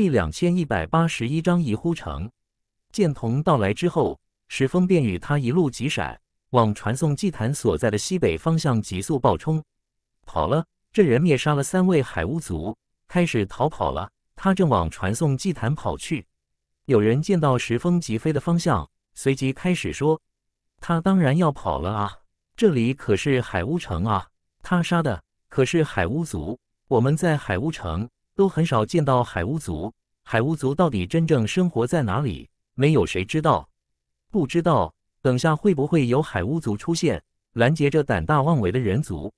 第两千一百八十一章一呼城。剑童到来之后，石峰便与他一路急闪，往传送祭坛所在的西北方向急速暴冲。跑了！这人灭杀了三位海巫族，开始逃跑了。他正往传送祭坛跑去。有人见到石峰疾飞的方向，随即开始说：“他当然要跑了啊！这里可是海巫城啊！他杀的可是海巫族！我们在海巫城。”都很少见到海巫族，海巫族到底真正生活在哪里？没有谁知道。不知道等下会不会有海巫族出现，拦截这胆大妄为的人族？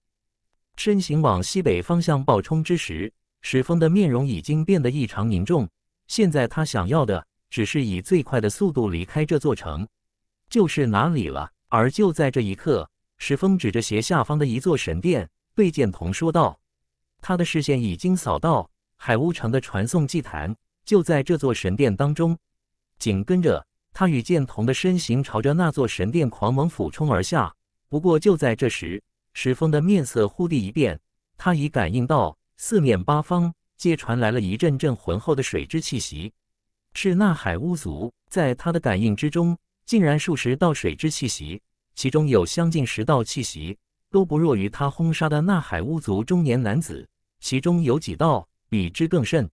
身形往西北方向暴冲之时，石峰的面容已经变得异常凝重。现在他想要的，只是以最快的速度离开这座城，就是哪里了。而就在这一刻，石峰指着斜下方的一座神殿，对剑童说道：“他的视线已经扫到。”海巫城的传送祭坛就在这座神殿当中。紧跟着，他与剑童的身形朝着那座神殿狂猛俯冲而下。不过，就在这时，石峰的面色忽地一变，他已感应到四面八方皆传来了一阵阵浑厚的水之气息，是那海巫族。在他的感应之中，竟然数十道水之气息，其中有将近十道气息都不弱于他轰杀的那海巫族中年男子，其中有几道。比之更甚，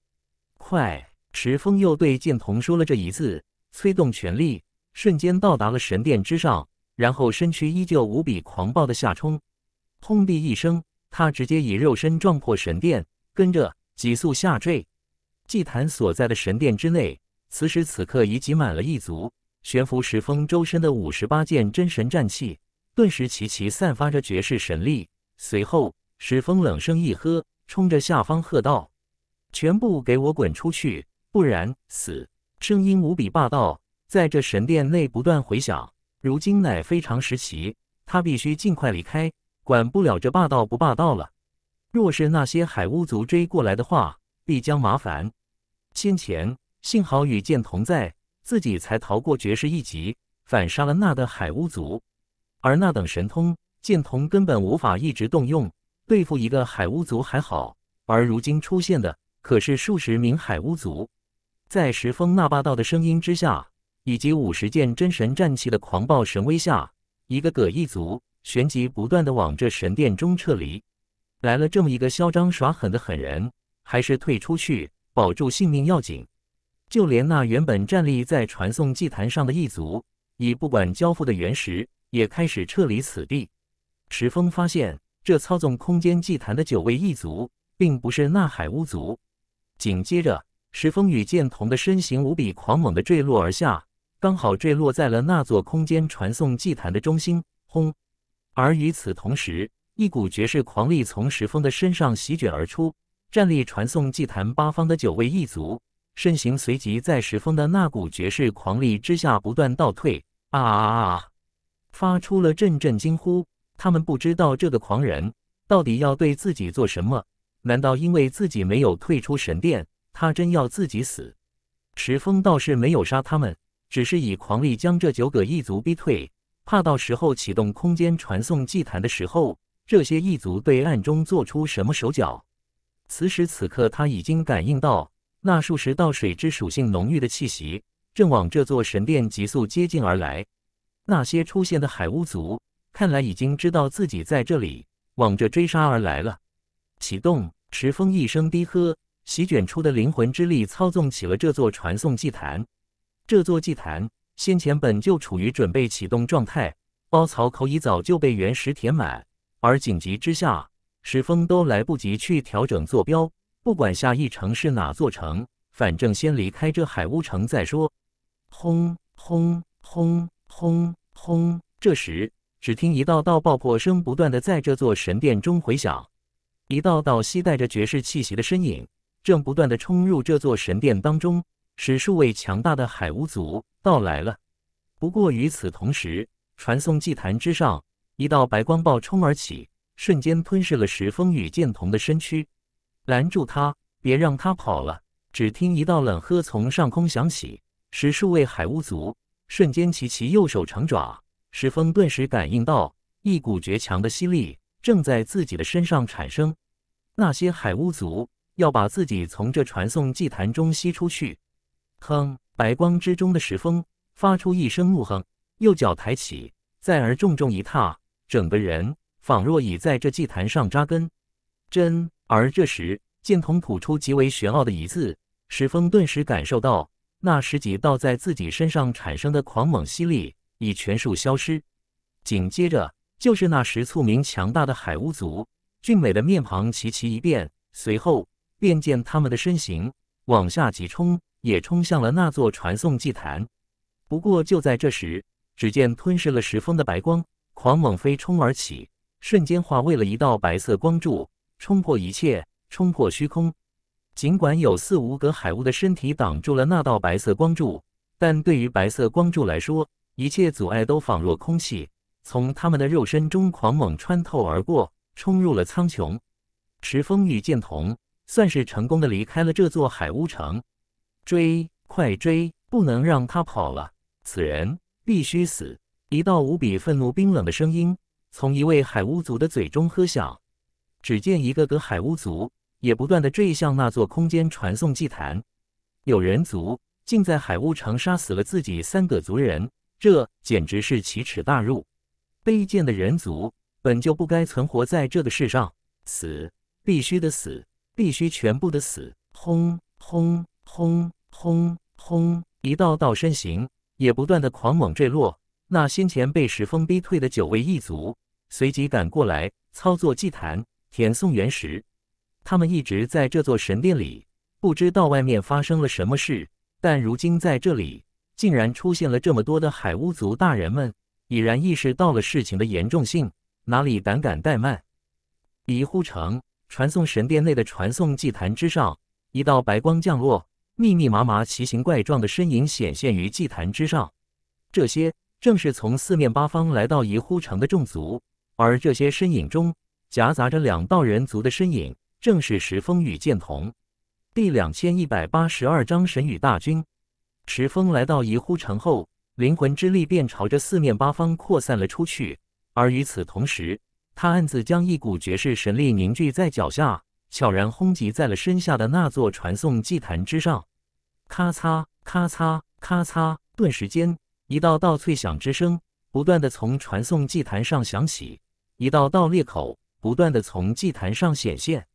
快！石峰又对剑童说了这一字，催动全力，瞬间到达了神殿之上，然后身躯依旧无比狂暴的下冲。轰地一声，他直接以肉身撞破神殿，跟着急速下坠。祭坛所在的神殿之内，此时此刻已挤满了一族。悬浮石峰周身的五十八件真神战器，顿时齐齐散发着绝世神力。随后，石峰冷声一喝，冲着下方喝道。全部给我滚出去，不然死！声音无比霸道，在这神殿内不断回响。如今乃非常时期，他必须尽快离开，管不了这霸道不霸道了。若是那些海巫族追过来的话，必将麻烦。先前幸好与剑童在，自己才逃过绝世一劫，反杀了那的海巫族。而那等神通，剑童根本无法一直动用。对付一个海巫族还好，而如今出现的……可是数十名海巫族，在石峰那霸道的声音之下，以及五十件真神战器的狂暴神威下，一个葛一族旋即不断的往这神殿中撤离。来了这么一个嚣张耍狠的狠人，还是退出去保住性命要紧。就连那原本站立在传送祭坛上的异族，已不管交付的原石，也开始撤离此地。石峰发现，这操纵空间祭坛的九位异族，并不是那海巫族。紧接着，石峰与剑童的身形无比狂猛地坠落而下，刚好坠落在了那座空间传送祭坛的中心。轰！而与此同时，一股绝世狂力从石峰的身上席卷而出，战力传送祭坛八方的九位异族身形随即在石峰的那股绝世狂力之下不断倒退，啊啊啊！发出了阵阵惊呼。他们不知道这个狂人到底要对自己做什么。难道因为自己没有退出神殿，他真要自己死？石峰倒是没有杀他们，只是以狂力将这九个异族逼退，怕到时候启动空间传送祭坛的时候，这些异族对暗中做出什么手脚。此时此刻，他已经感应到那数十道水之属性浓郁的气息，正往这座神殿急速接近而来。那些出现的海巫族，看来已经知道自己在这里，往这追杀而来了。启动。石峰一声低喝，席卷出的灵魂之力操纵起了这座传送祭坛。这座祭坛先前本就处于准备启动状态，凹槽口已早就被原石填满。而紧急之下，石峰都来不及去调整坐标，不管下一城是哪座城，反正先离开这海巫城再说。轰轰轰轰轰！这时，只听一道道爆破声不断的在这座神殿中回响。一道道携带着绝世气息的身影，正不断地冲入这座神殿当中，使数位强大的海巫族到来了。不过与此同时，传送祭坛之上，一道白光爆冲而起，瞬间吞噬了石峰与剑童的身躯。拦住他，别让他跑了！只听一道冷喝从上空响起，使数位海巫族瞬间齐齐右手成爪。石峰顿时感应到一股绝强的吸力。正在自己的身上产生，那些海巫族要把自己从这传送祭坛中吸出去。哼！白光之中的石峰发出一声怒哼，右脚抬起，再而重重一踏，整个人仿若已在这祭坛上扎根。真！而这时，剑童吐出极为玄奥的一字，石峰顿时感受到那十几道在自己身上产生的狂猛吸力已全数消失，紧接着。就是那时，促名强大的海巫族俊美的面庞齐齐一变，随后便见他们的身形往下急冲，也冲向了那座传送祭坛。不过，就在这时，只见吞噬了石峰的白光狂猛飞冲而起，瞬间化为了一道白色光柱，冲破一切，冲破虚空。尽管有四五个海巫的身体挡住了那道白色光柱，但对于白色光柱来说，一切阻碍都仿若空气。从他们的肉身中狂猛穿透而过，冲入了苍穹。池风与剑童算是成功的离开了这座海巫城。追，快追！不能让他跑了！此人必须死！一道无比愤怒、冰冷的声音从一位海巫族的嘴中喝响。只见一个个海巫族也不断的坠向那座空间传送祭坛。有人族竟在海巫城杀死了自己三个族人，这简直是奇耻大辱！卑贱的人族本就不该存活在这个世上，死必须的死，必须全部的死！轰轰轰轰轰！一道道身形也不断的狂猛坠落。那先前被石峰逼退的九位异族，随即赶过来操作祭坛，填送原石。他们一直在这座神殿里，不知道外面发生了什么事，但如今在这里，竟然出现了这么多的海巫族大人们。已然意识到了事情的严重性，哪里胆敢怠慢？一呼城传送神殿内的传送祭坛之上，一道白光降落，密密麻麻奇形怪状的身影显现于祭坛之上。这些正是从四面八方来到一呼城的众族，而这些身影中夹杂着两道人族的身影，正是石峰与剑童。第两千一百八十二章神羽大军。石峰来到一呼城后。灵魂之力便朝着四面八方扩散了出去，而与此同时，他暗自将一股绝世神力凝聚在脚下，悄然轰击在了身下的那座传送祭坛之上。咔嚓，咔嚓，咔嚓！顿时间，一道道脆响之声不断的从传送祭坛上响起，一道道裂口不断的从祭坛上显现。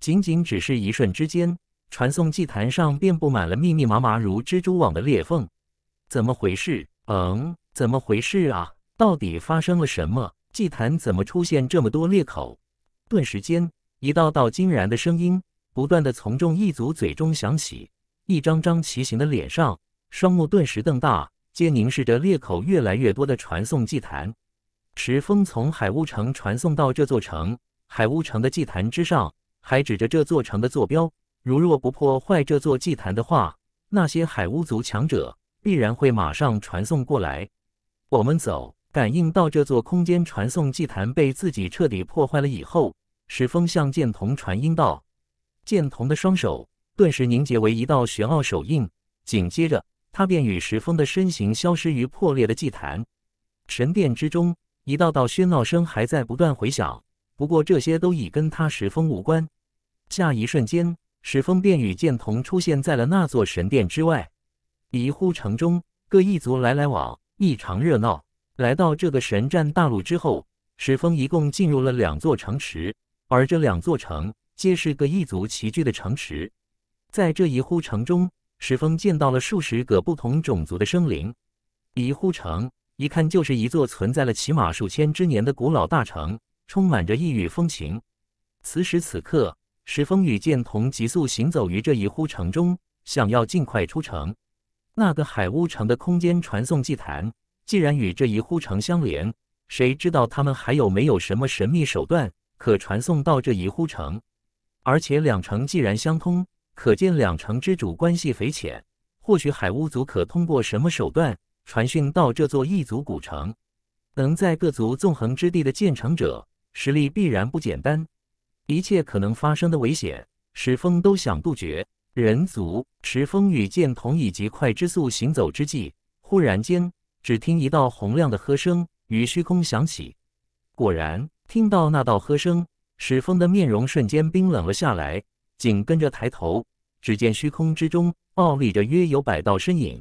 仅仅只是一瞬之间，传送祭坛上便布满了密密麻麻如蜘蛛网的裂缝。怎么回事？嗯，怎么回事啊？到底发生了什么？祭坛怎么出现这么多裂口？顿时间，一道道惊然的声音不断的从众异族嘴中响起，一张张奇形的脸上，双目顿时瞪大，皆凝视着裂口越来越多的传送祭坛。石风从海巫城传送到这座城，海巫城的祭坛之上还指着这座城的坐标。如若不破坏这座祭坛的话，那些海巫族强者。必然会马上传送过来。我们走。感应到这座空间传送祭坛被自己彻底破坏了以后，石峰向剑童传音道：“剑童的双手顿时凝结为一道玄奥手印，紧接着他便与石峰的身形消失于破裂的祭坛。”神殿之中，一道道喧闹声还在不断回响，不过这些都已跟他石峰无关。下一瞬间，石峰便与剑童出现在了那座神殿之外。一呼城中，各异族来来往，异常热闹。来到这个神战大陆之后，石峰一共进入了两座城池，而这两座城皆是个异族齐聚的城池。在这一呼城中，石峰见到了数十个不同种族的生灵。一呼城一看就是一座存在了起码数千之年的古老大城，充满着异域风情。此时此刻，石峰与剑童急速行走于这一呼城中，想要尽快出城。那个海巫城的空间传送祭坛，既然与这一呼城相连，谁知道他们还有没有什么神秘手段可传送到这一呼城？而且两城既然相通，可见两城之主关系匪浅。或许海巫族可通过什么手段传讯到这座异族古城？能在各族纵横之地的建成者，实力必然不简单。一切可能发生的危险，史风都想杜绝。人族石峰与剑童以极快之速行走之际，忽然间，只听一道洪亮的喝声于虚空响起。果然，听到那道喝声，石峰的面容瞬间冰冷了下来。紧跟着抬头，只见虚空之中傲立着约有百道身影。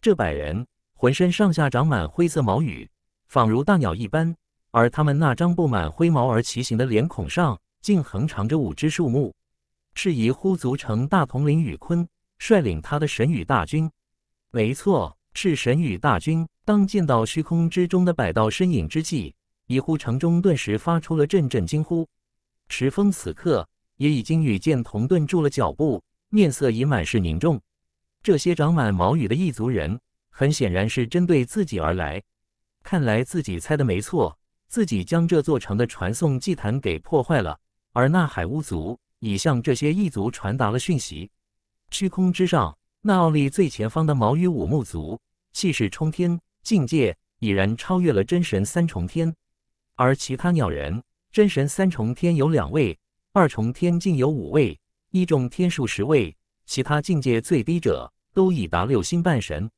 这百人浑身上下长满灰色毛羽，仿如大鸟一般，而他们那张布满灰毛而奇形的脸孔上，竟横长着五只树木。是以乎族城大统领宇坤率领他的神羽大军，没错，是神羽大军。当见到虚空之中的百道身影之际，以乎城中顿时发出了阵阵惊呼。石峰此刻也已经与剑同顿住了脚步，面色已满是凝重。这些长满毛羽的异族人，很显然是针对自己而来。看来自己猜的没错，自己将这座城的传送祭坛给破坏了，而那海巫族。已向这些异族传达了讯息。虚空之上，那奥利最前方的毛羽五目族气势冲天，境界已然超越了真神三重天。而其他鸟人，真神三重天有两位，二重天竟有五位，一重天数十位，其他境界最低者都已达六星半神。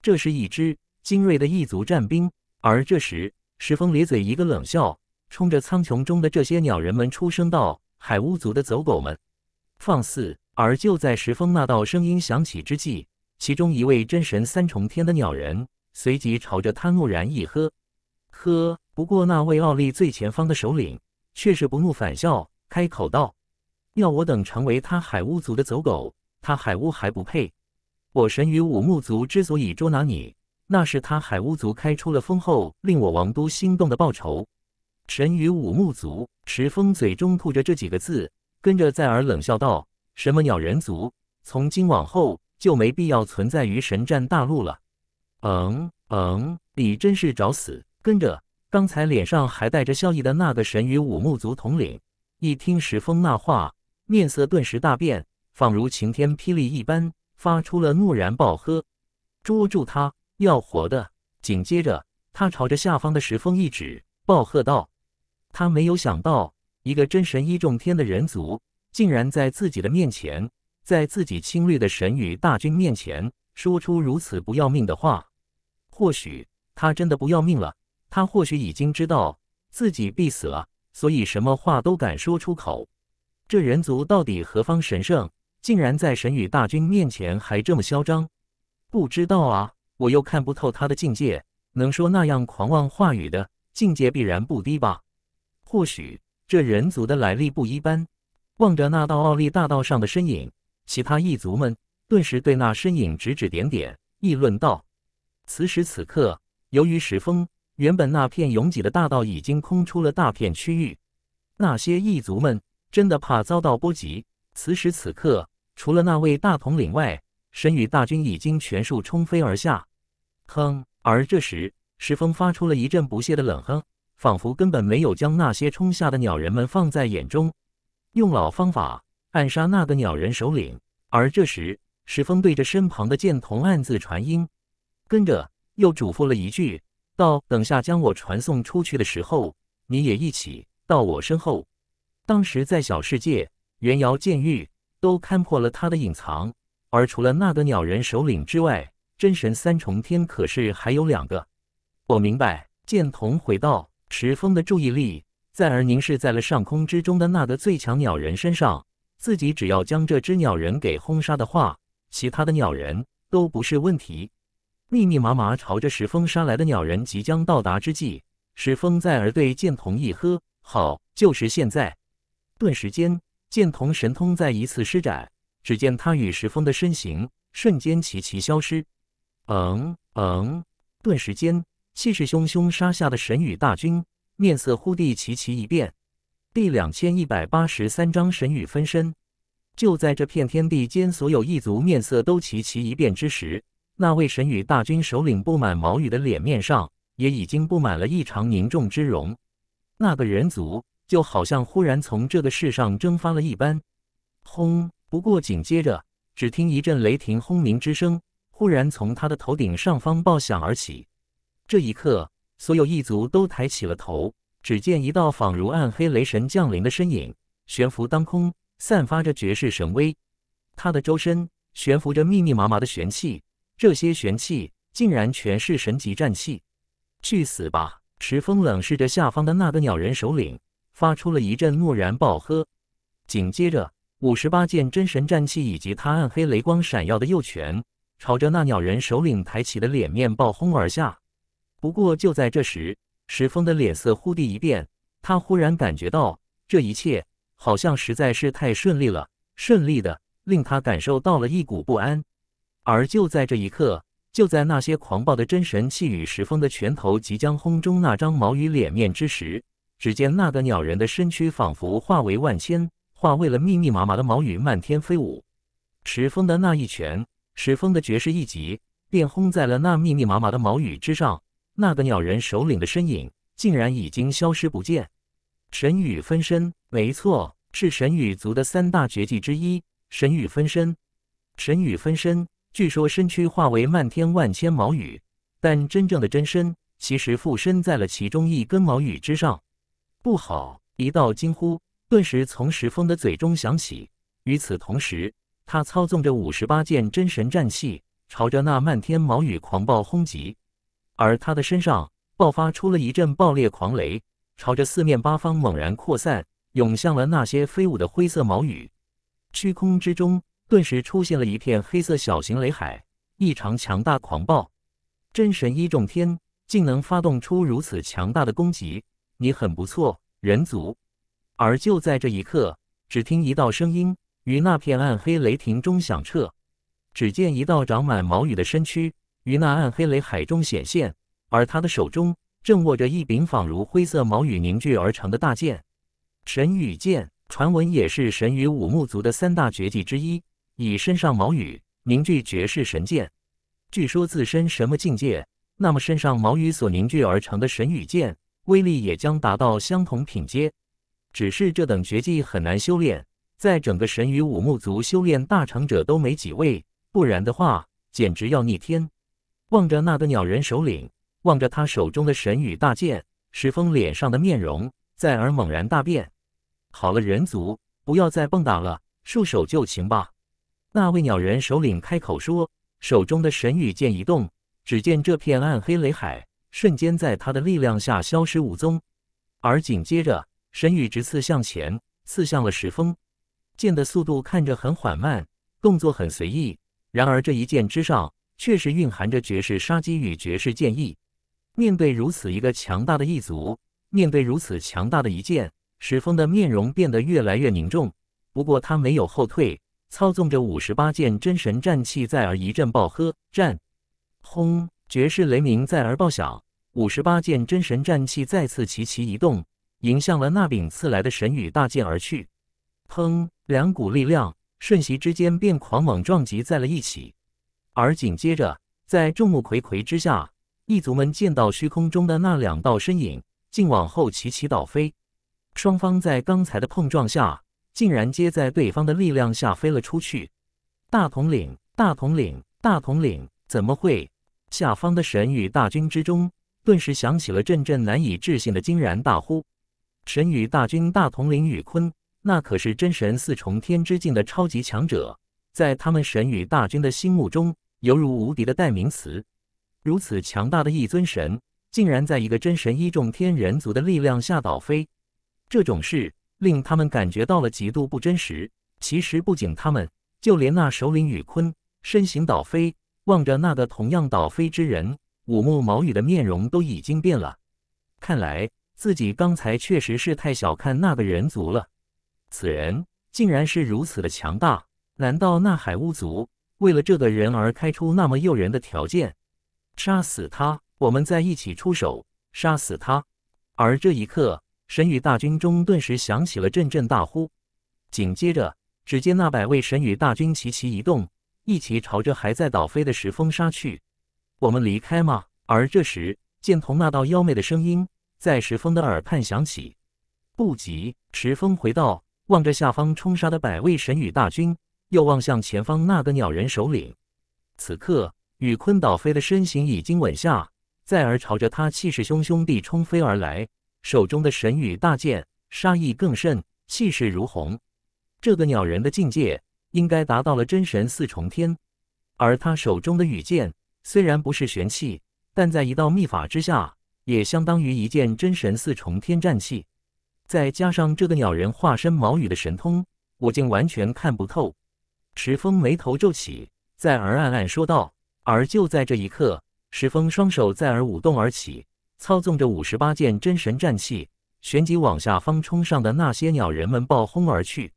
这是一支精锐的异族战兵。而这时，石峰咧嘴一个冷笑，冲着苍穹中的这些鸟人们出声道。海巫族的走狗们，放肆！而就在石峰那道声音响起之际，其中一位真神三重天的鸟人，随即朝着他怒然一喝：“喝！”不过，那位奥利最前方的首领却是不怒反笑，开口道：“要我等成为他海巫族的走狗，他海巫还不配！我神与五木族之所以捉拿你，那是他海巫族开出了丰厚、令我王都心动的报酬。”神与武木族，池峰嘴中吐着这几个字，跟着在耳冷笑道：“什么鸟人族，从今往后就没必要存在于神战大陆了。”“嗯嗯，你真是找死！”跟着，刚才脸上还带着笑意的那个神与武木族统领，一听石峰那话，面色顿时大变，仿如晴天霹雳一般，发出了怒然暴喝：“捉住他，要活的！”紧接着，他朝着下方的石峰一指，暴喝道。他没有想到，一个真神一重天的人族，竟然在自己的面前，在自己侵略的神域大军面前，说出如此不要命的话。或许他真的不要命了，他或许已经知道自己必死了，所以什么话都敢说出口。这人族到底何方神圣，竟然在神与大军面前还这么嚣张？不知道啊，我又看不透他的境界，能说那样狂妄话语的境界必然不低吧。或许这人族的来历不一般。望着那道奥利大道上的身影，其他异族们顿时对那身影指指点点，议论道：“此时此刻，由于石峰，原本那片拥挤的大道已经空出了大片区域。那些异族们真的怕遭到波及。此时此刻，除了那位大统领外，神与大军已经全数冲飞而下。”哼！而这时，石峰发出了一阵不屑的冷哼。仿佛根本没有将那些冲下的鸟人们放在眼中，用老方法暗杀那个鸟人首领。而这时，石峰对着身旁的剑童暗自传音，跟着又嘱咐了一句：“到等下将我传送出去的时候，你也一起到我身后。”当时在小世界，元瑶、剑玉都看破了他的隐藏，而除了那个鸟人首领之外，真神三重天可是还有两个。我明白，剑童回道。石峰的注意力再而凝视在了上空之中的那个最强鸟人身上，自己只要将这只鸟人给轰杀的话，其他的鸟人都不是问题。密密麻麻朝着石峰杀来的鸟人即将到达之际，石峰再而对剑童一喝：“好，就是现在！”顿时间，剑童神通再一次施展，只见他与石峰的身形瞬间齐齐消失。嗯嗯，顿时间。气势汹汹杀下的神羽大军面色忽地齐齐一变。第两千一百八十三章神羽分身。就在这片天地间所有异族面色都齐齐一变之时，那位神羽大军首领布满毛羽的脸面上也已经布满了异常凝重之容。那个人族就好像忽然从这个世上蒸发了一般。轰！不过紧接着，只听一阵雷霆轰鸣之声忽然从他的头顶上方爆响而起。这一刻，所有异族都抬起了头。只见一道仿如暗黑雷神降临的身影悬浮当空，散发着绝世神威。他的周身悬浮着密密麻麻的玄气，这些玄气竟然全是神级战器。去死吧！池峰冷视着下方的那个鸟人首领，发出了一阵怒然暴喝。紧接着，五十八件真神战器以及他暗黑雷光闪耀的右拳，朝着那鸟人首领抬起的脸面爆轰而下。不过，就在这时，石峰的脸色忽地一变。他忽然感觉到，这一切好像实在是太顺利了，顺利的令他感受到了一股不安。而就在这一刻，就在那些狂暴的真神气与石峰的拳头即将轰中那张毛羽脸面之时，只见那个鸟人的身躯仿佛化为万千，化为了密密麻麻的毛羽，漫天飞舞。石峰的那一拳，石峰的绝世一击，便轰在了那密密麻麻的毛羽之上。那个鸟人首领的身影竟然已经消失不见。神羽分身，没错，是神羽族的三大绝技之一。神羽分身，神羽分身，据说身躯化为漫天万千毛羽，但真正的真身其实附身在了其中一根毛羽之上。不好！一道惊呼顿时从石峰的嘴中响起。与此同时，他操纵着五十八件真神战器，朝着那漫天毛羽狂暴轰击。而他的身上爆发出了一阵爆裂狂雷，朝着四面八方猛然扩散，涌向了那些飞舞的灰色毛羽。虚空之中顿时出现了一片黑色小型雷海，异常强大狂暴。真神一重天竟能发动出如此强大的攻击，你很不错，人族。而就在这一刻，只听一道声音于那片暗黑雷霆中响彻，只见一道长满毛羽的身躯。于那暗黑雷海中显现，而他的手中正握着一柄仿如灰色毛羽凝聚而成的大剑——神羽剑。传闻也是神羽五木族的三大绝技之一，以身上毛羽凝聚绝世神剑。据说自身什么境界，那么身上毛羽所凝聚而成的神羽剑威力也将达到相同品阶。只是这等绝技很难修炼，在整个神羽五木族修炼大成者都没几位，不然的话简直要逆天。望着那个鸟人首领，望着他手中的神羽大剑，石峰脸上的面容再而猛然大变。好了，人族不要再蹦跶了，束手就擒吧。那位鸟人首领开口说，手中的神羽剑一动，只见这片暗黑雷海瞬间在他的力量下消失无踪。而紧接着，神羽直刺向前，刺向了石峰。剑的速度看着很缓慢，动作很随意，然而这一剑之上。确实蕴含着绝世杀机与绝世剑意。面对如此一个强大的异族，面对如此强大的一剑，史峰的面容变得越来越凝重。不过他没有后退，操纵着五十八件真神战器，在而一阵爆喝，战！轰！绝世雷鸣在而爆响，五十八件真神战器再次齐齐移动，迎向了那柄刺来的神羽大剑而去。砰！两股力量瞬息之间便狂猛撞击在了一起。而紧接着，在众目睽睽之下，异族们见到虚空中的那两道身影，竟往后齐齐倒飞。双方在刚才的碰撞下，竟然皆在对方的力量下飞了出去。大统领，大统领，大统领，怎么会？下方的神与大军之中，顿时响起了阵阵难以置信的惊然大呼。神与大军大统领宇坤，那可是真神四重天之境的超级强者，在他们神与大军的心目中。犹如无敌的代名词，如此强大的一尊神，竟然在一个真神一众天人族的力量下倒飞，这种事令他们感觉到了极度不真实。其实不仅他们，就连那首领禹坤身形倒飞，望着那个同样倒飞之人，五目毛羽的面容都已经变了。看来自己刚才确实是太小看那个人族了，此人竟然是如此的强大？难道那海巫族？为了这个人而开出那么诱人的条件，杀死他，我们再一起出手杀死他。而这一刻，神羽大军中顿时响起了阵阵大呼，紧接着，只见那百位神羽大军齐齐移动，一起朝着还在倒飞的石峰杀去。我们离开吗？而这时，见同那道妖媚的声音在石峰的耳畔响起：“不急。”石峰回道，望着下方冲杀的百位神羽大军。又望向前方那个鸟人首领，此刻与坤岛飞的身形已经稳下，再而朝着他气势汹汹地冲飞而来，手中的神羽大剑杀意更甚，气势如虹。这个鸟人的境界应该达到了真神四重天，而他手中的羽剑虽然不是玄器，但在一道秘法之下，也相当于一件真神四重天战器。再加上这个鸟人化身毛羽的神通，我竟完全看不透。石峰眉头皱起，在儿暗暗说道。而就在这一刻，石峰双手在儿舞动而起，操纵着五十八件真神战器，旋即往下方冲上的那些鸟人们暴轰而去。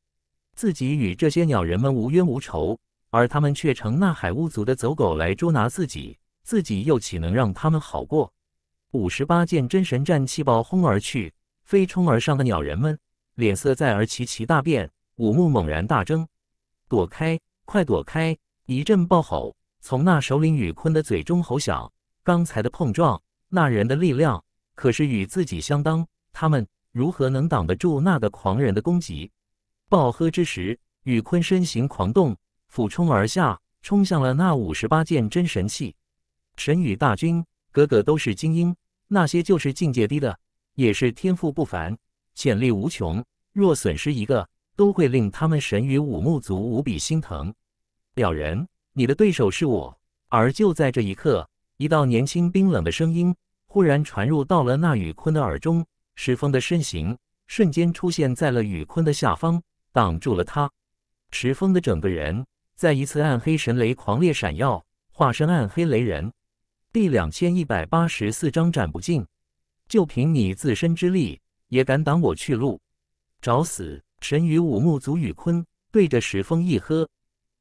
自己与这些鸟人们无冤无仇，而他们却成那海巫族的走狗来捉拿自己，自己又岂能让他们好过？五十八件真神战器暴轰而去，飞冲而上的鸟人们脸色在而齐齐大变，五目猛然大睁。躲开！快躲开！一阵暴吼从那首领宇坤的嘴中吼响。刚才的碰撞，那人的力量可是与自己相当，他们如何能挡得住那个狂人的攻击？暴喝之时，宇坤身形狂动，俯冲而下，冲向了那五十八件真神器。神与大军个个都是精英，那些就是境界低的，也是天赋不凡，潜力无穷。若损失一个，都会令他们神与武穆族无比心疼。两人，你的对手是我。而就在这一刻，一道年轻冰冷的声音忽然传入到了那宇坤的耳中。石峰的身形瞬间出现在了宇坤的下方，挡住了他。石峰的整个人再一次暗黑神雷狂烈闪耀，化身暗黑雷人。第两千一百八十四章斩不尽。就凭你自身之力，也敢挡我去路？找死！神羽武牧族宇坤对着石峰一喝，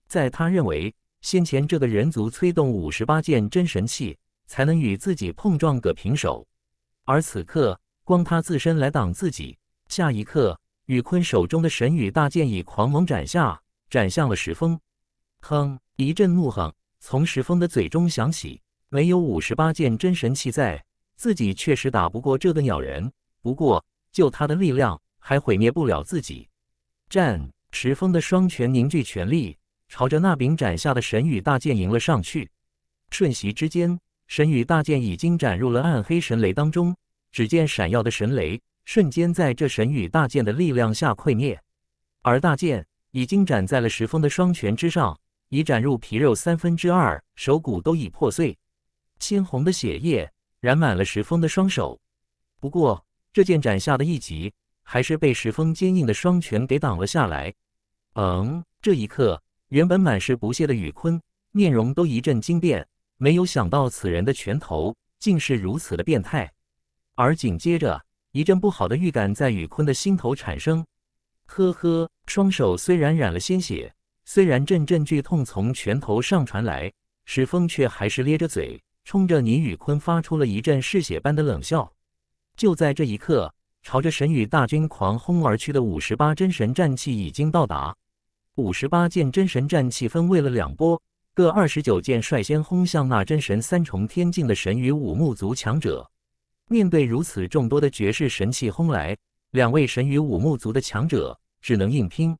在他认为先前这个人族催动五十八件真神器才能与自己碰撞个平手，而此刻光他自身来挡自己，下一刻宇坤手中的神羽大剑已狂猛斩下，斩向了石峰。哼，一阵怒哼从石峰的嘴中响起。没有五十八件真神器在，自己确实打不过这个鸟人。不过就他的力量。还毁灭不了自己。战石峰的双拳凝聚全力，朝着那柄斩下的神羽大剑迎了上去。瞬息之间，神羽大剑已经斩入了暗黑神雷当中。只见闪耀的神雷瞬间在这神羽大剑的力量下溃灭，而大剑已经斩在了石峰的双拳之上，已斩入皮肉三分之二，手骨都已破碎。鲜红的血液染满了石峰的双手。不过，这剑斩下的一击还是被石峰坚硬的双拳给挡了下来。嗯，这一刻，原本满是不屑的宇坤面容都一阵惊变，没有想到此人的拳头竟是如此的变态。而紧接着，一阵不好的预感在宇坤的心头产生。呵呵，双手虽然染了鲜血，虽然阵阵剧痛从拳头上传来，石峰却还是咧着嘴，冲着倪宇坤发出了一阵嗜血般的冷笑。就在这一刻。朝着神羽大军狂轰而去的五十八真神战器已经到达。五十八件真神战器分为了两波，各二十九件，率先轰向那真神三重天境的神羽五木族强者。面对如此众多的绝世神器轰来，两位神羽五木族的强者只能硬拼。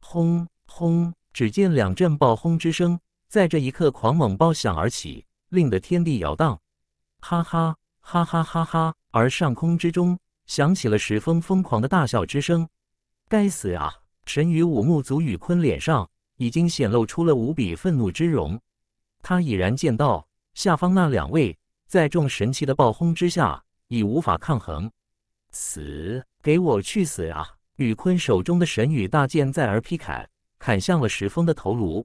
轰轰！只见两阵爆轰之声在这一刻狂猛爆响而起，令得天地摇荡。哈哈哈哈哈哈！而上空之中。响起了石峰疯狂的大笑之声。该死啊！神羽五木族宇坤脸上已经显露出了无比愤怒之容。他已然见到下方那两位在众神器的暴轰之下已无法抗衡。死，给我去死啊！宇坤手中的神羽大剑再而劈砍，砍向了石峰的头颅。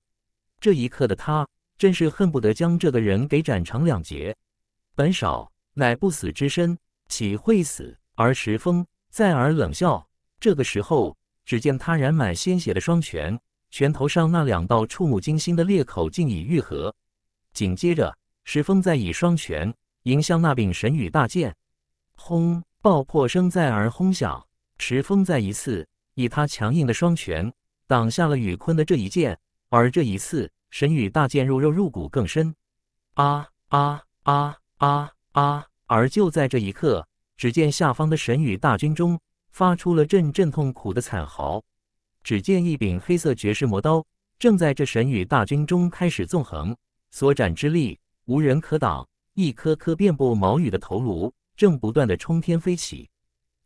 这一刻的他真是恨不得将这个人给斩成两截。本少乃不死之身，岂会死？而石峰再而冷笑，这个时候，只见他染满鲜血的双拳，拳头上那两道触目惊心的裂口竟已愈合。紧接着，石峰再以双拳迎向那柄神羽大剑，轰！爆破声再而轰响。石峰再一次以他强硬的双拳挡下了宇坤的这一剑，而这一次，神羽大剑入肉入骨更深。啊啊啊啊啊！而就在这一刻。只见下方的神羽大军中发出了阵阵痛苦的惨嚎。只见一柄黑色绝世魔刀正在这神羽大军中开始纵横，所斩之力无人可挡。一颗颗遍布毛羽的头颅正不断的冲天飞起。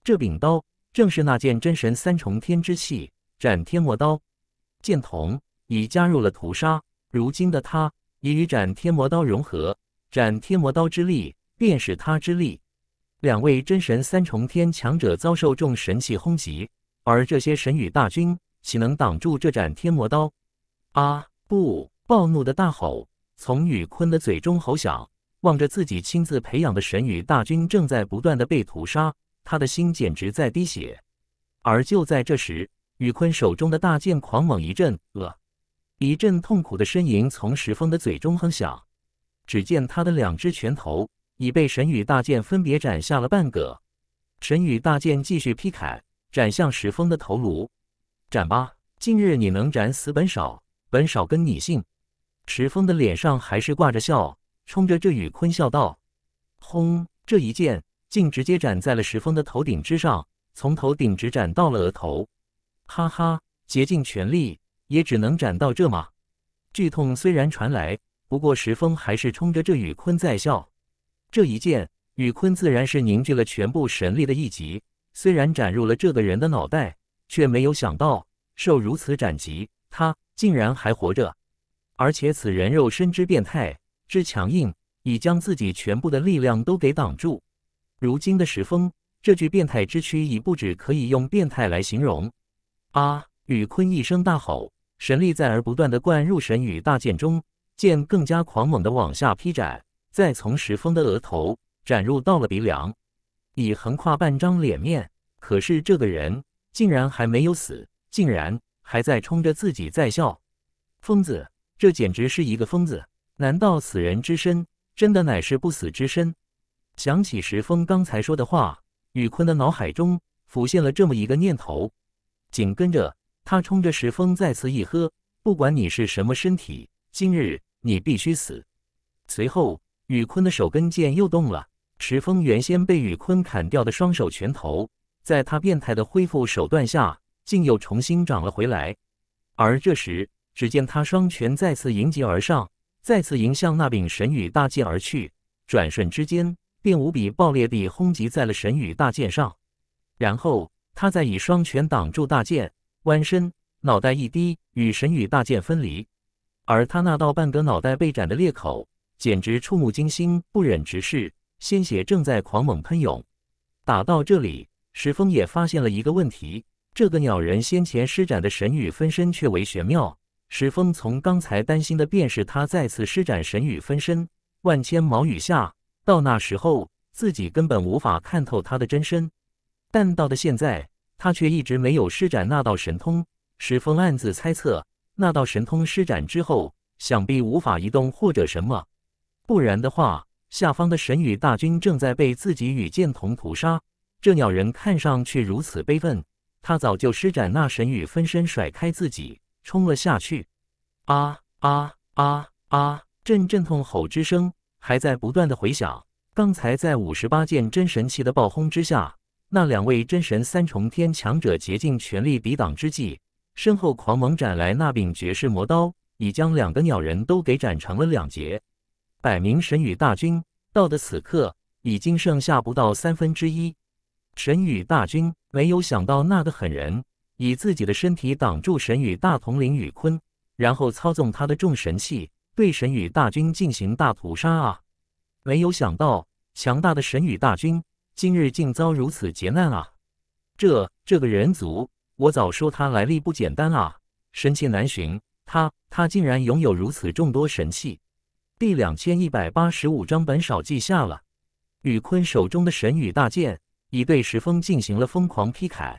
这柄刀正是那件真神三重天之器——斩天魔刀。剑童已加入了屠杀，如今的他已与斩天魔刀融合，斩天魔刀之力便是他之力。两位真神三重天强者遭受众神器轰击，而这些神羽大军岂能挡住这斩天魔刀？啊！不！暴怒的大吼从宇坤的嘴中吼响，望着自己亲自培养的神羽大军正在不断的被屠杀，他的心简直在滴血。而就在这时，宇坤手中的大剑狂猛一震，呃，一阵痛苦的呻吟从石峰的嘴中哼响，只见他的两只拳头。已被神与大剑分别斩下了半个，神与大剑继续劈砍，斩向石峰的头颅。斩吧！今日你能斩死本少，本少跟你姓。石峰的脸上还是挂着笑，冲着这宇坤笑道：“轰！”这一剑竟直接斩在了石峰的头顶之上，从头顶直斩到了额头。哈哈，竭尽全力也只能斩到这吗？剧痛虽然传来，不过石峰还是冲着这宇坤在笑。这一剑，宇坤自然是凝聚了全部神力的一击。虽然斩入了这个人的脑袋，却没有想到受如此斩击，他竟然还活着。而且此人肉身之变态之强硬，已将自己全部的力量都给挡住。如今的石峰，这具变态之躯已不止可以用变态来形容。啊！宇坤一声大吼，神力在而不断的灌入神羽大剑中，剑更加狂猛的往下劈斩。再从石峰的额头斩入到了鼻梁，已横跨半张脸面。可是这个人竟然还没有死，竟然还在冲着自己在笑。疯子，这简直是一个疯子！难道死人之身真的乃是不死之身？想起石峰刚才说的话，宇坤的脑海中浮现了这么一个念头。紧跟着，他冲着石峰再次一喝：“不管你是什么身体，今日你必须死。”随后。宇坤的手跟剑又动了。迟峰原先被宇坤砍掉的双手拳头，在他变态的恢复手段下，竟又重新长了回来。而这时，只见他双拳再次迎击而上，再次迎向那柄神羽大剑而去。转瞬之间，便无比爆裂地轰击在了神羽大剑上。然后，他再以双拳挡住大剑，弯身，脑袋一低，与神羽大剑分离。而他那道半个脑袋被斩的裂口。简直触目惊心，不忍直视，鲜血正在狂猛喷涌。打到这里，石峰也发现了一个问题：这个鸟人先前施展的神语分身却为玄妙。石峰从刚才担心的便是他再次施展神语分身，万千毛羽下，到那时候自己根本无法看透他的真身。但到了现在，他却一直没有施展那道神通。石峰暗自猜测，那道神通施展之后，想必无法移动或者什么。不然的话，下方的神羽大军正在被自己与剑筒屠杀。这鸟人看上去如此悲愤，他早就施展那神羽分身甩开自己，冲了下去。啊啊啊啊！阵阵痛吼之声还在不断的回响。刚才在五十八件真神器的暴轰之下，那两位真神三重天强者竭尽全力抵挡之际，身后狂猛斩来那柄绝世魔刀，已将两个鸟人都给斩成了两截。百名神羽大军到的此刻，已经剩下不到三分之一。神羽大军没有想到，那个狠人以自己的身体挡住神羽大统领宇坤，然后操纵他的众神器对神羽大军进行大屠杀啊！没有想到，强大的神羽大军今日竟遭如此劫难啊！这这个人族，我早说他来历不简单啊！神器难寻，他他竟然拥有如此众多神器。第两千一百八十五章，本少记下了。宇坤手中的神羽大剑已对石峰进行了疯狂劈砍，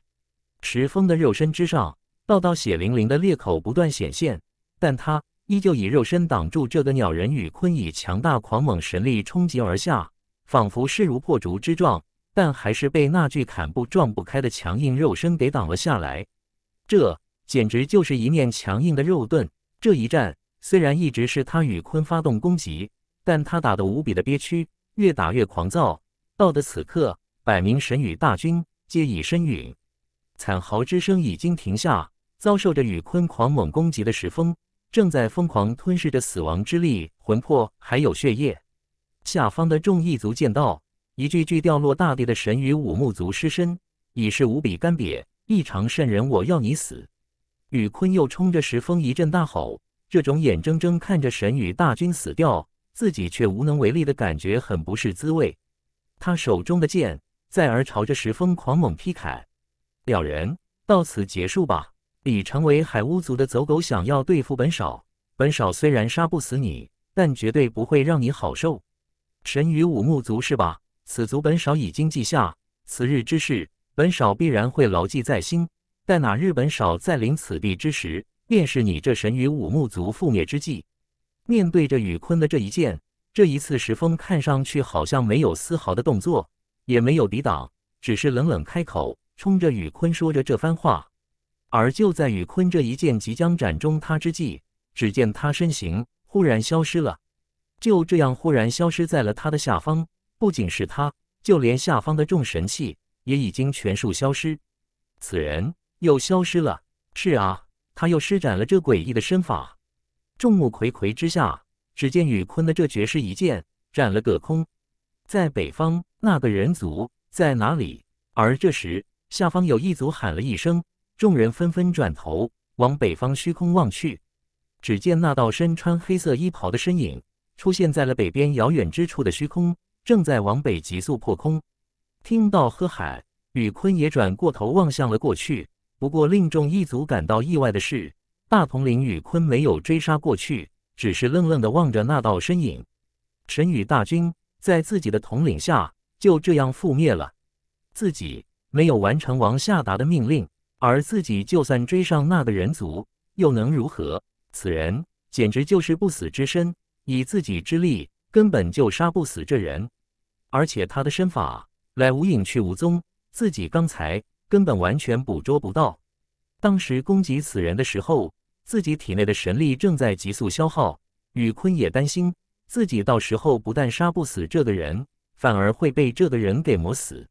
石峰的肉身之上道道血淋淋的裂口不断显现，但他依旧以肉身挡住这个鸟人。宇坤以强大狂猛神力冲击而下，仿佛势如破竹之状，但还是被那具砍不撞不开的强硬肉身给挡了下来。这简直就是一面强硬的肉盾。这一战。虽然一直是他与鲲发动攻击，但他打得无比的憋屈，越打越狂躁。到的此刻，百名神羽大军皆已身陨，惨嚎之声已经停下。遭受着与坤狂猛攻击的石峰，正在疯狂吞噬着死亡之力、魂魄还有血液。下方的众异族见到一具具掉落大地的神羽五木族尸身，已是无比干瘪，异常渗人。我要你死！与坤又冲着石峰一阵大吼。这种眼睁睁看着神与大军死掉，自己却无能为力的感觉很不是滋味。他手中的剑再而朝着石峰狂猛劈砍。了人到此结束吧！你成为海巫族的走狗，想要对付本少，本少虽然杀不死你，但绝对不会让你好受。神与五木族是吧？此族本少已经记下，此日之事，本少必然会牢记在心。待哪日本少再临此地之时。便是你这神与武穆族覆灭之际，面对着宇坤的这一剑，这一次石峰看上去好像没有丝毫的动作，也没有抵挡，只是冷冷开口，冲着宇坤说着这番话。而就在宇坤这一剑即将斩中他之际，只见他身形忽然消失了，就这样忽然消失在了他的下方。不仅是他，就连下方的众神器也已经全数消失。此人又消失了。是啊。他又施展了这诡异的身法，众目睽睽之下，只见宇坤的这绝世一剑斩了个空。在北方，那个人族在哪里？而这时，下方有一族喊了一声，众人纷纷转头往北方虚空望去，只见那道身穿黑色衣袍的身影出现在了北边遥远之处的虚空，正在往北急速破空。听到喝喊，宇坤也转过头望向了过去。不过，令众一族感到意外的是，大统领宇坤没有追杀过去，只是愣愣地望着那道身影。神宇大军在自己的统领下就这样覆灭了，自己没有完成王下达的命令，而自己就算追上那个人族，又能如何？此人简直就是不死之身，以自己之力根本就杀不死这人，而且他的身法来无影去无踪，自己刚才。根本完全捕捉不到。当时攻击此人的时候，自己体内的神力正在急速消耗。宇坤也担心自己到时候不但杀不死这个人，反而会被这个人给磨死。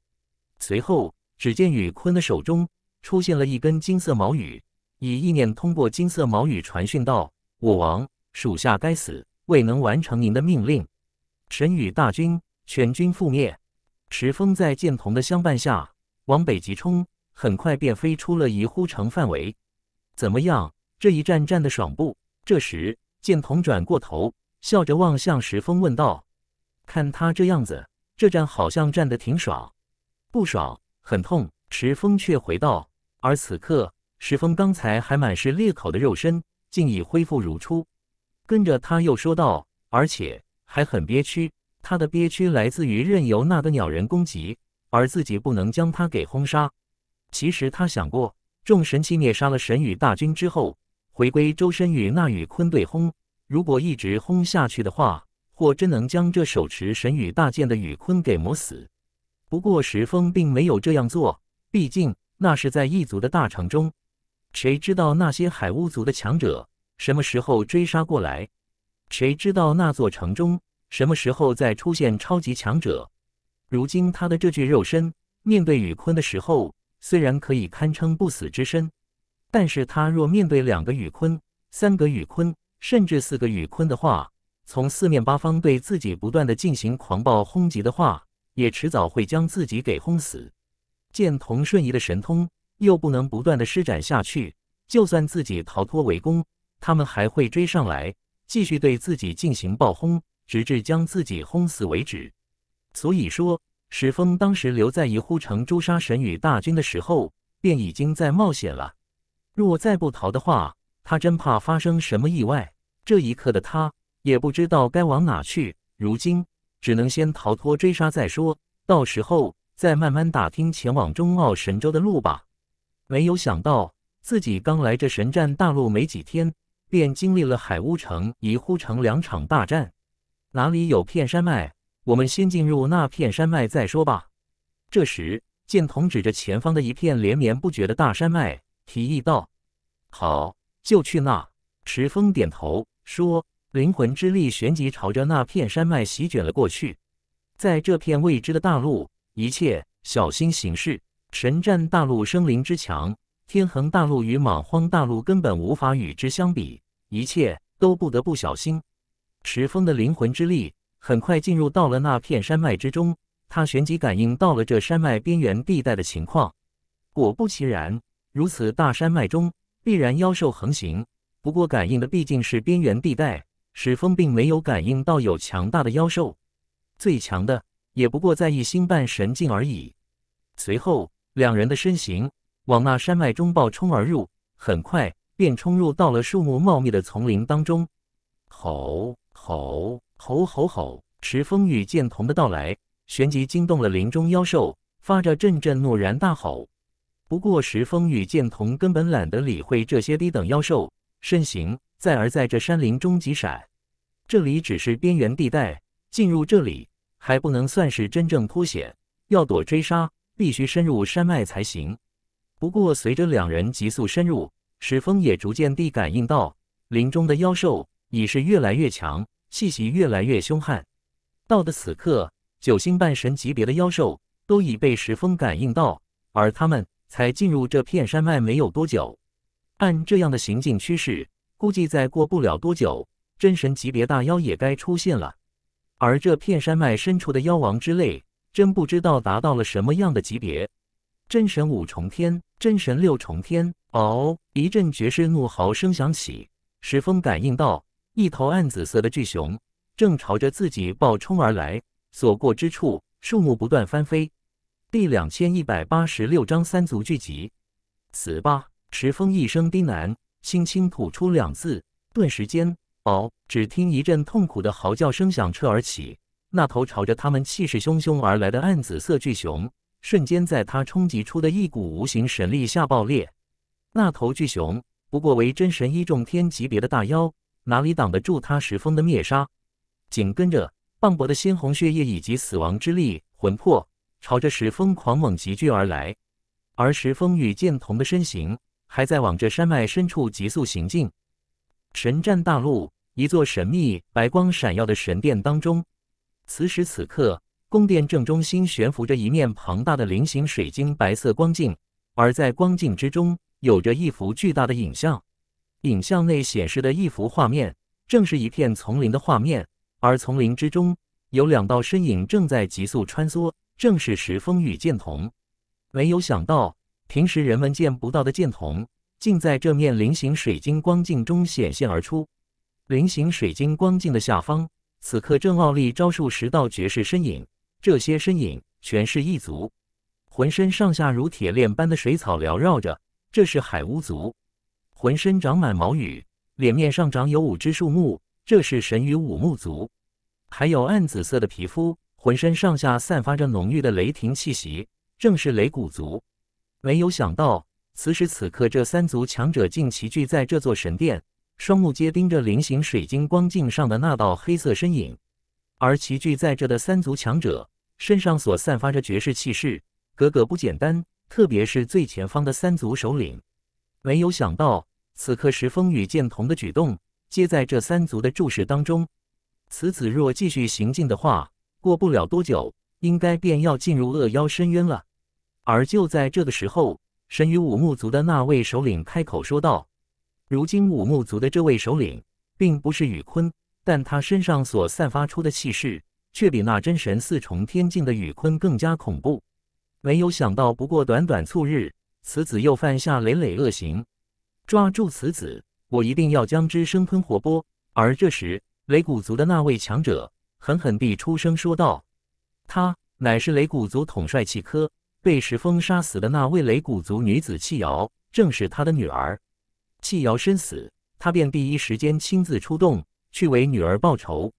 随后，只见宇坤的手中出现了一根金色毛羽，以意念通过金色毛羽传讯道：“我王，属下该死，未能完成您的命令，神羽大军全军覆灭。石峰在剑童的相伴下。”往北极冲，很快便飞出了宜乎城范围。怎么样，这一战战的爽不？这时，剑童转过头，笑着望向石峰，问道：“看他这样子，这战好像战的挺爽。”“不爽，很痛。”石峰却回道。而此刻，石峰刚才还满是裂口的肉身，竟已恢复如初。跟着他又说道：“而且还很憋屈，他的憋屈来自于任由那个鸟人攻击。”而自己不能将他给轰杀。其实他想过，众神器灭杀了神羽大军之后，回归周身与那羽坤对轰。如果一直轰下去的话，或真能将这手持神羽大剑的羽坤给磨死。不过石峰并没有这样做，毕竟那是在异族的大城中，谁知道那些海巫族的强者什么时候追杀过来？谁知道那座城中什么时候再出现超级强者？如今他的这具肉身面对宇坤的时候，虽然可以堪称不死之身，但是他若面对两个宇坤、三个宇坤，甚至四个宇坤的话，从四面八方对自己不断的进行狂暴轰击的话，也迟早会将自己给轰死。见童瞬移的神通又不能不断的施展下去，就算自己逃脱围攻，他们还会追上来，继续对自己进行爆轰，直至将自己轰死为止。所以说，石峰当时留在一呼城诛杀神羽大军的时候，便已经在冒险了。若再不逃的话，他真怕发生什么意外。这一刻的他也不知道该往哪去，如今只能先逃脱追杀再说，到时候再慢慢打听前往中奥神州的路吧。没有想到，自己刚来这神战大陆没几天，便经历了海乌城、一呼城两场大战。哪里有片山脉？我们先进入那片山脉再说吧。这时，剑童指着前方的一片连绵不绝的大山脉，提议道：“好，就去那。”石峰点头说：“灵魂之力，旋即朝着那片山脉席卷了过去。”在这片未知的大陆，一切小心行事。神战大陆生灵之强，天恒大陆与莽荒大陆根本无法与之相比，一切都不得不小心。石峰的灵魂之力。很快进入到了那片山脉之中，他旋即感应到了这山脉边缘地带的情况。果不其然，如此大山脉中必然妖兽横行。不过感应的毕竟是边缘地带，史峰并没有感应到有强大的妖兽，最强的也不过在一星半神境而已。随后，两人的身形往那山脉中暴冲而入，很快便冲入到了树木茂密的丛林当中。吼吼！吼吼吼！石峰与剑童的到来，旋即惊动了林中妖兽，发着阵阵怒然大吼。不过，石峰与剑童根本懒得理会这些低等妖兽，身形再而在这山林中急闪。这里只是边缘地带，进入这里还不能算是真正脱险。要躲追杀，必须深入山脉才行。不过，随着两人急速深入，石峰也逐渐地感应到林中的妖兽已是越来越强。气息越来越凶悍，到的此刻，九星半神级别的妖兽都已被石峰感应到，而他们才进入这片山脉没有多久。按这样的行进趋势，估计再过不了多久，真神级别大妖也该出现了。而这片山脉深处的妖王之类，真不知道达到了什么样的级别。真神五重天，真神六重天！嗷！一阵绝世怒嚎声响起，石峰感应到。一头暗紫色的巨熊正朝着自己暴冲而来，所过之处树木不断翻飞。第两千一百八十六章三足巨集，死吧！迟风一声低喃，轻轻吐出两字。顿时间，哦，只听一阵痛苦的嚎叫声响彻而起。那头朝着他们气势汹汹而来的暗紫色巨熊，瞬间在他冲击出的一股无形神力下爆裂。那头巨熊不过为真神一重天级别的大妖。哪里挡得住他石峰的灭杀？紧跟着，磅礴的鲜红血液以及死亡之力、魂魄，朝着石峰狂猛集聚而来。而石峰与剑童的身形，还在往着山脉深处急速行进。神战大陆，一座神秘白光闪耀的神殿当中，此时此刻，宫殿正中心悬浮着一面庞大的菱形水晶白色光镜，而在光镜之中，有着一幅巨大的影像。影像内显示的一幅画面，正是一片丛林的画面，而丛林之中有两道身影正在急速穿梭，正是石峰与剑童。没有想到，平时人们见不到的剑童，竟在这面菱形水晶光镜中显现而出。菱形水晶光镜的下方，此刻正傲立招数十道绝世身影，这些身影全是异族，浑身上下如铁链般的水草缭绕着，这是海巫族。浑身长满毛羽，脸面上长有五只树木，这是神与五木族；还有暗紫色的皮肤，浑身上下散发着浓郁的雷霆气息，正是雷古族。没有想到，此时此刻，这三族强者竟齐聚在这座神殿，双目皆盯着菱形水晶光镜上的那道黑色身影。而齐聚在这的三族强者身上所散发着绝世气势，个个不简单，特别是最前方的三族首领。没有想到。此刻，石峰与剑童的举动皆在这三族的注视当中。此子若继续行进的话，过不了多久，应该便要进入恶妖深渊了。而就在这个时候，神与五木族的那位首领开口说道：“如今五木族的这位首领，并不是宇坤，但他身上所散发出的气势，却比那真神四重天境的宇坤更加恐怖。没有想到，不过短短数日，此子又犯下累累恶行。”抓住此子，我一定要将之生吞活剥。而这时，雷古族的那位强者狠狠地出声说道：“他乃是雷古族统帅契科，被石峰杀死的那位雷古族女子契瑶，正是他的女儿。契瑶身死，他便第一时间亲自出动去为女儿报仇。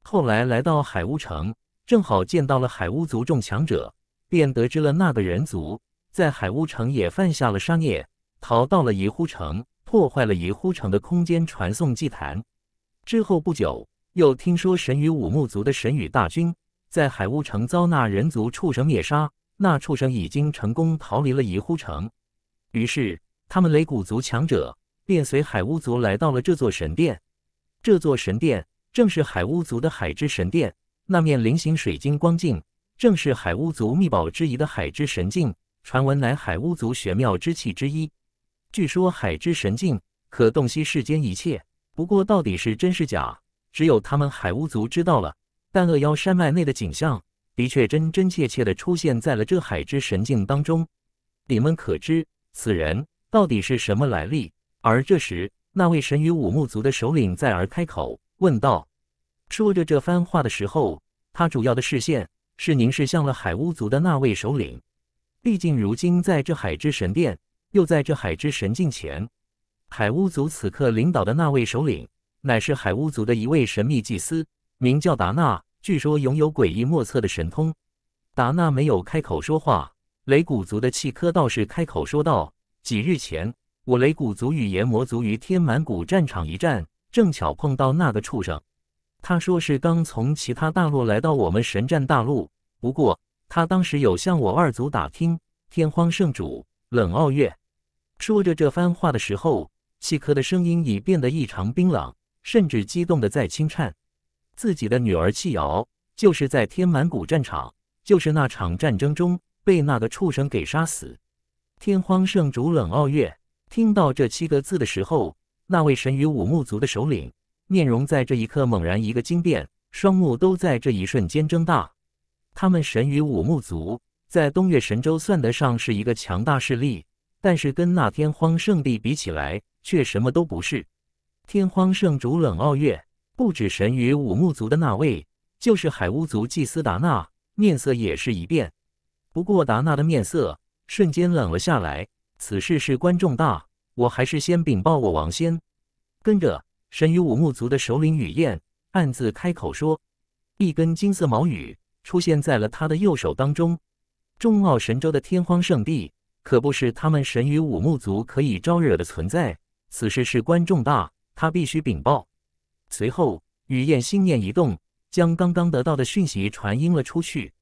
后来来到海乌城，正好见到了海乌族众强者，便得知了那个人族在海乌城也犯下了杀孽。”逃到了遗乎城，破坏了遗乎城的空间传送祭坛。之后不久，又听说神与五木族的神与大军在海乌城遭那人族畜生灭杀，那畜生已经成功逃离了遗乎城。于是，他们雷古族强者便随海巫族来到了这座神殿。这座神殿正是海巫族的海之神殿，那面菱形水晶光镜正是海巫族秘宝之一的海之神镜，传闻乃海巫族玄妙之器之一。据说海之神境可洞悉世间一切，不过到底是真是假，只有他们海巫族知道了。但恶妖山脉内的景象，的确真真切切地出现在了这海之神境当中。你们可知此人到底是什么来历？而这时，那位神与五木族的首领再而开口问道。说着这番话的时候，他主要的视线是凝视向了海巫族的那位首领。毕竟如今在这海之神殿。又在这海之神境前，海巫族此刻领导的那位首领，乃是海巫族的一位神秘祭司，名叫达纳，据说拥有诡异莫测的神通。达纳没有开口说话，雷古族的契科道士开口说道：“几日前，我雷古族与炎魔族于天蛮谷战场一战，正巧碰到那个畜生。他说是刚从其他大陆来到我们神战大陆，不过他当时有向我二族打听天荒圣主。”冷傲月说着这番话的时候，契科的声音已变得异常冰冷，甚至激动的在轻颤。自己的女儿契瑶，就是在天满谷战场，就是那场战争中被那个畜生给杀死。天荒圣主冷傲月听到这七个字的时候，那位神与五木族的首领面容在这一刻猛然一个惊变，双目都在这一瞬间睁大。他们神与五木族。在东岳神州算得上是一个强大势力，但是跟那天荒圣地比起来，却什么都不是。天荒圣主冷傲月，不止神与五木族的那位，就是海巫族祭司达纳面色也是一变。不过达纳的面色瞬间冷了下来。此事事关重大，我还是先禀报我王先。跟着神与五木族的首领雨燕暗自开口说：“一根金色毛羽出现在了他的右手当中。”中奥神州的天荒圣地，可不是他们神与武木族可以招惹的存在。此事事关重大，他必须禀报。随后，雨燕心念一动，将刚刚得到的讯息传音了出去。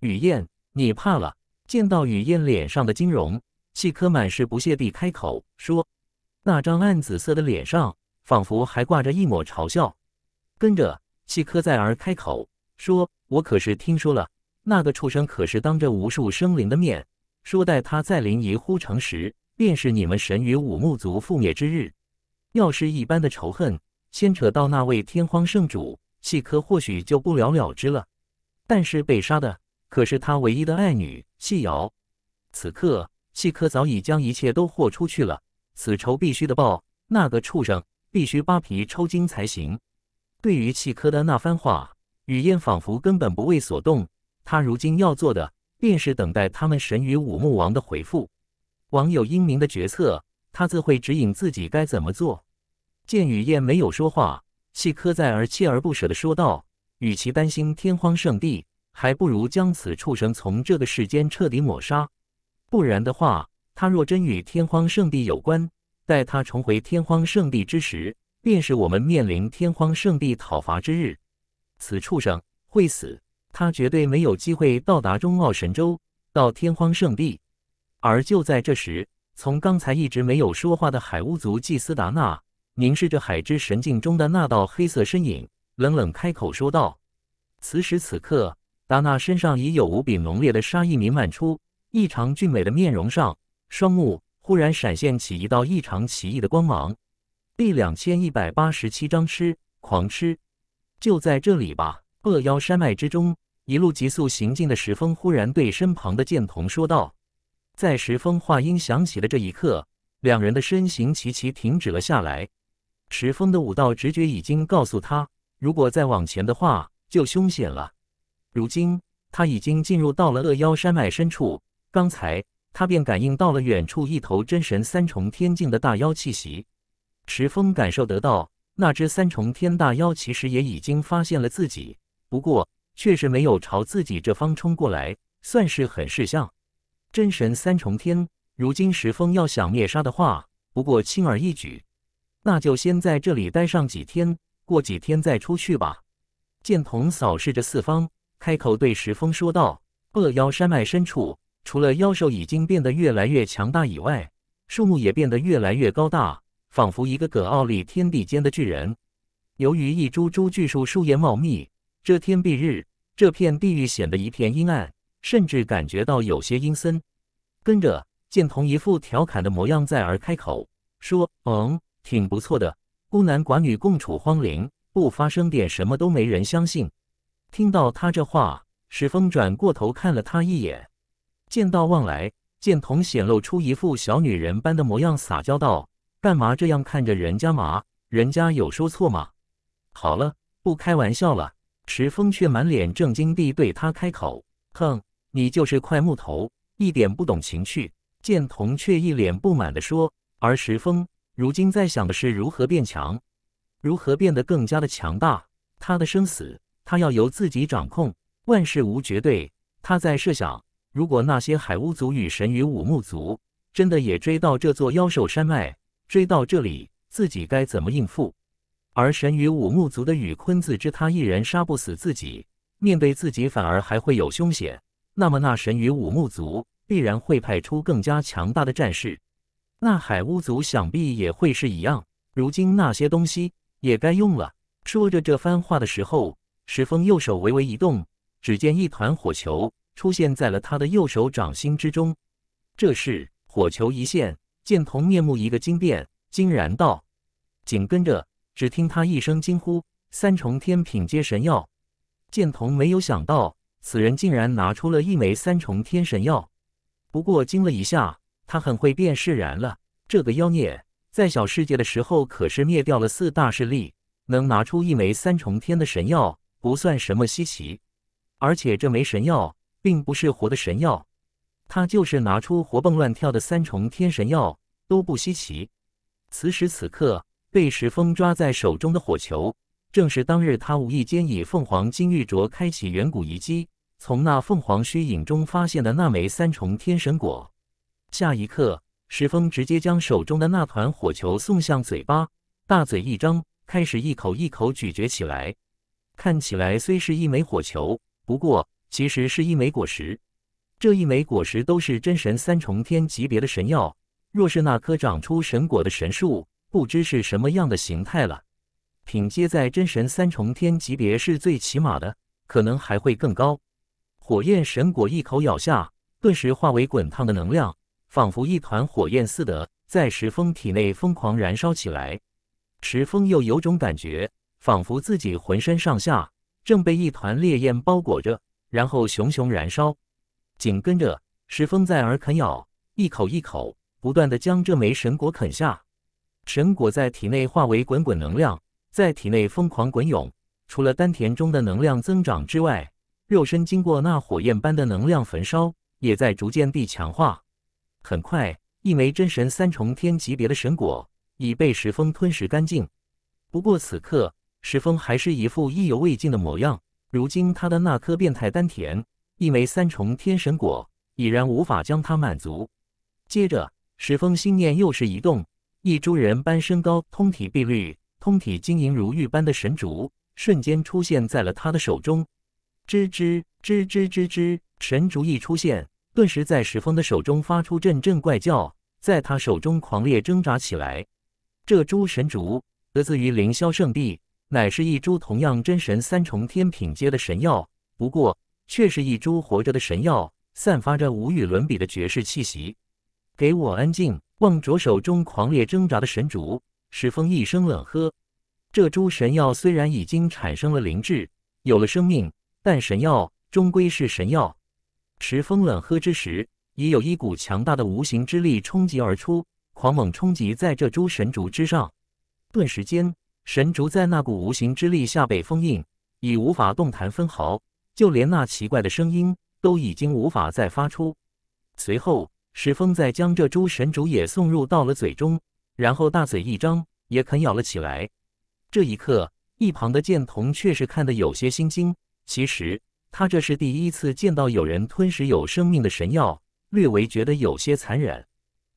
雨燕，你怕了？见到雨燕脸上的金容，契科满是不屑地开口说：“那张暗紫色的脸上，仿佛还挂着一抹嘲笑。”跟着，契科再而开口说：“我可是听说了。”那个畜生可是当着无数生灵的面说，待他再临沂呼城时，便是你们神与五木族覆灭之日。要是一般的仇恨牵扯到那位天荒圣主细科，或许就不了了之了。但是被杀的可是他唯一的爱女细瑶。此刻细科早已将一切都豁出去了，此仇必须的报，那个畜生必须扒皮抽筋才行。对于细科的那番话，雨燕仿佛根本不为所动。他如今要做的，便是等待他们神与武穆王的回复。王有英明的决策，他自会指引自己该怎么做。见雨燕没有说话，契科在而锲而不舍地说道：“与其担心天荒圣地，还不如将此畜生从这个世间彻底抹杀。不然的话，他若真与天荒圣地有关，待他重回天荒圣地之时，便是我们面临天荒圣地讨伐之日。此畜生会死。”他绝对没有机会到达中奥神州，到天荒圣地。而就在这时，从刚才一直没有说话的海巫族祭司达纳凝视着海之神境中的那道黑色身影，冷冷开口说道：“此时此刻，达纳身上已有无比浓烈的杀意弥漫出，异常俊美的面容上，双目忽然闪现起一道异常奇异的光芒。”第两千一百八十七章吃狂吃，就在这里吧，恶妖山脉之中。一路急速行进的石峰忽然对身旁的剑童说道：“在石峰话音响起的这一刻，两人的身形齐齐停止了下来。石峰的武道直觉已经告诉他，如果再往前的话就凶险了。如今他已经进入到了恶妖山脉深处，刚才他便感应到了远处一头真神三重天境的大妖气息。石峰感受得到，那只三重天大妖其实也已经发现了自己，不过。”确实没有朝自己这方冲过来，算是很识相。真神三重天，如今石峰要想灭杀的话，不过轻而易举。那就先在这里待上几天，过几天再出去吧。剑童扫视着四方，开口对石峰说道：“恶妖山脉深处，除了妖兽已经变得越来越强大以外，树木也变得越来越高大，仿佛一个个傲立天地间的巨人。由于一株株巨树树叶茂密。”遮天蔽日，这片地域显得一片阴暗，甚至感觉到有些阴森。跟着，见同一副调侃的模样，在而开口说：“嗯，挺不错的，孤男寡女共处荒林，不发生点什么都没人相信。”听到他这话，石峰转过头看了他一眼，见到望来，见童显露出一副小女人般的模样，撒娇道：“干嘛这样看着人家嘛？人家有说错吗？”好了，不开玩笑了。石峰却满脸正经地对他开口：“哼，你就是块木头，一点不懂情趣。”剑童却一脸不满地说。而石峰如今在想的是如何变强，如何变得更加的强大。他的生死，他要由自己掌控。万事无绝对，他在设想：如果那些海巫族与神与武木族真的也追到这座妖兽山脉，追到这里，自己该怎么应付？而神与武木族的宇坤自知他一人杀不死自己，面对自己反而还会有凶险，那么那神与武木族必然会派出更加强大的战士，那海巫族想必也会是一样。如今那些东西也该用了。说着这番话的时候，石峰右手微微一动，只见一团火球出现在了他的右手掌心之中。这时，火球一现，剑童面目一个惊变，惊然道：“紧跟着。”只听他一声惊呼：“三重天品阶神药！”剑童没有想到，此人竟然拿出了一枚三重天神药。不过惊了一下，他很会变，释然了。这个妖孽在小世界的时候可是灭掉了四大势力，能拿出一枚三重天的神药不算什么稀奇。而且这枚神药并不是活的神药，他就是拿出活蹦乱跳的三重天神药都不稀奇。此时此刻。被石峰抓在手中的火球，正是当日他无意间以凤凰金玉镯开启远古遗迹，从那凤凰虚影中发现的那枚三重天神果。下一刻，石峰直接将手中的那团火球送向嘴巴，大嘴一张，开始一口一口咀嚼起来。看起来虽是一枚火球，不过其实是一枚果实。这一枚果实都是真神三重天级别的神药，若是那棵长出神果的神树。不知是什么样的形态了，品阶在真神三重天级别是最起码的，可能还会更高。火焰神果一口咬下，顿时化为滚烫的能量，仿佛一团火焰似的，在石峰体内疯狂燃烧起来。石峰又有种感觉，仿佛自己浑身上下正被一团烈焰包裹着，然后熊熊燃烧。紧跟着，石峰在耳啃咬，一口一口，不断的将这枚神果啃下。神果在体内化为滚滚能量，在体内疯狂滚涌。除了丹田中的能量增长之外，肉身经过那火焰般的能量焚烧，也在逐渐地强化。很快，一枚真神三重天级别的神果已被石峰吞噬干净。不过，此刻石峰还是一副意犹未尽的模样。如今，他的那颗变态丹田，一枚三重天神果已然无法将他满足。接着，石峰心念又是一动。一株人般身高、通体碧绿、通体晶莹如玉般的神竹，瞬间出现在了他的手中。吱吱吱吱吱吱！神竹一出现，顿时在石峰的手中发出阵阵怪叫，在他手中狂烈挣扎起来。这株神竹得自于凌霄圣地，乃是一株同样真神三重天品阶的神药，不过却是一株活着的神药，散发着无与伦比的绝世气息。给我安静！望着手中狂烈挣扎的神竹，石峰一声冷喝：“这株神药虽然已经产生了灵智，有了生命，但神药终归是神药。”石峰冷喝之时，已有一股强大的无形之力冲击而出，狂猛冲击在这株神竹之上。顿时间，神竹在那股无形之力下被封印，已无法动弹分毫，就连那奇怪的声音都已经无法再发出。随后。石峰在将这株神竹也送入到了嘴中，然后大嘴一张，也啃咬了起来。这一刻，一旁的剑童却是看得有些心惊。其实他这是第一次见到有人吞食有生命的神药，略微觉得有些残忍。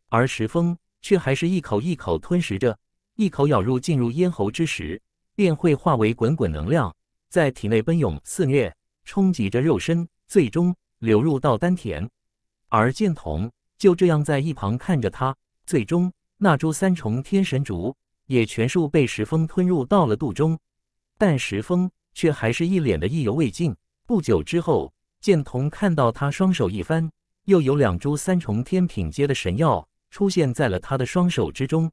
而石峰却还是一口一口吞食着，一口咬入进入咽喉之时，便会化为滚滚能量，在体内奔涌肆虐，冲击着肉身，最终流入到丹田。而剑童。就这样在一旁看着他，最终那株三重天神竹也全数被石峰吞入到了肚中，但石峰却还是一脸的意犹未尽。不久之后，剑童看到他双手一翻，又有两株三重天品阶的神药出现在了他的双手之中。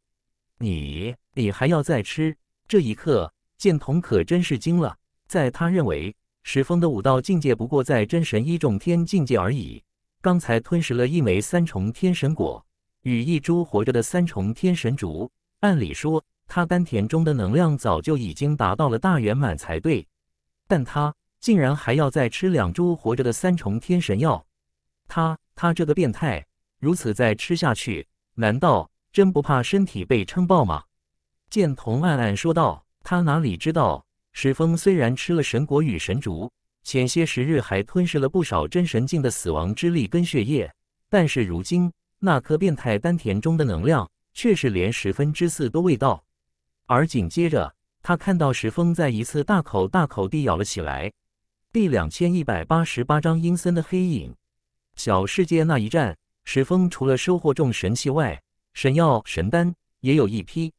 你你还要再吃？这一刻，剑童可真是惊了，在他认为石峰的武道境界不过在真神一重天境界而已。刚才吞食了一枚三重天神果与一株活着的三重天神竹，按理说他丹田中的能量早就已经达到了大圆满才对，但他竟然还要再吃两株活着的三重天神药，他他这个变态，如此再吃下去，难道真不怕身体被撑爆吗？见童暗暗说道。他哪里知道，石峰虽然吃了神果与神竹。前些时日还吞噬了不少真神境的死亡之力跟血液，但是如今那颗变态丹田中的能量却是连十分之四都未到。而紧接着，他看到石峰再一次大口大口地咬了起来。第两千一百八十八章阴森的黑影。小世界那一战，石峰除了收获众神器外，神药、神丹也有一批。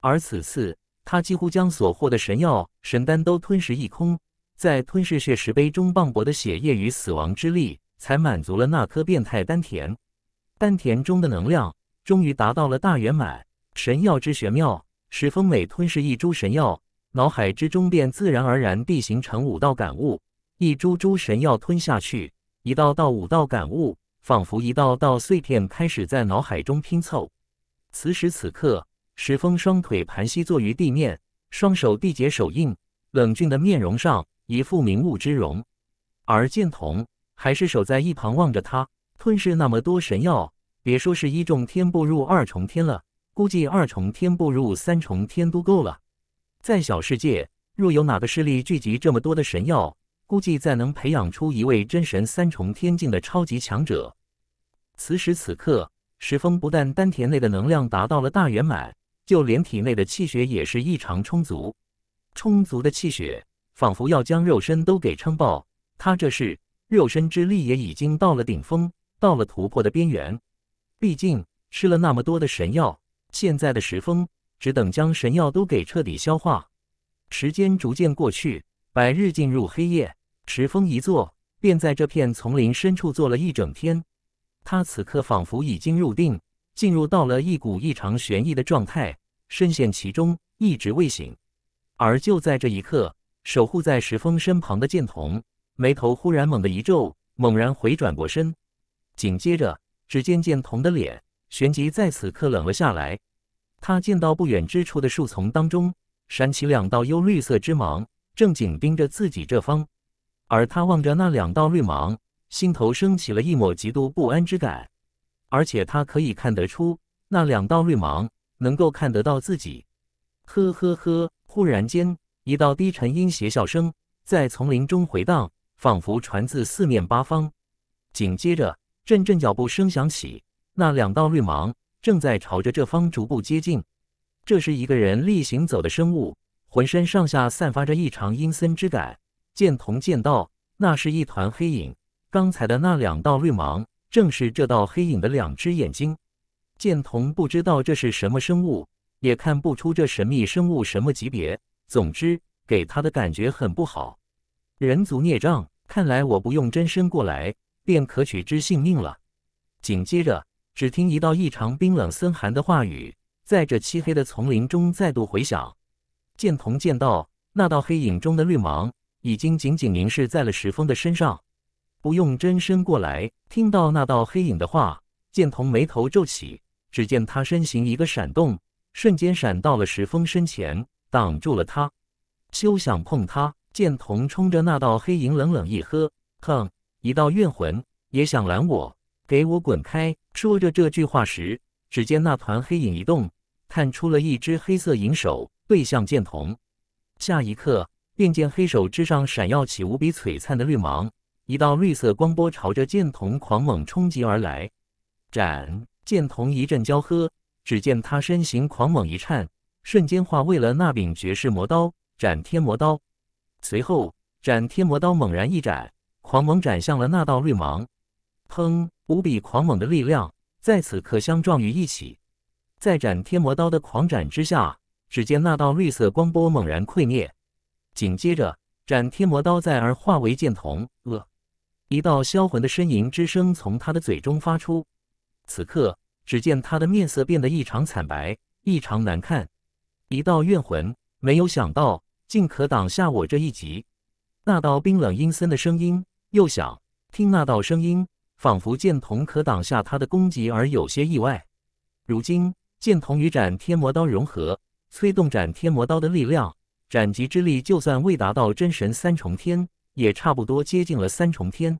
而此次，他几乎将所获的神药、神丹都吞噬一空。在吞噬血石碑中磅礴的血液与死亡之力，才满足了那颗变态丹田。丹田中的能量终于达到了大圆满。神药之玄妙，石峰每吞噬一株神药，脑海之中便自然而然地形成五道感悟。一株株神药吞下去，一道道五道感悟，仿佛一道道碎片开始在脑海中拼凑。此时此刻，石峰双腿盘膝坐于地面，双手缔结手印，冷峻的面容上。一副明悟之容，而剑童还是守在一旁望着他吞噬那么多神药，别说是一重天步入二重天了，估计二重天步入三重天都够了。在小世界，若有哪个势力聚集这么多的神药，估计再能培养出一位真神三重天境的超级强者。此时此刻，石峰不但丹田内的能量达到了大圆满，就连体内的气血也是异常充足，充足的气血。仿佛要将肉身都给撑爆，他这是肉身之力也已经到了顶峰，到了突破的边缘。毕竟吃了那么多的神药，现在的石峰只等将神药都给彻底消化。时间逐渐过去，白日进入黑夜，石峰一坐便在这片丛林深处坐了一整天。他此刻仿佛已经入定，进入到了一股异常玄异的状态，深陷其中，一直未醒。而就在这一刻。守护在石峰身旁的剑童眉头忽然猛地一皱，猛然回转过身，紧接着只见剑童的脸旋即在此刻冷了下来。他见到不远之处的树丛当中闪起两道幽绿色之芒，正紧盯着自己这方。而他望着那两道绿芒，心头升起了一抹极度不安之感。而且他可以看得出，那两道绿芒能够看得到自己。呵呵呵，忽然间。一道低沉阴邪笑声在丛林中回荡，仿佛传自四面八方。紧接着，阵阵脚步声响起，那两道绿芒正在朝着这方逐步接近。这是一个人力行走的生物，浑身上下散发着异常阴森之感。剑童见到，那是一团黑影。刚才的那两道绿芒，正是这道黑影的两只眼睛。剑童不知道这是什么生物，也看不出这神秘生物什么级别。总之，给他的感觉很不好。人族孽障，看来我不用真身过来便可取之性命了。紧接着，只听一道异常冰冷森寒的话语在这漆黑的丛林中再度回响。剑童见到那道黑影中的绿芒，已经紧紧凝视在了石峰的身上。不用真身过来，听到那道黑影的话，剑童眉头皱起。只见他身形一个闪动，瞬间闪到了石峰身前。挡住了他，休想碰他！剑童冲着那道黑影冷冷一喝：“哼，一道怨魂也想拦我？给我滚开！”说着这句话时，只见那团黑影一动，探出了一只黑色银手，对向剑童。下一刻，便见黑手之上闪耀起无比璀璨的绿芒，一道绿色光波朝着剑童狂猛冲击而来。斩！剑童一阵娇喝，只见他身形狂猛一颤。瞬间化为了那柄绝世魔刀——斩天魔刀。随后，斩天魔刀猛然一斩，狂猛斩向了那道绿芒。砰！无比狂猛的力量在此刻相撞于一起。在斩天魔刀的狂斩之下，只见那道绿色光波猛然溃灭。紧接着，斩天魔刀在而化为剑瞳。呃，一道销魂的呻吟之声从他的嘴中发出。此刻，只见他的面色变得异常惨白，异常难看。一道怨魂，没有想到竟可挡下我这一击。那道冰冷阴森的声音又响，听那道声音，仿佛剑童可挡下他的攻击而有些意外。如今剑童与斩天魔刀融合，催动斩天魔刀的力量，斩击之力就算未达到真神三重天，也差不多接近了三重天。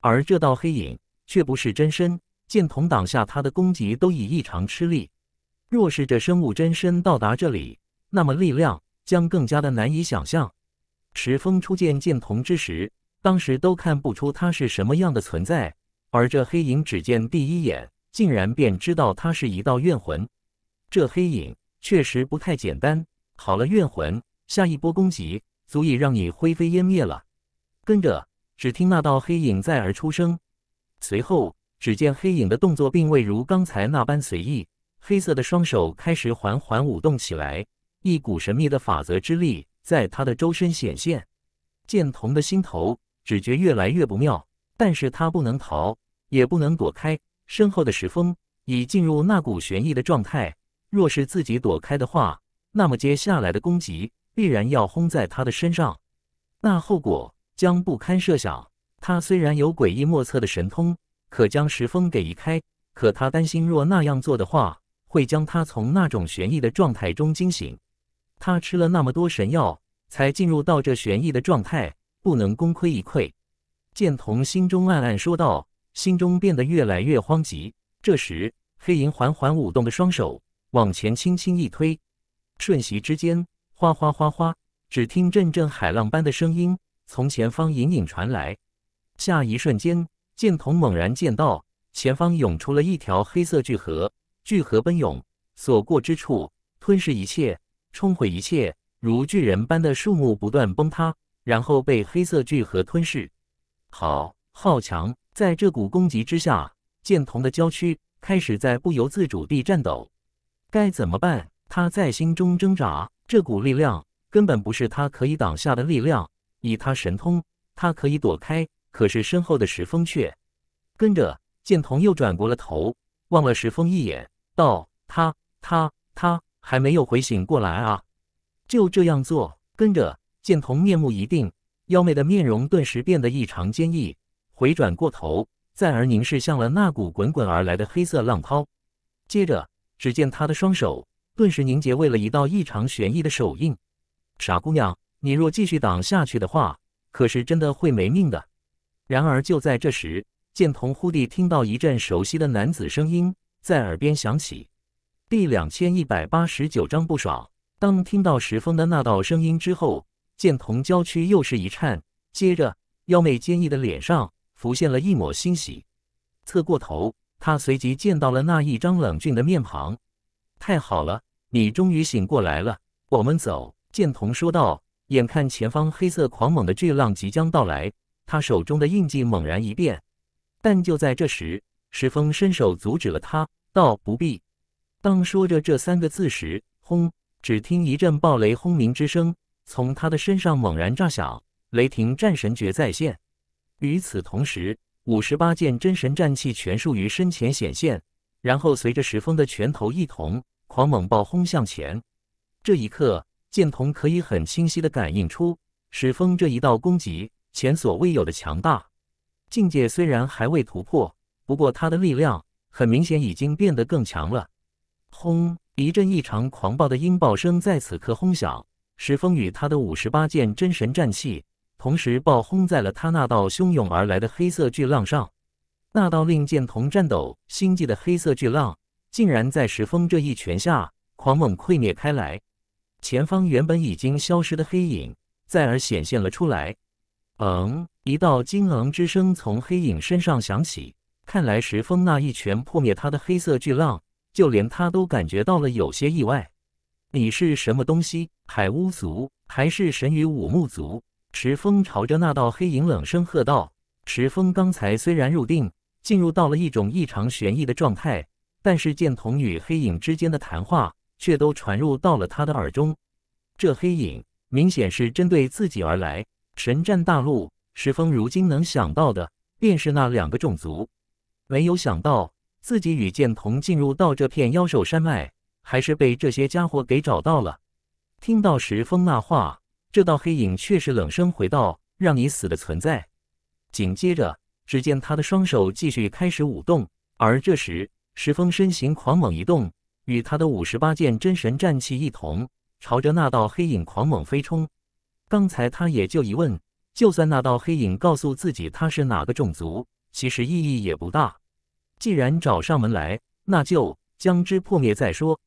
而这道黑影却不是真身，剑童挡下他的攻击都已异常吃力。若是这生物真身到达这里，那么力量将更加的难以想象。石峰初见剑童之时，当时都看不出他是什么样的存在，而这黑影只见第一眼，竟然便知道他是一道怨魂。这黑影确实不太简单。好了，怨魂，下一波攻击足以让你灰飞烟灭了。跟着，只听那道黑影在而出声，随后只见黑影的动作并未如刚才那般随意。黑色的双手开始缓缓舞动起来，一股神秘的法则之力在他的周身显现。剑童的心头只觉越来越不妙，但是他不能逃，也不能躲开。身后的石峰已进入那股玄意的状态，若是自己躲开的话，那么接下来的攻击必然要轰在他的身上，那后果将不堪设想。他虽然有诡异莫测的神通，可将石峰给移开，可他担心若那样做的话。会将他从那种悬疑的状态中惊醒。他吃了那么多神药，才进入到这悬疑的状态，不能功亏一篑。剑童心中暗暗说道，心中变得越来越慌急。这时，黑影缓缓舞动的双手往前轻轻一推，瞬息之间，哗哗哗哗，只听阵阵海浪般的声音从前方隐隐传来。下一瞬间，剑童猛然见到前方涌出了一条黑色巨河。聚合奔涌，所过之处吞噬一切，冲毁一切，如巨人般的树木不断崩塌，然后被黑色聚合吞噬。好，好强！在这股攻击之下，剑童的娇躯开始在不由自主地颤抖。该怎么办？他在心中挣扎。这股力量根本不是他可以挡下的力量。以他神通，他可以躲开，可是身后的石峰却跟着剑童又转过了头，望了石峰一眼。道：“他他他还没有回醒过来啊！”就这样做，跟着剑童面目一定，妖媚的面容顿时变得异常坚毅，回转过头，再而凝视向了那股滚滚而来的黑色浪涛。接着，只见他的双手顿时凝结为了一道异常玄异的手印。傻姑娘，你若继续挡下去的话，可是真的会没命的。然而，就在这时，剑童忽地听到一阵熟悉的男子声音。在耳边响起。第两千一百八十九章不爽。当听到石峰的那道声音之后，剑童娇躯又是一颤。接着，妖妹坚毅的脸上浮现了一抹欣喜。侧过头，他随即见到了那一张冷峻的面庞。太好了，你终于醒过来了。我们走。”剑童说道。眼看前方黑色狂猛的巨浪即将到来，他手中的印记猛然一变。但就在这时，石峰伸手阻止了他，道：“不必。”当说着这三个字时，轰！只听一阵暴雷轰鸣之声从他的身上猛然炸响，雷霆战神诀再现。与此同时，五十八件真神战器全数于身前显现，然后随着石峰的拳头一同狂猛暴轰向前。这一刻，剑童可以很清晰地感应出石峰这一道攻击前所未有的强大。境界虽然还未突破。不过，他的力量很明显已经变得更强了。轰！一阵异常狂暴的音爆声在此刻轰响，石峰与他的五十八件真神战器同时爆轰在了他那道汹涌而来的黑色巨浪上。那道令剑同战斗心悸的黑色巨浪，竟然在石峰这一拳下狂猛溃灭开来。前方原本已经消失的黑影，再而显现了出来。嗯，一道惊昂之声从黑影身上响起。看来石峰那一拳破灭他的黑色巨浪，就连他都感觉到了有些意外。你是什么东西？海巫族还是神与武木族？石峰朝着那道黑影冷声喝道。石峰刚才虽然入定，进入到了一种异常悬疑的状态，但是剑童与黑影之间的谈话却都传入到了他的耳中。这黑影明显是针对自己而来。神战大陆，石峰如今能想到的便是那两个种族。没有想到自己与剑童进入到这片妖兽山脉，还是被这些家伙给找到了。听到石峰那话，这道黑影却是冷声回道：“让你死的存在。”紧接着，只见他的双手继续开始舞动。而这时，石峰身形狂猛移动，与他的五十八件真神战气一同朝着那道黑影狂猛飞冲。刚才他也就一问，就算那道黑影告诉自己他是哪个种族。其实意义也不大，既然找上门来，那就将之破灭再说。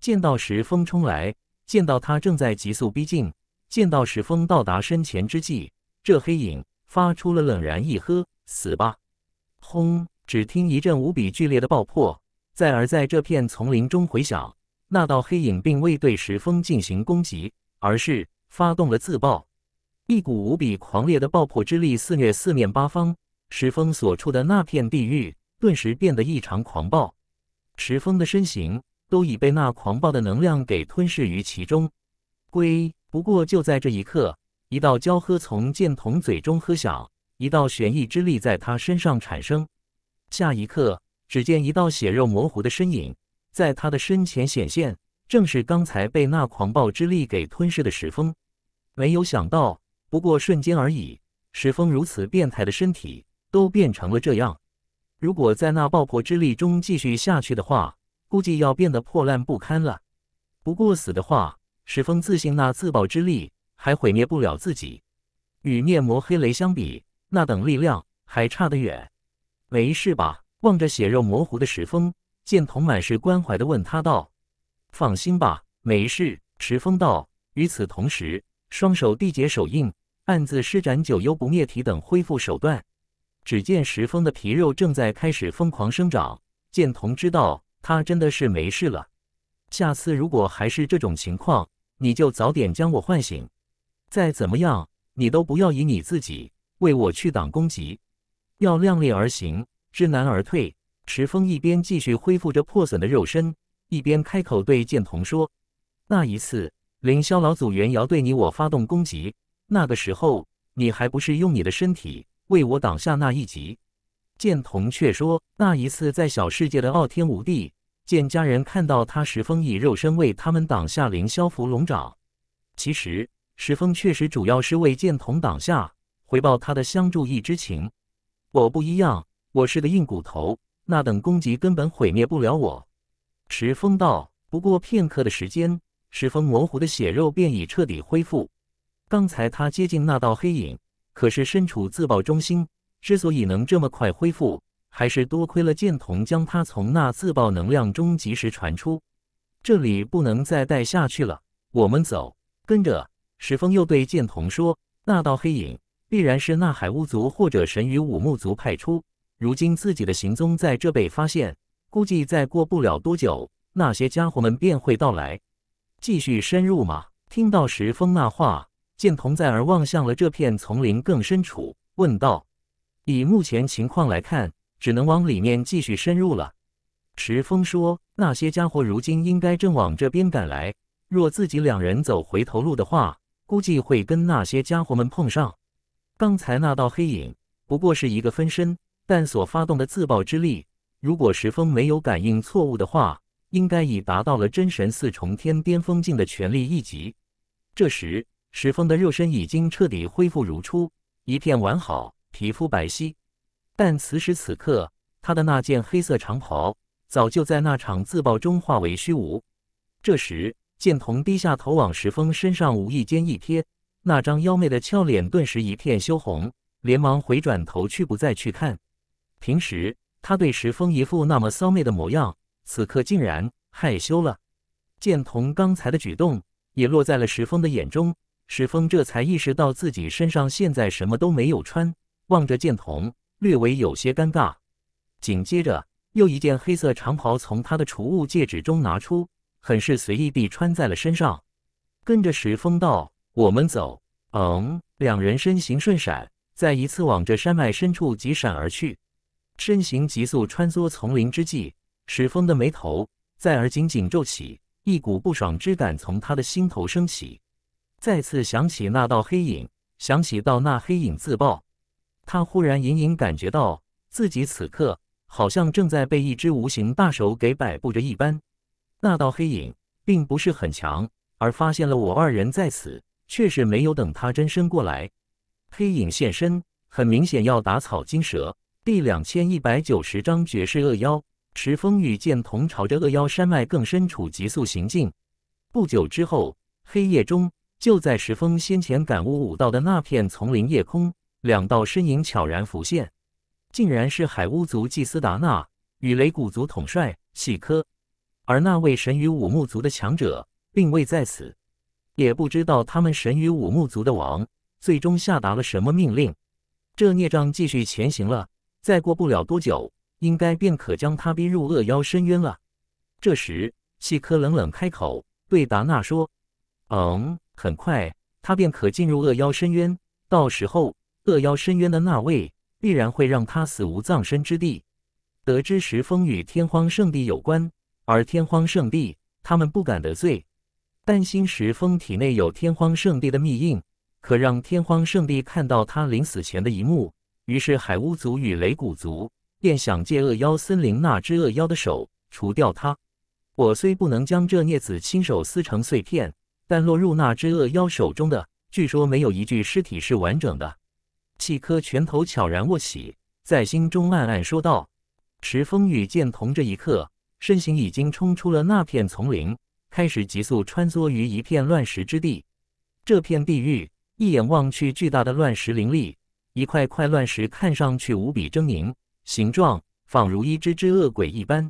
见到石峰冲来，见到他正在急速逼近，见到石峰到达身前之际，这黑影发出了冷然一喝：“死吧！”轰！只听一阵无比剧烈的爆破在而在这片丛林中回响。那道黑影并未对石峰进行攻击，而是发动了自爆，一股无比狂烈的爆破之力肆虐四面八方。石峰所处的那片地域顿时变得异常狂暴，石峰的身形都已被那狂暴的能量给吞噬于其中。龟，不过就在这一刻，一道娇喝从剑童嘴中喝响，一道玄异之力在他身上产生。下一刻，只见一道血肉模糊的身影在他的身前显现，正是刚才被那狂暴之力给吞噬的石峰。没有想到，不过瞬间而已，石峰如此变态的身体。都变成了这样。如果在那爆破之力中继续下去的话，估计要变得破烂不堪了。不过死的话，石峰自信那自爆之力还毁灭不了自己。与灭魔黑雷相比，那等力量还差得远。没事吧？望着血肉模糊的石峰，剑童满是关怀的问他道：“放心吧，没事。”石峰道。与此同时，双手缔结手印，暗自施展九幽不灭体等恢复手段。只见石峰的皮肉正在开始疯狂生长，剑童知道他真的是没事了。下次如果还是这种情况，你就早点将我唤醒。再怎么样，你都不要以你自己为我去挡攻击，要量力而行，知难而退。石峰一边继续恢复着破损的肉身，一边开口对剑童说：“那一次凌霄老祖元瑶对你我发动攻击，那个时候你还不是用你的身体？”为我挡下那一击，剑童却说：“那一次在小世界的傲天无地，见家人看到他时，风以肉身为他们挡下凌霄伏龙掌。其实石峰确实主要是为剑童挡下，回报他的相助一之情。我不一样，我是个硬骨头，那等攻击根本毁灭不了我。”石峰道。不过片刻的时间，石峰模糊的血肉便已彻底恢复。刚才他接近那道黑影。可是身处自爆中心，之所以能这么快恢复，还是多亏了剑童将他从那自爆能量中及时传出。这里不能再待下去了，我们走。跟着石峰又对剑童说：“那道黑影必然是那海巫族或者神羽武木族派出，如今自己的行踪在这被发现，估计再过不了多久，那些家伙们便会到来。继续深入吗？”听到石峰那话。见童在儿望向了这片丛林更深处，问道：“以目前情况来看，只能往里面继续深入了。”石峰说：“那些家伙如今应该正往这边赶来，若自己两人走回头路的话，估计会跟那些家伙们碰上。刚才那道黑影不过是一个分身，但所发动的自爆之力，如果石峰没有感应错误的话，应该已达到了真神四重天巅峰境的权力一级。”这时。石峰的肉身已经彻底恢复如初，一片完好，皮肤白皙。但此时此刻，他的那件黑色长袍早就在那场自爆中化为虚无。这时，剑童低下头往石峰身上无意间一贴，那张妖媚的俏脸顿时一片羞红，连忙回转头去，不再去看。平时他对石峰一副那么骚媚的模样，此刻竟然害羞了。剑童刚才的举动也落在了石峰的眼中。史峰这才意识到自己身上现在什么都没有穿，望着剑童，略微有些尴尬。紧接着，又一件黑色长袍从他的储物戒指中拿出，很是随意地穿在了身上。跟着史峰道：“我们走。”“嗯。”两人身形瞬闪，再一次往这山脉深处疾闪而去。身形急速穿梭丛林之际，史峰的眉头再而紧紧皱起，一股不爽之感从他的心头升起。再次想起那道黑影，想起到那黑影自爆，他忽然隐隐感觉到自己此刻好像正在被一只无形大手给摆布着一般。那道黑影并不是很强，而发现了我二人在此，却是没有等他真身过来。黑影现身，很明显要打草惊蛇。第两千一百九十章绝世恶妖。石风与剑童朝着恶妖山脉更深处急速行进。不久之后，黑夜中。就在石峰先前感悟武道的那片丛林夜空，两道身影悄然浮现，竟然是海巫族祭司达纳与雷古族统帅细科。而那位神与武木族的强者并未在此，也不知道他们神与武木族的王最终下达了什么命令。这孽障继续前行了，再过不了多久，应该便可将他逼入恶妖深渊了。这时，细科冷冷开口对达纳说：“嗯。”很快，他便可进入恶妖深渊。到时候，恶妖深渊的那位必然会让他死无葬身之地。得知石峰与天荒圣地有关，而天荒圣地他们不敢得罪，担心石峰体内有天荒圣地的秘印，可让天荒圣地看到他临死前的一幕。于是，海巫族与雷古族便想借恶妖森林那只恶妖的手除掉他。我虽不能将这孽子亲手撕成碎片。但落入那只恶妖手中的，据说没有一具尸体是完整的。契科拳头悄然握起，在心中暗暗说道：“池风与剑同这一刻，身形已经冲出了那片丛林，开始急速穿梭于一片乱石之地。这片地狱，一眼望去，巨大的乱石林立，一块块乱石看上去无比狰狞，形状仿如一只只恶鬼一般。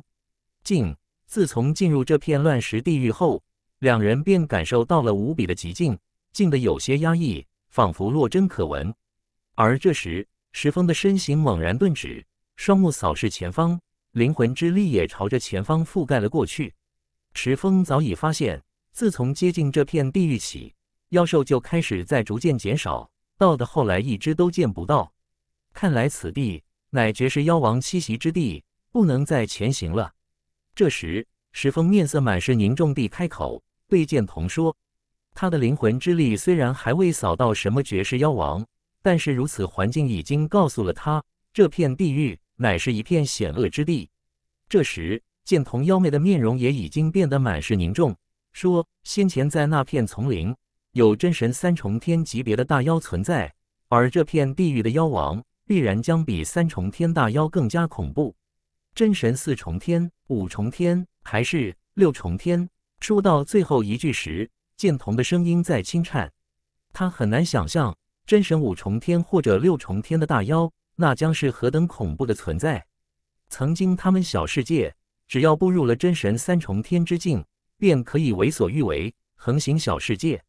进，自从进入这片乱石地狱后。”两人便感受到了无比的极静，静得有些压抑，仿佛落针可闻。而这时，石峰的身形猛然顿止，双目扫视前方，灵魂之力也朝着前方覆盖了过去。石峰早已发现，自从接近这片地狱起，妖兽就开始在逐渐减少，到的后来一只都见不到。看来此地乃绝世妖王栖息之地，不能再前行了。这时，石峰面色满是凝重地开口。对剑童说：“他的灵魂之力虽然还未扫到什么绝世妖王，但是如此环境已经告诉了他，这片地狱乃是一片险恶之地。”这时，剑童妖妹的面容也已经变得满是凝重，说：“先前在那片丛林有真神三重天级别的大妖存在，而这片地狱的妖王必然将比三重天大妖更加恐怖。真神四重天、五重天还是六重天？”说到最后一句时，剑童的声音在轻颤。他很难想象真神五重天或者六重天的大妖，那将是何等恐怖的存在。曾经他们小世界，只要步入了真神三重天之境，便可以为所欲为，横行小世界。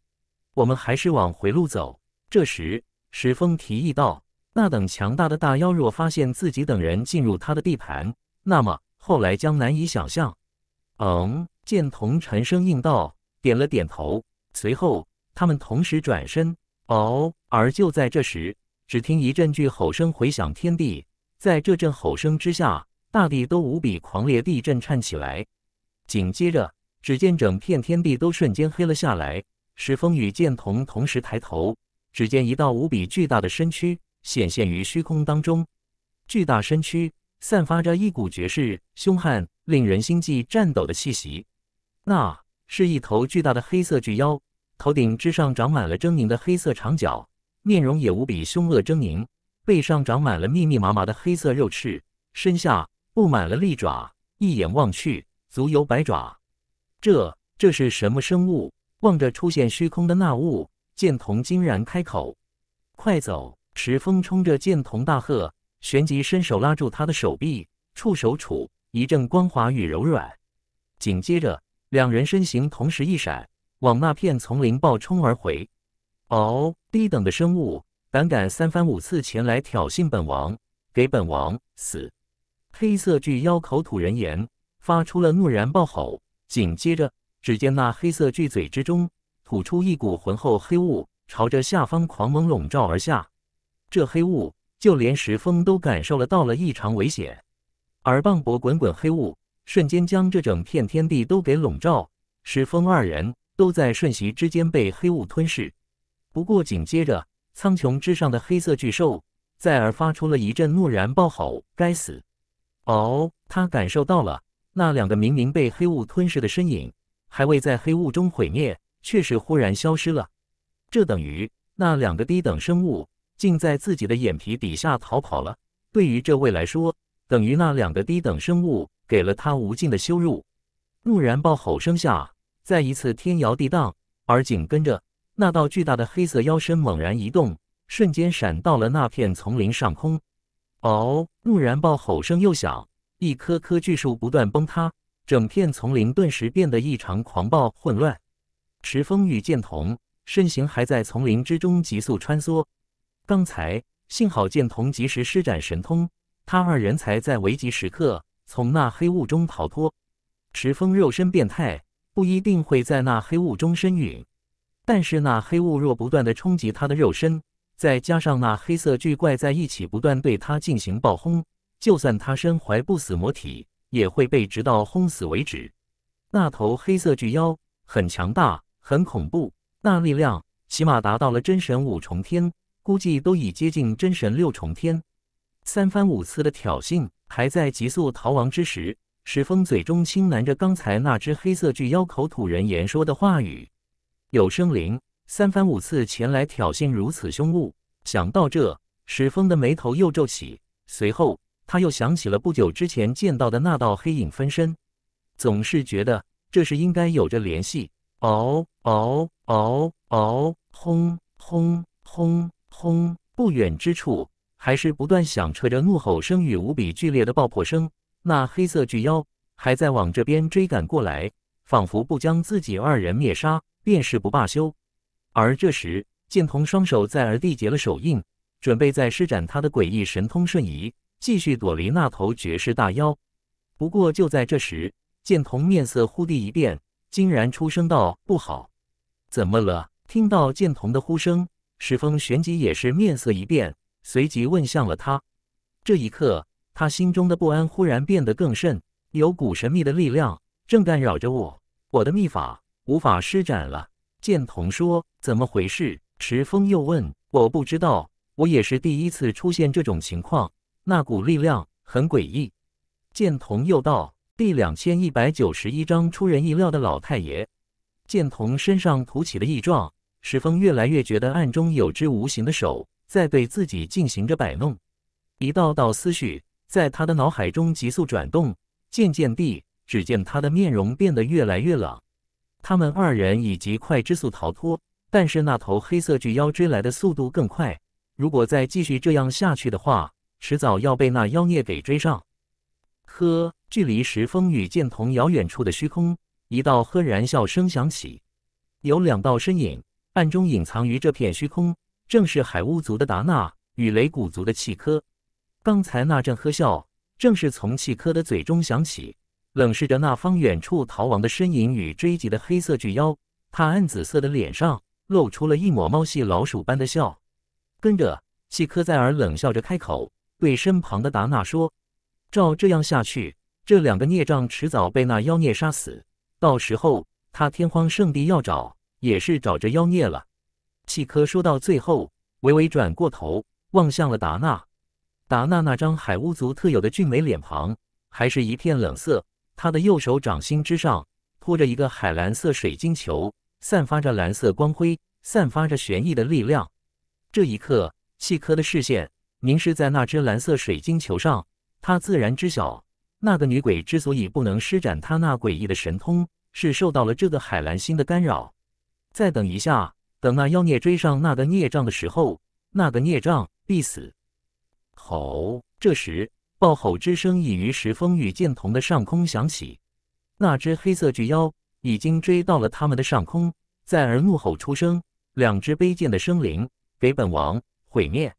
我们还是往回路走。这时，石峰提议道：“那等强大的大妖，若发现自己等人进入他的地盘，那么后来将难以想象。”嗯。剑童沉声应道，点了点头，随后他们同时转身。哦，而就在这时，只听一阵巨吼声回响天地，在这阵吼声之下，大地都无比狂烈地震颤起来。紧接着，只见整片天地都瞬间黑了下来。石峰与剑童同时抬头，只见一道无比巨大的身躯显现于虚空当中。巨大身躯散发着一股绝世凶悍、令人心悸颤抖的气息。那是一头巨大的黑色巨妖，头顶之上长满了狰狞的黑色长角，面容也无比凶恶狰狞，背上长满了密密麻麻的黑色肉翅，身下布满了利爪，一眼望去足有百爪。这这是什么生物？望着出现虚空的那物，剑童惊然开口：“快走！”石峰冲着剑童大喝，旋即伸手拉住他的手臂，触手处一阵光滑与柔软，紧接着。两人身形同时一闪，往那片丛林暴冲而回。哦，低等的生物，胆敢三番五次前来挑衅本王，给本王死！黑色巨妖口吐人言，发出了怒然暴吼。紧接着，只见那黑色巨嘴之中吐出一股浑厚黑雾，朝着下方狂猛笼罩而下。这黑雾，就连石峰都感受了到了异常危险，耳傍薄滚滚黑雾。瞬间将这整片天地都给笼罩，石峰二人都在瞬息之间被黑雾吞噬。不过紧接着，苍穹之上的黑色巨兽再而发出了一阵怒然暴吼：“该死！”哦，他感受到了那两个明明被黑雾吞噬的身影，还未在黑雾中毁灭，却是忽然消失了。这等于那两个低等生物竟在自己的眼皮底下逃跑了。对于这位来说，等于那两个低等生物。给了他无尽的羞辱，怒然暴吼声下，再一次天摇地荡，而紧跟着那道巨大的黑色妖身猛然移动，瞬间闪到了那片丛林上空。嗷！怒然暴吼声又响，一棵棵巨树不断崩塌，整片丛林顿时变得异常狂暴混乱。池风与剑童身形还在丛林之中急速穿梭，刚才幸好剑童及时施展神通，他二人才在危急时刻。从那黑雾中逃脱，石峰肉身变态，不一定会在那黑雾中身陨。但是那黑雾若不断的冲击他的肉身，再加上那黑色巨怪在一起不断对他进行爆轰，就算他身怀不死魔体，也会被直到轰死为止。那头黑色巨妖很强大，很恐怖，那力量起码达到了真神五重天，估计都已接近真神六重天。三番五次的挑衅。还在急速逃亡之时，石峰嘴中轻喃着刚才那只黑色巨妖口吐人言说的话语：“有生灵三番五次前来挑衅，如此凶恶。”想到这，石峰的眉头又皱起。随后，他又想起了不久之前见到的那道黑影分身，总是觉得这是应该有着联系。嗷嗷嗷嗷！轰轰轰轰！不远之处。还是不断响彻着怒吼声与无比剧烈的爆破声，那黑色巨妖还在往这边追赶过来，仿佛不将自己二人灭杀便是不罢休。而这时，剑童双手在而缔结了手印，准备再施展他的诡异神通瞬移，继续躲离那头绝世大妖。不过，就在这时，剑童面色忽地一变，竟然出声道：“不好，怎么了？”听到剑童的呼声，石峰旋即也是面色一变。随即问向了他。这一刻，他心中的不安忽然变得更甚，有股神秘的力量正干扰着我，我的秘法无法施展了。剑童说：“怎么回事？”池峰又问：“我不知道，我也是第一次出现这种情况。那股力量很诡异。”剑童又道：“第两千一百九十一章出人意料的老太爷。”剑童身上凸起的异状，石峰越来越觉得暗中有只无形的手。在对自己进行着摆弄，一道道思绪在他的脑海中急速转动，渐渐地，只见他的面容变得越来越冷。他们二人以极快之速逃脱，但是那头黑色巨妖追来的速度更快。如果再继续这样下去的话，迟早要被那妖孽给追上。呵，距离石峰与剑童遥远处的虚空，一道赫然笑声响起，有两道身影暗中隐藏于这片虚空。正是海巫族的达纳与雷古族的契科，刚才那阵呵笑正是从契科的嘴中响起，冷视着那方远处逃亡的身影与追击的黑色巨妖，他暗紫色的脸上露出了一抹猫系老鼠般的笑，跟着契科在耳冷笑着开口对身旁的达纳说：“照这样下去，这两个孽障迟早被那妖孽杀死，到时候他天荒圣地要找也是找着妖孽了。”契科说到最后，微微转过头望向了达娜，达娜那张海巫族特有的俊美脸庞还是一片冷色。他的右手掌心之上托着一个海蓝色水晶球，散发着蓝色光辉，散发着玄异的力量。这一刻，契科的视线凝视在那只蓝色水晶球上，他自然知晓那个女鬼之所以不能施展她那诡异的神通，是受到了这个海蓝星的干扰。再等一下。等那妖孽追上那个孽障的时候，那个孽障必死。吼！这时暴吼之声已于石峰与剑童的上空响起。那只黑色巨妖已经追到了他们的上空，在而怒吼出声。两只卑贱的生灵，给本王毁灭！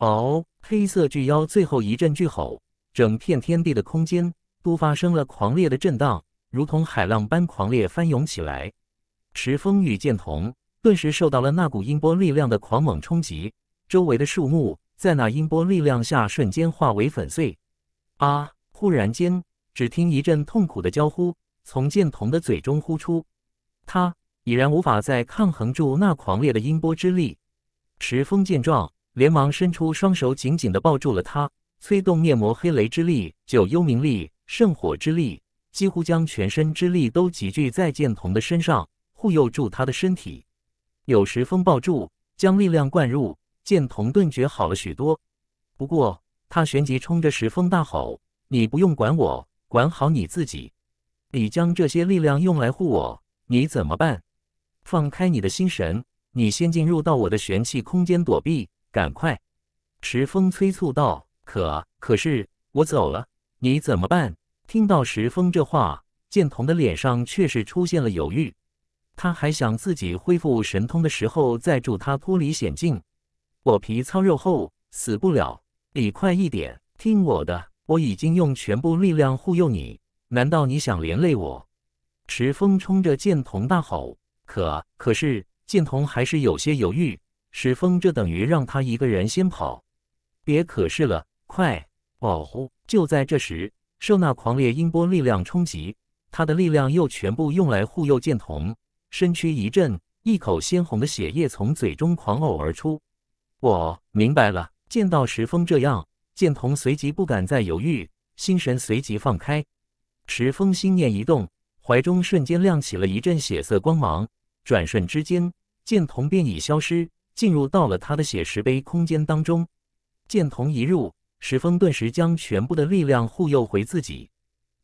嗷！黑色巨妖最后一阵巨吼，整片天地的空间都发生了狂烈的震荡，如同海浪般狂烈翻涌起来。石峰与剑童。顿时受到了那股音波力量的狂猛冲击，周围的树木在那音波力量下瞬间化为粉碎。啊！忽然间，只听一阵痛苦的娇呼从剑童的嘴中呼出，他已然无法再抗衡住那狂烈的音波之力。石峰见状，连忙伸出双手紧紧地抱住了他，催动面膜黑雷之力、九幽冥力、圣火之力，几乎将全身之力都集聚在剑童的身上，护佑住他的身体。有时风抱住，将力量灌入剑童，顿觉好了许多。不过他旋即冲着石峰大吼：“你不用管我，管好你自己。你将这些力量用来护我，你怎么办？放开你的心神，你先进入到我的玄气空间躲避，赶快！”石峰催促道。“可可是我走了，你怎么办？”听到石峰这话，剑童的脸上却是出现了犹豫。他还想自己恢复神通的时候再助他脱离险境。我皮糙肉厚，死不了。你快一点，听我的！我已经用全部力量护佑你，难道你想连累我？石峰冲着剑童大吼。可，可是，剑童还是有些犹豫。石峰这等于让他一个人先跑。别可是了，快保护！就在这时，受那狂烈音波力量冲击，他的力量又全部用来护佑剑童。身躯一震，一口鲜红的血液从嘴中狂呕而出。我明白了，见到石峰这样，剑童随即不敢再犹豫，心神随即放开。石峰心念一动，怀中瞬间亮起了一阵血色光芒，转瞬之间，剑童便已消失，进入到了他的血石碑空间当中。剑童一入，石峰顿时将全部的力量护佑回自己，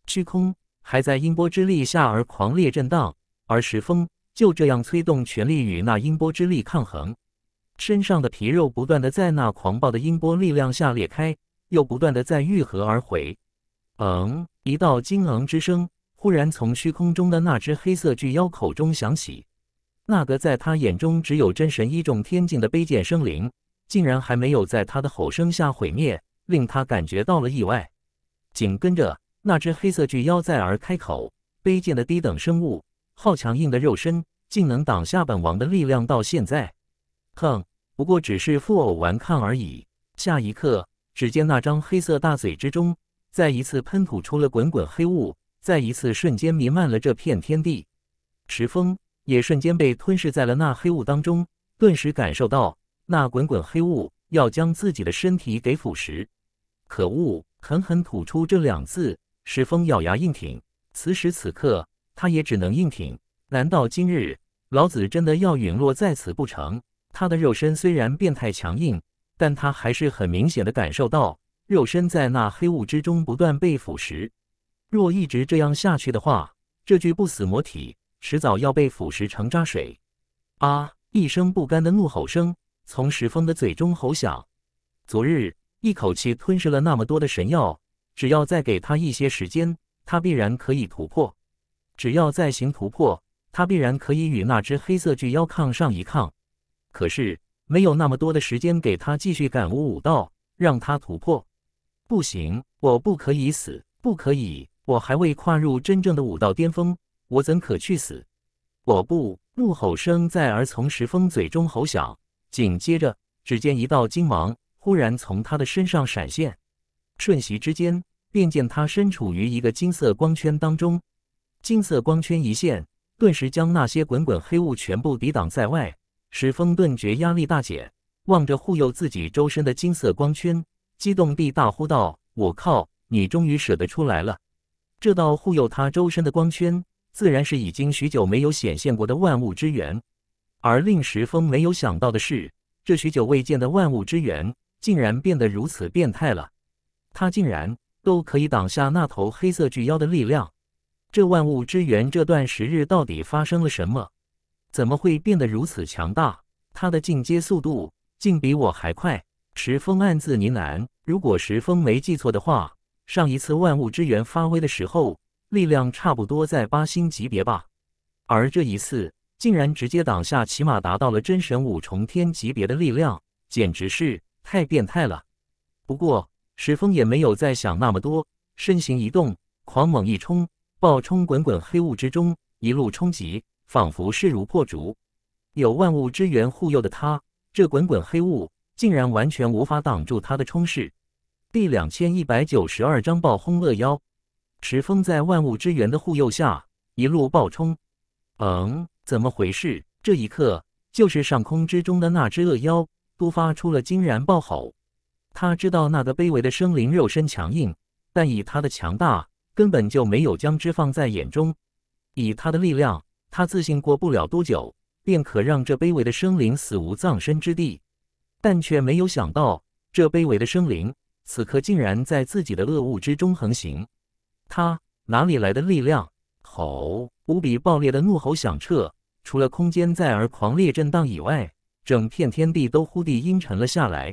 虚空还在音波之力下而狂烈震荡，而石峰。就这样催动全力与那音波之力抗衡，身上的皮肉不断的在那狂暴的音波力量下裂开，又不断的在愈合而回。嗯，一道惊昂之声忽然从虚空中的那只黑色巨妖口中响起，那个在他眼中只有真神一众天境的卑贱生灵，竟然还没有在他的吼声下毁灭，令他感觉到了意外。紧跟着，那只黑色巨妖再而开口，卑贱的低等生物，好强硬的肉身。竟能挡下本王的力量到现在，哼！不过只是负偶顽抗而已。下一刻，只见那张黑色大嘴之中，再一次喷吐出了滚滚黑雾，再一次瞬间弥漫了这片天地，石峰也瞬间被吞噬在了那黑雾当中。顿时感受到那滚滚黑雾要将自己的身体给腐蚀，可恶！狠狠吐出这两字，石峰咬牙硬挺。此时此刻，他也只能硬挺。难道今日？老子真的要陨落在此不成？他的肉身虽然变态强硬，但他还是很明显的感受到肉身在那黑雾之中不断被腐蚀。若一直这样下去的话，这具不死魔体迟早要被腐蚀成渣水。啊！一声不甘的怒吼声从石峰的嘴中吼响。昨日一口气吞噬了那么多的神药，只要再给他一些时间，他必然可以突破。只要再行突破。他必然可以与那只黑色巨妖抗上一抗，可是没有那么多的时间给他继续感悟武道，让他突破。不行，我不可以死，不可以！我还未跨入真正的武道巅峰，我怎可去死？我不！怒吼声在儿从石峰嘴中吼响，紧接着只见一道金芒忽然从他的身上闪现，瞬息之间便见他身处于一个金色光圈当中。金色光圈一现。顿时将那些滚滚黑雾全部抵挡在外，石峰顿觉压力大减，望着护佑自己周身的金色光圈，激动地大呼道：“我靠！你终于舍得出来了！”这道护佑他周身的光圈，自然是已经许久没有显现过的万物之源。而令石峰没有想到的是，这许久未见的万物之源，竟然变得如此变态了。他竟然都可以挡下那头黑色巨妖的力量。这万物之源这段时日到底发生了什么？怎么会变得如此强大？他的进阶速度竟比我还快。石峰暗自呢喃：“如果石峰没记错的话，上一次万物之源发威的时候，力量差不多在八星级别吧？而这一次竟然直接挡下，起码达到了真神五重天级别的力量，简直是太变态了！”不过石峰也没有再想那么多，身形一动，狂猛一冲。暴冲滚滚黑雾之中，一路冲击，仿佛势如破竹。有万物之源护佑的他，这滚滚黑雾竟然完全无法挡住他的冲势。第两千一百九十二章暴轰恶妖。石峰在万物之源的护佑下，一路暴冲。嗯，怎么回事？这一刻，就是上空之中的那只恶妖都发出了惊然暴吼。他知道那个卑微的生灵肉身强硬，但以他的强大。根本就没有将之放在眼中，以他的力量，他自信过不了多久便可让这卑微的生灵死无葬身之地，但却没有想到这卑微的生灵此刻竟然在自己的恶物之中横行，他哪里来的力量？吼！无比爆裂的怒吼响彻，除了空间在而狂烈震荡以外，整片天地都忽地阴沉了下来。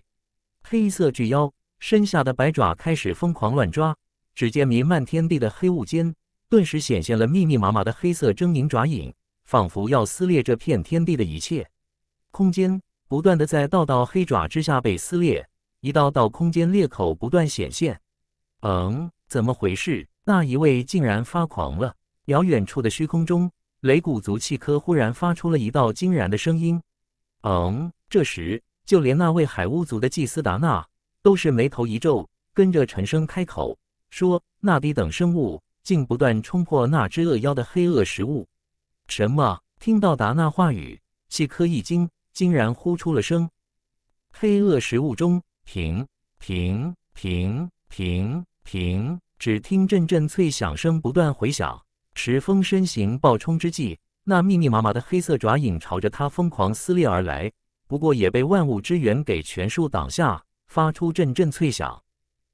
黑色巨妖身下的白爪开始疯狂乱抓。只见弥漫天地的黑雾间，顿时显现了密密麻麻的黑色狰狞爪影，仿佛要撕裂这片天地的一切。空间不断的在道道黑爪之下被撕裂，一道道空间裂口不断显现。嗯，怎么回事？那一位竟然发狂了！遥远处的虚空中，雷古族契科忽然发出了一道惊然的声音。嗯，这时就连那位海巫族的祭司达纳都是眉头一皱，跟着沉声开口。说那低等生物竟不断冲破那只恶妖的黑恶食物。什么？听到达那话语，契科一惊，竟然呼出了声。黑恶食物中，停停停停停！只听阵阵脆响声不断回响。石峰身形暴冲之际，那密密麻麻的黑色爪影朝着他疯狂撕裂而来，不过也被万物之源给全数挡下，发出阵阵脆响。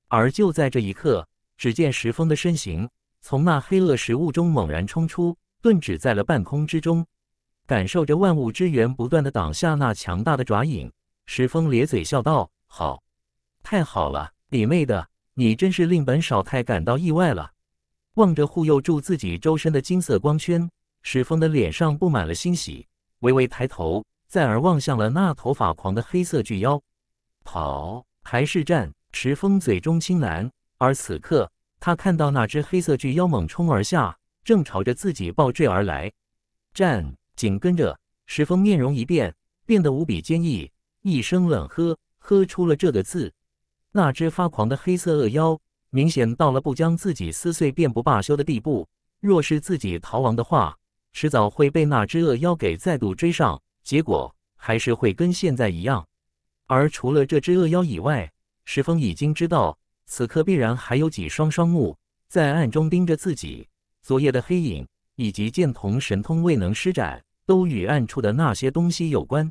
而就在这一刻。只见石峰的身形从那黑恶食物中猛然冲出，顿止在了半空之中，感受着万物之源不断的挡下那强大的爪影。石峰咧嘴笑道：“好，太好了！你妹的，你真是令本少太感到意外了。”望着护佑住自己周身的金色光圈，石峰的脸上布满了欣喜，微微抬头，再而望向了那头发狂的黑色巨妖：“跑还是战？”石峰嘴中轻喃。而此刻，他看到那只黑色巨妖猛冲而下，正朝着自己暴坠而来。战紧跟着，石峰面容一变，变得无比坚毅，一声冷喝，喝出了这个字。那只发狂的黑色恶妖，明显到了不将自己撕碎便不罢休的地步。若是自己逃亡的话，迟早会被那只恶妖给再度追上，结果还是会跟现在一样。而除了这只恶妖以外，石峰已经知道。此刻必然还有几双双目在暗中盯着自己。昨夜的黑影以及剑童神通未能施展，都与暗处的那些东西有关。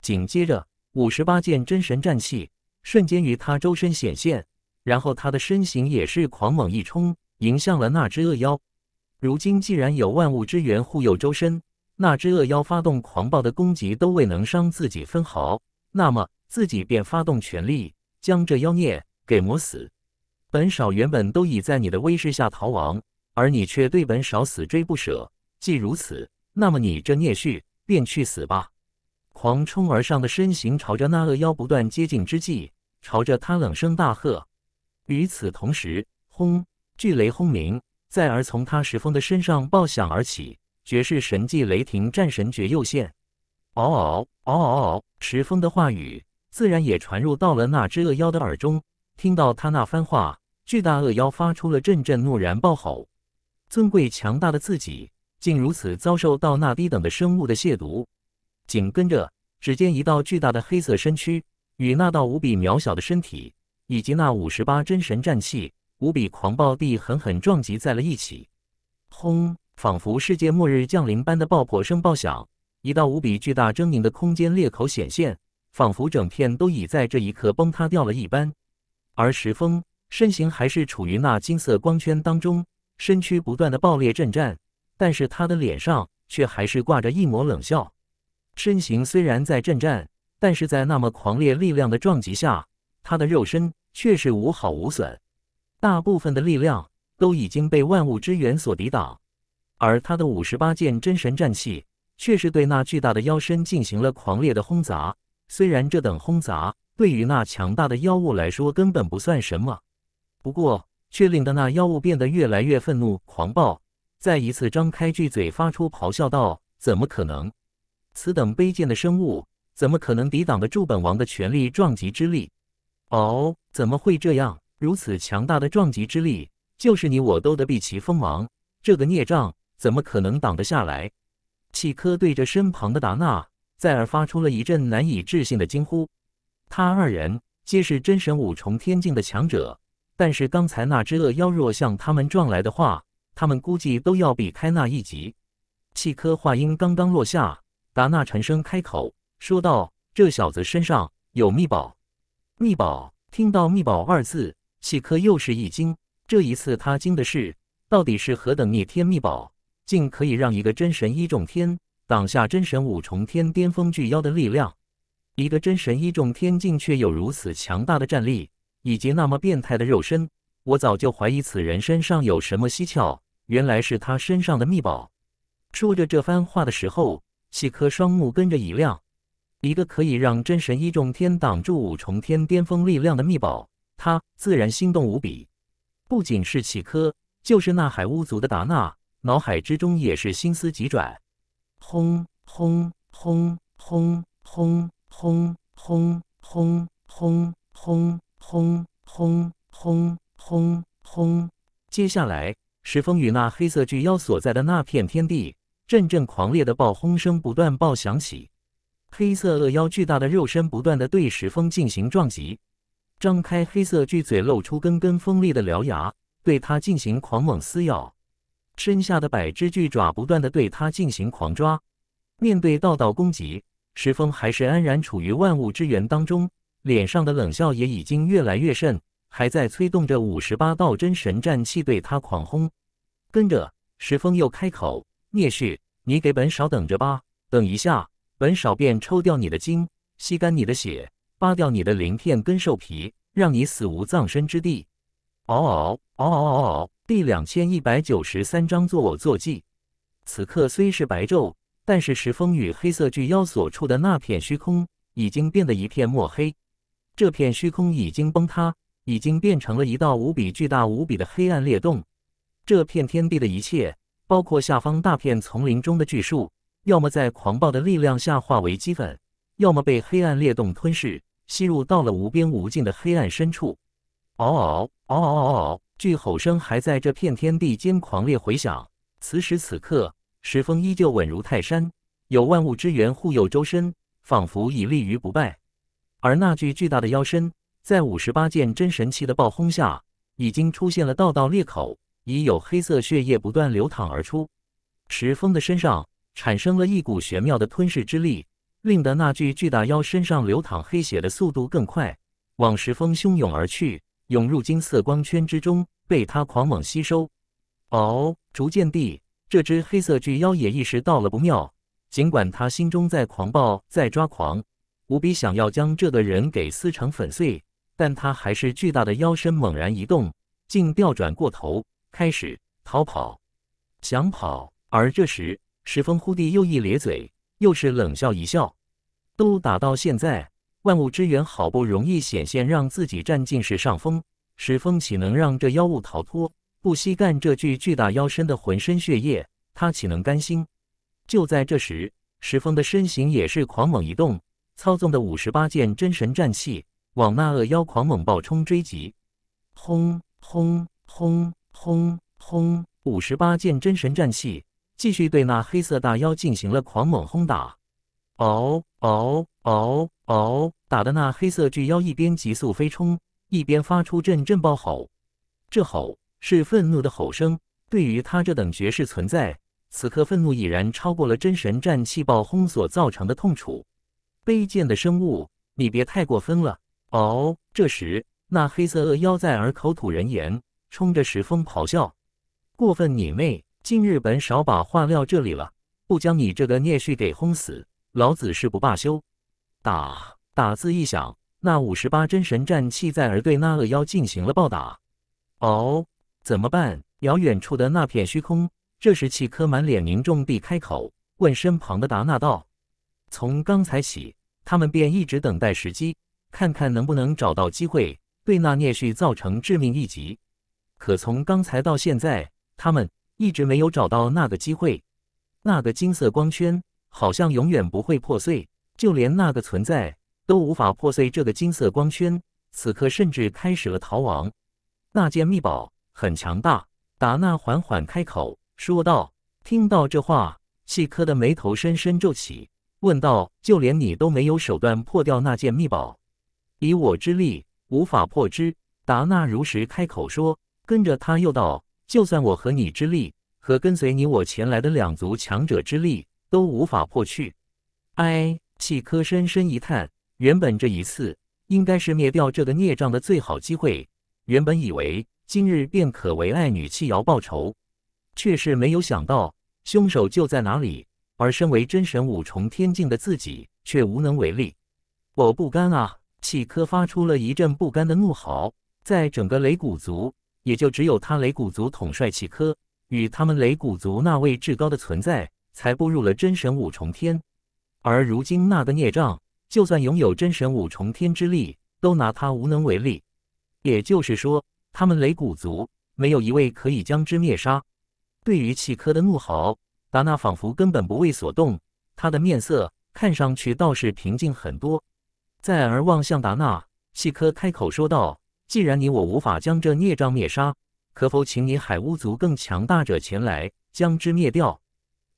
紧接着，五十八件真神战器瞬间于他周身显现，然后他的身形也是狂猛一冲，迎向了那只恶妖。如今既然有万物之源护佑周身，那只恶妖发动狂暴的攻击都未能伤自己分毫，那么自己便发动全力，将这妖孽。给磨死！本少原本都已在你的威势下逃亡，而你却对本少死追不舍。既如此，那么你这孽畜便去死吧！狂冲而上的身形朝着那恶妖不断接近之际，朝着他冷声大喝。与此同时，轰！巨雷轰鸣，再而从他石峰的身上爆响而起，绝世神技雷霆战神诀又现！嗷嗷嗷嗷嗷！石峰的话语自然也传入到了那只恶妖的耳中。听到他那番话，巨大恶妖发出了阵阵怒然暴吼。尊贵强大的自己，竟如此遭受到那低等的生物的亵渎！紧跟着，只见一道巨大的黑色身躯与那道无比渺小的身体，以及那五十八真神战气，无比狂暴地狠狠撞击在了一起。轰！仿佛世界末日降临般的爆破声爆响，一道无比巨大狰狞的空间裂口显现，仿佛整片都已在这一刻崩塌掉了一般。而石峰身形还是处于那金色光圈当中，身躯不断的爆裂震颤，但是他的脸上却还是挂着一抹冷笑。身形虽然在震颤，但是在那么狂烈力量的撞击下，他的肉身却是无好无损，大部分的力量都已经被万物之源所抵挡。而他的五十八件真神战器，却是对那巨大的腰身进行了狂烈的轰砸。虽然这等轰砸，对于那强大的妖物来说，根本不算什么。不过，却令得那妖物变得越来越愤怒、狂暴。再一次张开巨嘴，发出咆哮道：“怎么可能？此等卑贱的生物，怎么可能抵挡得住本王的全力撞击之力？哦，怎么会这样？如此强大的撞击之力，就是你我都得避其锋芒。这个孽障，怎么可能挡得下来？”契科对着身旁的达纳再而发出了一阵难以置信的惊呼。他二人皆是真神五重天境的强者，但是刚才那只恶妖若向他们撞来的话，他们估计都要避开那一击。契科话音刚刚落下，达纳沉声开口说道：“这小子身上有秘宝。”秘宝，听到“秘宝”二字，契科又是一惊。这一次他惊的是，到底是何等逆天秘宝，竟可以让一个真神一重天挡下真神五重天巅峰巨妖的力量？一个真神一众天境，却有如此强大的战力，以及那么变态的肉身，我早就怀疑此人身上有什么蹊跷。原来是他身上的秘宝。说着这番话的时候，契科双目跟着一亮。一个可以让真神一众天挡住五重天巅峰力量的秘宝，他自然心动无比。不仅是契科，就是那海巫族的达纳，脑海之中也是心思急转。轰轰轰轰轰！轰轰轰轰轰轰轰轰轰轰！接下来，石峰与那黑色巨妖所在的那片天地，阵阵狂烈的爆轰声不断爆响起。黑色恶妖巨大的肉身不断的对石峰进行撞击，张开黑色巨嘴，露出根根锋利的獠牙，对他进行狂猛撕咬；身下的百只巨爪不断的对他进行狂抓。面对道道攻击。石峰还是安然处于万物之源当中，脸上的冷笑也已经越来越甚，还在催动着五十八道真神战气对他狂轰。跟着石峰又开口：“聂氏，你给本少等着吧，等一下，本少便抽掉你的筋，吸干你的血，扒掉你的鳞片跟兽皮，让你死无葬身之地。”嗷嗷嗷嗷嗷！第两千一百九十三章做我坐骑。此刻虽是白昼。但是石峰与黑色巨妖所处的那片虚空已经变得一片墨黑，这片虚空已经崩塌，已经变成了一道无比巨大无比的黑暗裂洞。这片天地的一切，包括下方大片丛林中的巨树，要么在狂暴的力量下化为齑粉，要么被黑暗裂洞吞噬，吸入到了无边无尽的黑暗深处。嗷嗷嗷嗷嗷嗷！巨吼声还在这片天地间狂烈回响。此时此刻。石峰依旧稳如泰山，有万物之源护佑周身，仿佛已立于不败。而那具巨大的妖身，在五十八件真神器的爆轰下，已经出现了道道裂口，已有黑色血液不断流淌而出。石峰的身上产生了一股玄妙的吞噬之力，令得那具巨大妖身上流淌黑血的速度更快，往石峰汹涌而去，涌入金色光圈之中，被他狂猛吸收。哦，逐渐地。这只黑色巨妖也意识到了不妙，尽管他心中在狂暴、在抓狂，无比想要将这个人给撕成粉碎，但他还是巨大的妖身猛然一动，竟调转过头开始逃跑，想跑。而这时，石峰忽地又一咧嘴，又是冷笑一笑。都打到现在，万物之源好不容易显现，让自己占尽是上风，石峰岂能让这妖物逃脱？不惜干这具巨大妖身的浑身血液，他岂能甘心？就在这时，石峰的身形也是狂猛一动，操纵的五十八件真神战器往那恶妖狂猛暴冲追击。轰轰轰轰轰！五十八件真神战器继续对那黑色大妖进行了狂猛轰打。嗷嗷嗷嗷！打的那黑色巨妖一边急速飞冲，一边发出阵阵暴吼。这吼！是愤怒的吼声。对于他这等绝世存在，此刻愤怒已然超过了真神战气爆轰所造成的痛楚。卑贱的生物，你别太过分了！哦，这时那黑色恶妖在耳口吐人言，冲着石峰咆哮：“过分你妹！今日本少把话撂这里了，不将你这个孽畜给轰死，老子誓不罢休！”打打字一响，那五十八真神战气在耳对那恶妖进行了暴打。哦。怎么办？遥远处的那片虚空。这时，契科满脸凝重地开口，问身旁的达纳道：“从刚才起，他们便一直等待时机，看看能不能找到机会对那聂旭造成致命一击。可从刚才到现在，他们一直没有找到那个机会。那个金色光圈好像永远不会破碎，就连那个存在都无法破碎这个金色光圈。此刻，甚至开始了逃亡。那件秘宝。”很强大，达纳缓缓开口说道。听到这话，契科的眉头深深皱起，问道：“就连你都没有手段破掉那件秘宝？以我之力，无法破之。”达纳如实开口说，跟着他又道：“就算我和你之力，和跟随你我前来的两族强者之力，都无法破去。”唉，契科深深一叹。原本这一次应该是灭掉这个孽障的最好机会，原本以为。今日便可为爱女弃瑶报仇，却是没有想到凶手就在哪里，而身为真神五重天境的自己却无能为力。我不甘啊！契科发出了一阵不甘的怒嚎。在整个雷古族，也就只有他雷古族统帅契科与他们雷古族那位至高的存在才步入了真神五重天，而如今那个孽障，就算拥有真神五重天之力，都拿他无能为力。也就是说。他们雷古族没有一位可以将之灭杀。对于契科的怒吼，达纳仿佛根本不为所动，他的面色看上去倒是平静很多。再而望向达纳，契科开口说道：“既然你我无法将这孽障灭杀，可否请你海巫族更强大者前来将之灭掉？”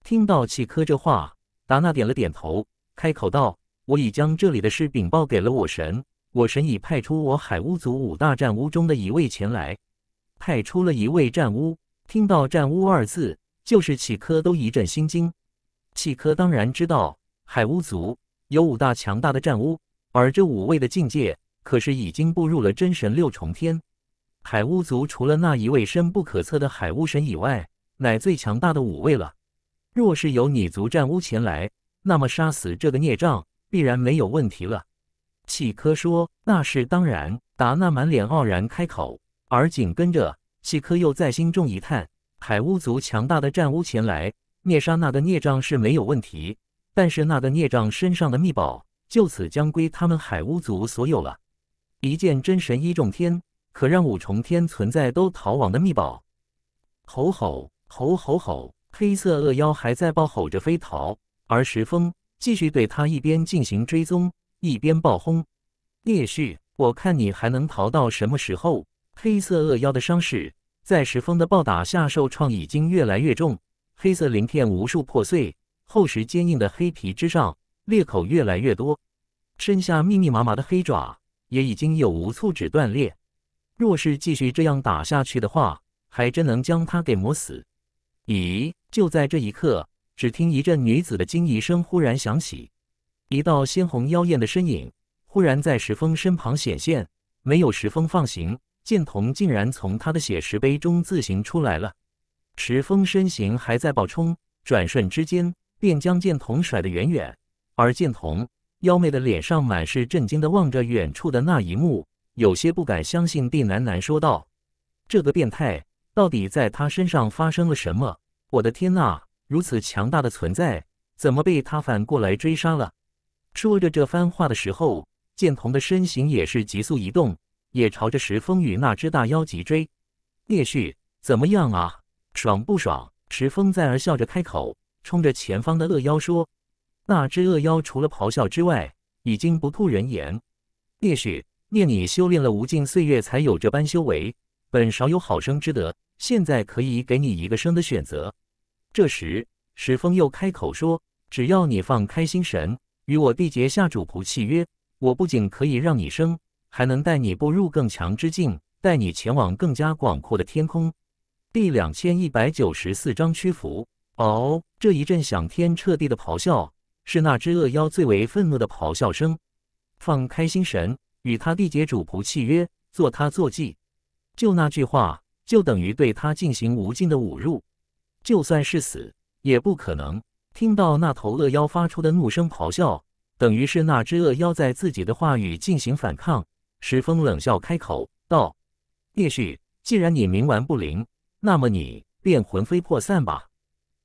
听到契科这话，达纳点了点头，开口道：“我已将这里的事禀报给了我神。”我神已派出我海巫族五大战巫中的一位前来，派出了一位战巫。听到“战巫”二字，就是契科都一阵心惊。契科当然知道，海巫族有五大强大的战巫，而这五位的境界可是已经步入了真神六重天。海巫族除了那一位深不可测的海巫神以外，乃最强大的五位了。若是有你族战巫前来，那么杀死这个孽障，必然没有问题了。契科说：“那是当然。”达纳满脸傲然开口，而紧跟着契科又在心中一叹：“海巫族强大的战巫前来灭杀那个孽障是没有问题，但是那个孽障身上的秘宝就此将归他们海巫族所有了。一件真神一重天，可让五重天存在都逃亡的秘宝。”吼吼吼吼吼！黑色恶妖还在暴吼着飞逃，而石峰继续对他一边进行追踪。一边暴轰，烈旭，我看你还能逃到什么时候？黑色恶妖的伤势，在石峰的暴打下，受创已经越来越重。黑色鳞片无数破碎，厚实坚硬的黑皮之上裂口越来越多，身下密密麻麻的黑爪也已经有无数指断裂。若是继续这样打下去的话，还真能将他给磨死。咦，就在这一刻，只听一阵女子的惊疑声忽然响起。一道鲜红妖艳的身影，忽然在石峰身旁显现。没有石峰放行，剑童竟然从他的血石碑中自行出来了。石峰身形还在暴冲，转瞬之间便将剑童甩得远远。而剑童妖媚的脸上满是震惊的望着远处的那一幕，有些不敢相信地喃喃说道：“这个变态到底在他身上发生了什么？我的天呐，如此强大的存在，怎么被他反过来追杀了？”说着这番话的时候，剑童的身形也是急速移动，也朝着石峰与那只大妖急追。烈旭，怎么样啊？爽不爽？石峰在儿笑着开口，冲着前方的恶妖说：“那只恶妖除了咆哮之外，已经不吐人言。烈旭，念你修炼了无尽岁月才有这般修为，本少有好生之德，现在可以给你一个生的选择。”这时，石峰又开口说：“只要你放开心神。”与我缔结下主仆契约，我不仅可以让你生，还能带你步入更强之境，带你前往更加广阔的天空。第两千一百九十四章屈服。哦，这一阵响天彻地的咆哮，是那只恶妖最为愤怒的咆哮声。放开心神，与他缔结主仆契约，做他坐骑。就那句话，就等于对他进行无尽的侮辱。就算是死，也不可能。听到那头恶妖发出的怒声咆哮，等于是那只恶妖在自己的话语进行反抗。石峰冷笑开口道：“孽畜，既然你冥顽不灵，那么你便魂飞魄散吧！”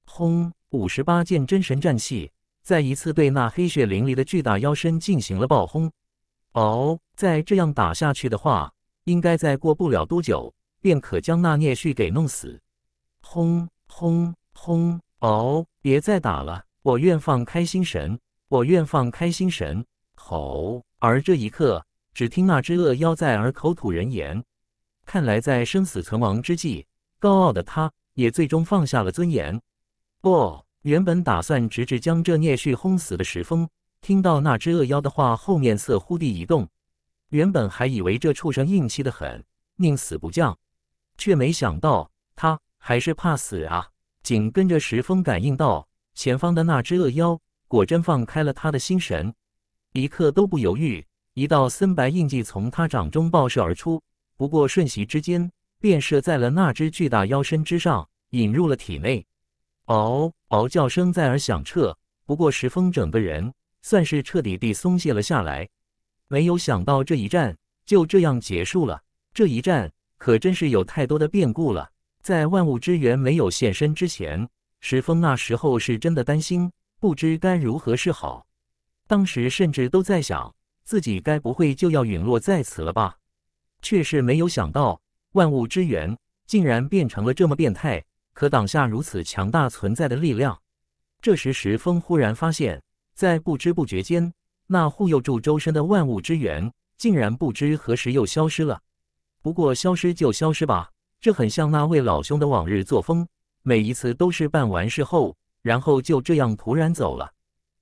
轰！五十八件真神战器再一次对那黑血淋漓的巨大妖身进行了爆轰。哦，再这样打下去的话，应该再过不了多久便可将那孽畜给弄死。轰！轰！轰！哦，别再打了！我愿放开心神，我愿放开心神。哦，而这一刻，只听那只恶妖在耳口吐人言，看来在生死存亡之际，高傲的他也最终放下了尊严。哦，原本打算直至将这孽畜轰死的石峰，听到那只恶妖的话后，面色忽地一动。原本还以为这畜生硬气的很，宁死不降，却没想到他还是怕死啊。紧跟着，石峰感应到前方的那只恶妖，果真放开了他的心神，一刻都不犹豫，一道森白印记从他掌中爆射而出，不过瞬息之间便射在了那只巨大妖身之上，引入了体内。嗷嗷叫声再而响彻，不过石峰整个人算是彻底地松懈了下来。没有想到这一战就这样结束了，这一战可真是有太多的变故了。在万物之源没有现身之前，石峰那时候是真的担心，不知该如何是好。当时甚至都在想，自己该不会就要陨落在此了吧？却是没有想到，万物之源竟然变成了这么变态，可挡下如此强大存在的力量。这时，石峰忽然发现，在不知不觉间，那护佑住周身的万物之源，竟然不知何时又消失了。不过，消失就消失吧。这很像那位老兄的往日作风，每一次都是办完事后，然后就这样突然走了。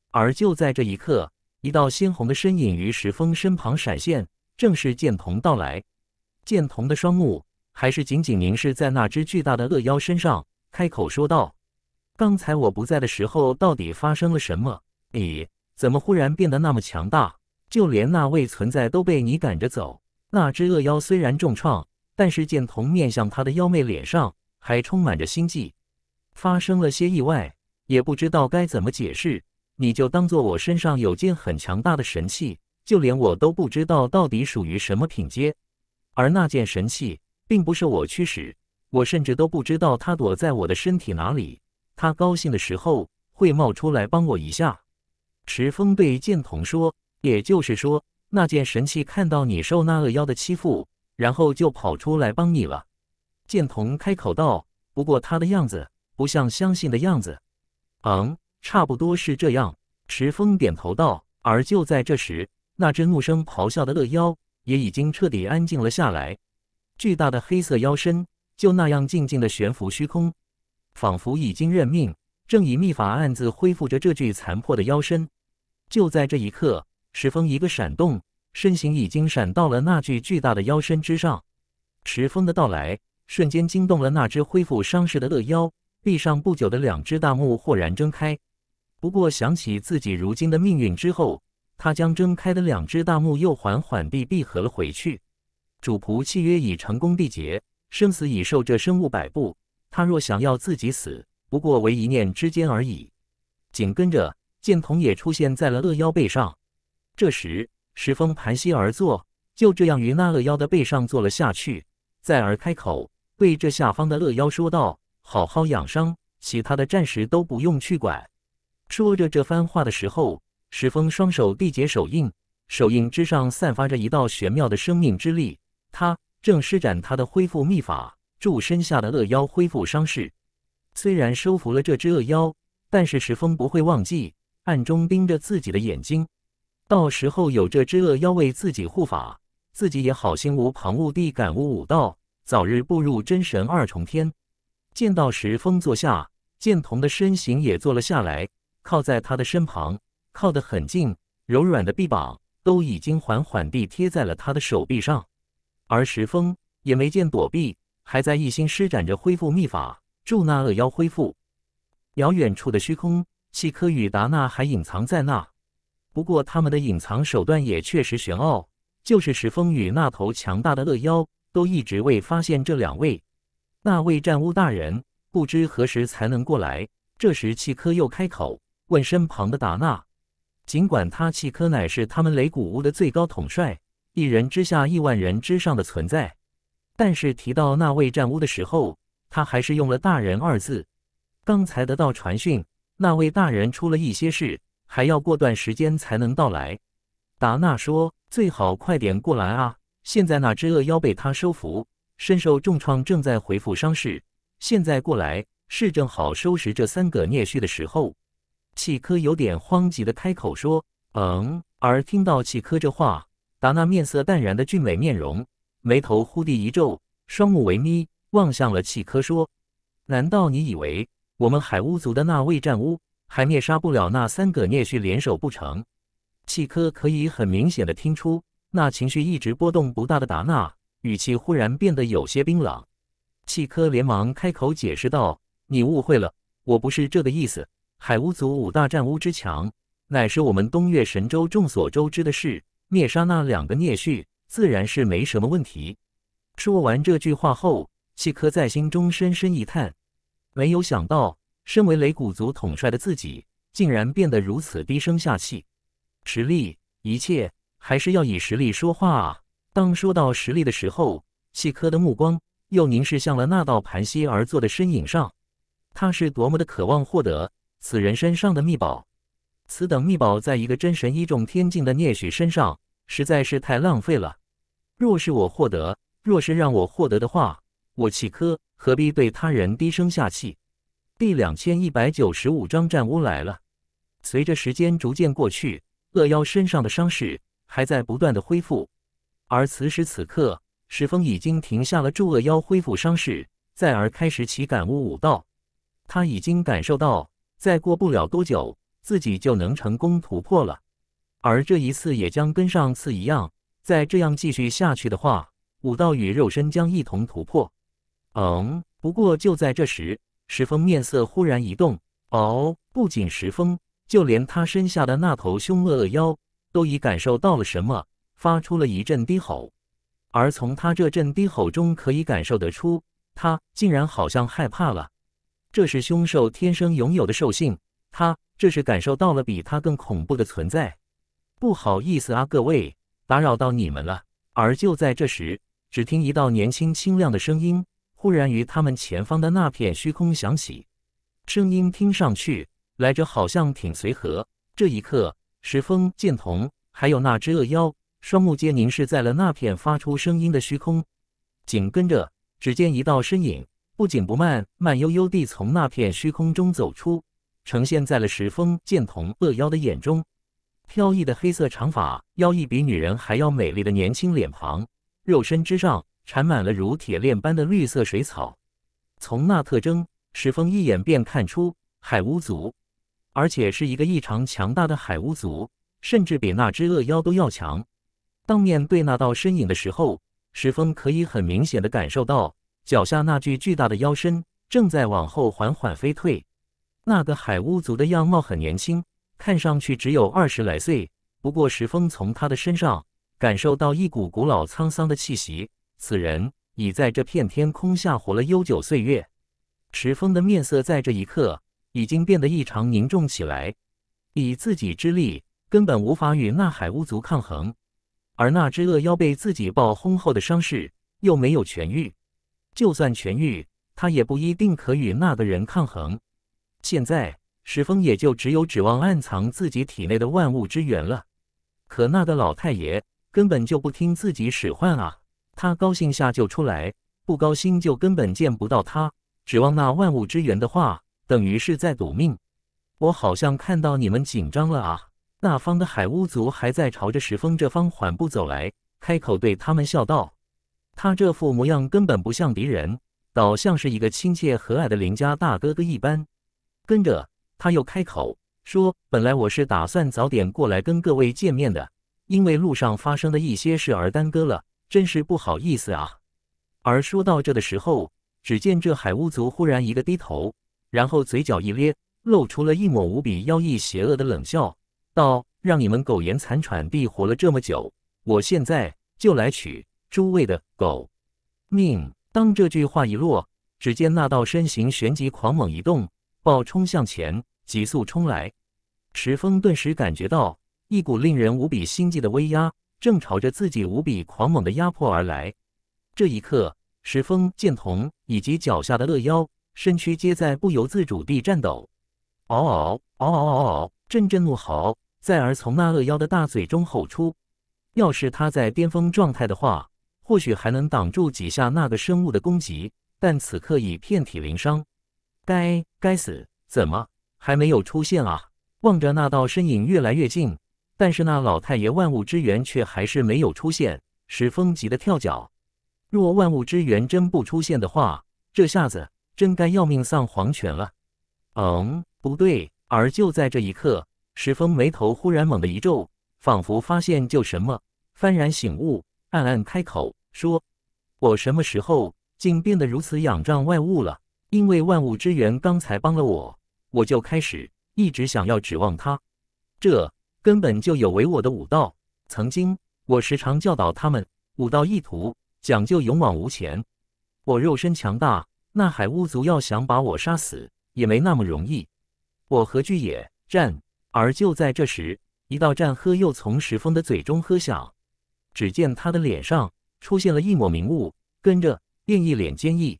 而就在这一刻，一道鲜红的身影于石峰身旁闪现，正是剑童到来。剑童的双目还是紧紧凝视在那只巨大的恶妖身上，开口说道：“刚才我不在的时候，到底发生了什么？你怎么忽然变得那么强大？就连那位存在都被你赶着走。那只恶妖虽然重创。”但是剑童面向他的妖妹脸上还充满着心悸，发生了些意外，也不知道该怎么解释。你就当做我身上有件很强大的神器，就连我都不知道到底属于什么品阶。而那件神器并不是我驱使，我甚至都不知道它躲在我的身体哪里。他高兴的时候会冒出来帮我一下。池峰对剑童说：“也就是说，那件神器看到你受那恶妖的欺负。”然后就跑出来帮你了，剑童开口道。不过他的样子不像相信的样子，嗯，差不多是这样。池峰点头道。而就在这时，那只怒声咆哮的乐妖也已经彻底安静了下来，巨大的黑色妖身就那样静静的悬浮虚空，仿佛已经认命，正以秘法暗自恢复着这具残破的妖身。就在这一刻，石峰一个闪动。身形已经闪到了那具巨大的妖身之上，池峰的到来瞬间惊动了那只恢复伤势的恶妖。闭上不久的两只大目豁然睁开，不过想起自己如今的命运之后，他将睁开的两只大目又缓缓地闭合了回去。主仆契约已成功缔结，生死已受这生物摆布。他若想要自己死，不过为一念之间而已。紧跟着，剑童也出现在了恶妖背上。这时。石峰盘膝而坐，就这样于那恶妖的背上坐了下去，再而开口对这下方的恶妖说道：“好好养伤，其他的暂时都不用去管。”说着这番话的时候，石峰双手缔结手印，手印之上散发着一道玄妙的生命之力，他正施展他的恢复秘法，助身下的恶妖恢复伤势。虽然收服了这只恶妖，但是石峰不会忘记，暗中盯着自己的眼睛。到时候有这只恶妖为自己护法，自己也好心无旁骛地感悟武道，早日步入真神二重天。见到石峰坐下，剑童的身形也坐了下来，靠在他的身旁，靠得很近，柔软的臂膀都已经缓缓地贴在了他的手臂上。而石峰也没见躲避，还在一心施展着恢复秘法，助那恶妖恢复。遥远处的虚空，契科与达纳还隐藏在那。不过，他们的隐藏手段也确实玄奥，就是石峰与那头强大的恶妖都一直未发现这两位。那位战巫大人不知何时才能过来。这时，契科又开口问身旁的达纳：“尽管他契科乃是他们雷古乌的最高统帅，一人之下，亿万人之上的存在，但是提到那位战巫的时候，他还是用了‘大人’二字。刚才得到传讯，那位大人出了一些事。”还要过段时间才能到来，达纳说：“最好快点过来啊！现在那只恶妖被他收服，身受重创，正在恢复伤势。现在过来是正好收拾这三个孽畜的时候。”契科有点慌急的开口说：“嗯。”而听到契科这话，达纳面色淡然的俊美面容，眉头忽地一皱，双目微眯，望向了契科说：“难道你以为我们海巫族的那位战巫？”还灭杀不了那三个孽畜联手不成？契科可以很明显的听出，那情绪一直波动不大的达纳语气忽然变得有些冰冷。契科连忙开口解释道：“你误会了，我不是这个意思。海巫族五大战巫之强，乃是我们东岳神州众所周知的事。灭杀那两个孽畜，自然是没什么问题。”说完这句话后，契科在心中深深一叹，没有想到。身为雷古族统帅的自己，竟然变得如此低声下气。实力，一切还是要以实力说话啊！当说到实力的时候，契科的目光又凝视向了那道盘膝而坐的身影上。他是多么的渴望获得此人身上的秘宝！此等秘宝，在一个真神一众天境的聂许身上，实在是太浪费了。若是我获得，若是让我获得的话，我契科何必对他人低声下气？第两千一百九十五章战乌来了。随着时间逐渐过去，恶妖身上的伤势还在不断的恢复。而此时此刻，石峰已经停下了助恶妖恢复伤势，再而开始起感悟武道。他已经感受到，再过不了多久，自己就能成功突破了。而这一次也将跟上次一样，再这样继续下去的话，武道与肉身将一同突破。嗯，不过就在这时。石峰面色忽然一动，哦，不仅石峰，就连他身下的那头凶恶恶妖，都已感受到了什么，发出了一阵低吼。而从他这阵低吼中，可以感受得出，他竟然好像害怕了。这是凶兽天生拥有的兽性，他这是感受到了比他更恐怖的存在。不好意思啊，各位，打扰到你们了。而就在这时，只听一道年轻清亮的声音。忽然，于他们前方的那片虚空响起，声音听上去来着好像挺随和。这一刻，石峰、剑童还有那只恶妖，双目皆凝视在了那片发出声音的虚空。紧跟着，只见一道身影不紧不慢、慢悠悠地从那片虚空中走出，呈现在了石峰、剑童、恶妖的眼中。飘逸的黑色长发，妖异比女人还要美丽的年轻脸庞，肉身之上。缠满了如铁链般的绿色水草，从那特征，石峰一眼便看出海巫族，而且是一个异常强大的海巫族，甚至比那只恶妖都要强。当面对那道身影的时候，石峰可以很明显的感受到脚下那具巨大的妖身正在往后缓缓飞退。那个海巫族的样貌很年轻，看上去只有二十来岁，不过石峰从他的身上感受到一股古老沧桑的气息。此人已在这片天空下活了悠久岁月，石峰的面色在这一刻已经变得异常凝重起来。以自己之力，根本无法与那海巫族抗衡。而那只恶妖被自己爆轰后的伤势又没有痊愈，就算痊愈，他也不一定可与那个人抗衡。现在，石峰也就只有指望暗藏自己体内的万物之源了。可那个老太爷根本就不听自己使唤啊！他高兴下就出来，不高兴就根本见不到他。指望那万物之源的话，等于是在赌命。我好像看到你们紧张了啊！那方的海巫族还在朝着石峰这方缓步走来，开口对他们笑道：“他这副模样根本不像敌人，倒像是一个亲切和蔼的邻家大哥哥一般。”跟着他又开口说：“本来我是打算早点过来跟各位见面的，因为路上发生的一些事而耽搁了。”真是不好意思啊！而说到这的时候，只见这海巫族忽然一个低头，然后嘴角一咧，露出了一抹无比妖异、邪恶的冷笑，道：“让你们苟延残喘地活了这么久，我现在就来取诸位的狗命！”当这句话一落，只见那道身形旋即狂猛移动，暴冲向前，急速冲来。石峰顿时感觉到一股令人无比心悸的威压。正朝着自己无比狂猛的压迫而来。这一刻，石峰、剑童以及脚下的恶妖身躯皆在不由自主地颤抖。嗷嗷嗷嗷嗷！嗷，阵阵怒吼再而从那恶妖的大嘴中吼出。要是他在巅峰状态的话，或许还能挡住几下那个生物的攻击。但此刻已遍体鳞伤。该该死！怎么还没有出现啊？望着那道身影越来越近。但是那老太爷万物之源却还是没有出现，石峰急得跳脚。若万物之源真不出现的话，这下子真该要命丧黄泉了。嗯，不对。而就在这一刻，石峰眉头忽然猛地一皱，仿佛发现就什么，幡然醒悟，暗暗开口说：“我什么时候竟变得如此仰仗万物了？因为万物之源刚才帮了我，我就开始一直想要指望他。这……”根本就有违我的武道。曾经我时常教导他们，武道意图讲究勇往无前。我肉身强大，那海巫族要想把我杀死也没那么容易，我何惧也战？而就在这时，一道战喝又从石峰的嘴中喝响。只见他的脸上出现了一抹明雾，跟着便一脸坚毅。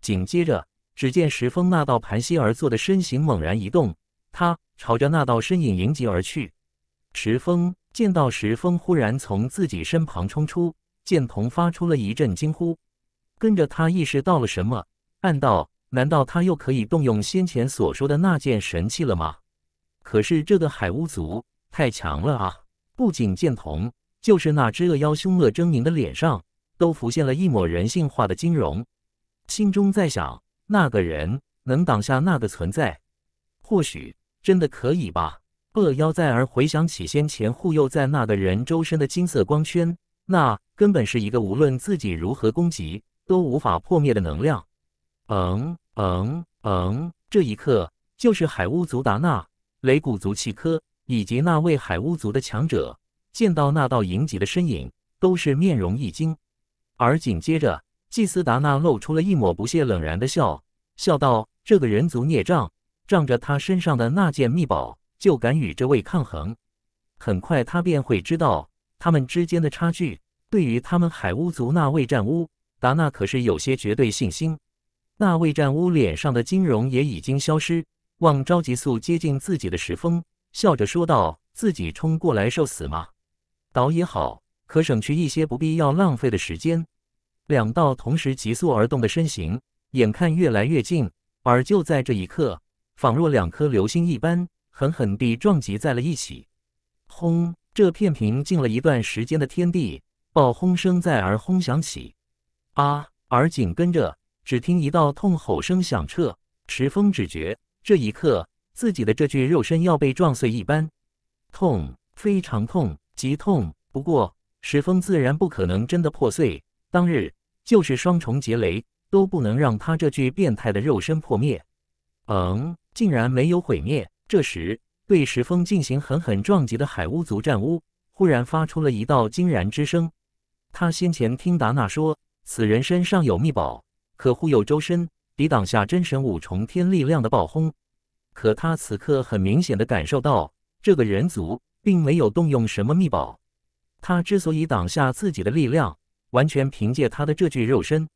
紧接着，只见石峰那道盘膝而坐的身形猛然一动，他朝着那道身影迎击而去。石峰见到石峰忽然从自己身旁冲出，剑童发出了一阵惊呼，跟着他意识到了什么，暗道：难道他又可以动用先前所说的那件神器了吗？可是这个海巫族太强了啊！不仅剑童，就是那只恶妖凶恶狰狞的脸上，都浮现了一抹人性化的金容。心中在想：那个人能挡下那个存在，或许真的可以吧。恶妖在而回想起先前护佑在那个人周身的金色光圈，那根本是一个无论自己如何攻击都无法破灭的能量。嗯嗯嗯，这一刻，就是海巫族达纳、雷古族契科以及那位海巫族的强者见到那道银级的身影，都是面容一惊。而紧接着，祭司达纳露出了一抹不屑冷然的笑，笑道：“这个人族孽障，仗着他身上的那件秘宝。”就敢与这位抗衡？很快他便会知道他们之间的差距。对于他们海巫族那位战巫达纳可是有些绝对信心。那位战巫脸上的金融也已经消失，望着急速接近自己的石峰，笑着说道：“自己冲过来受死吗？倒也好，可省去一些不必要浪费的时间。”两道同时急速而动的身形，眼看越来越近，而就在这一刻，仿若两颗流星一般。狠狠地撞击在了一起，轰！这片平静了一段时间的天地，爆轰声在耳轰响起。啊！而紧跟着，只听一道痛吼声响彻。石峰只觉这一刻，自己的这具肉身要被撞碎一般，痛，非常痛，极痛。不过，石峰自然不可能真的破碎。当日就是双重劫雷，都不能让他这具变态的肉身破灭。嗯，竟然没有毁灭。这时，对石峰进行狠狠撞击的海巫族战巫忽然发出了一道惊然之声。他先前听达娜说，此人身上有秘宝，可护佑周身，抵挡下真神五重天力量的暴轰。可他此刻很明显的感受到，这个人族并没有动用什么秘宝。他之所以挡下自己的力量，完全凭借他的这具肉身。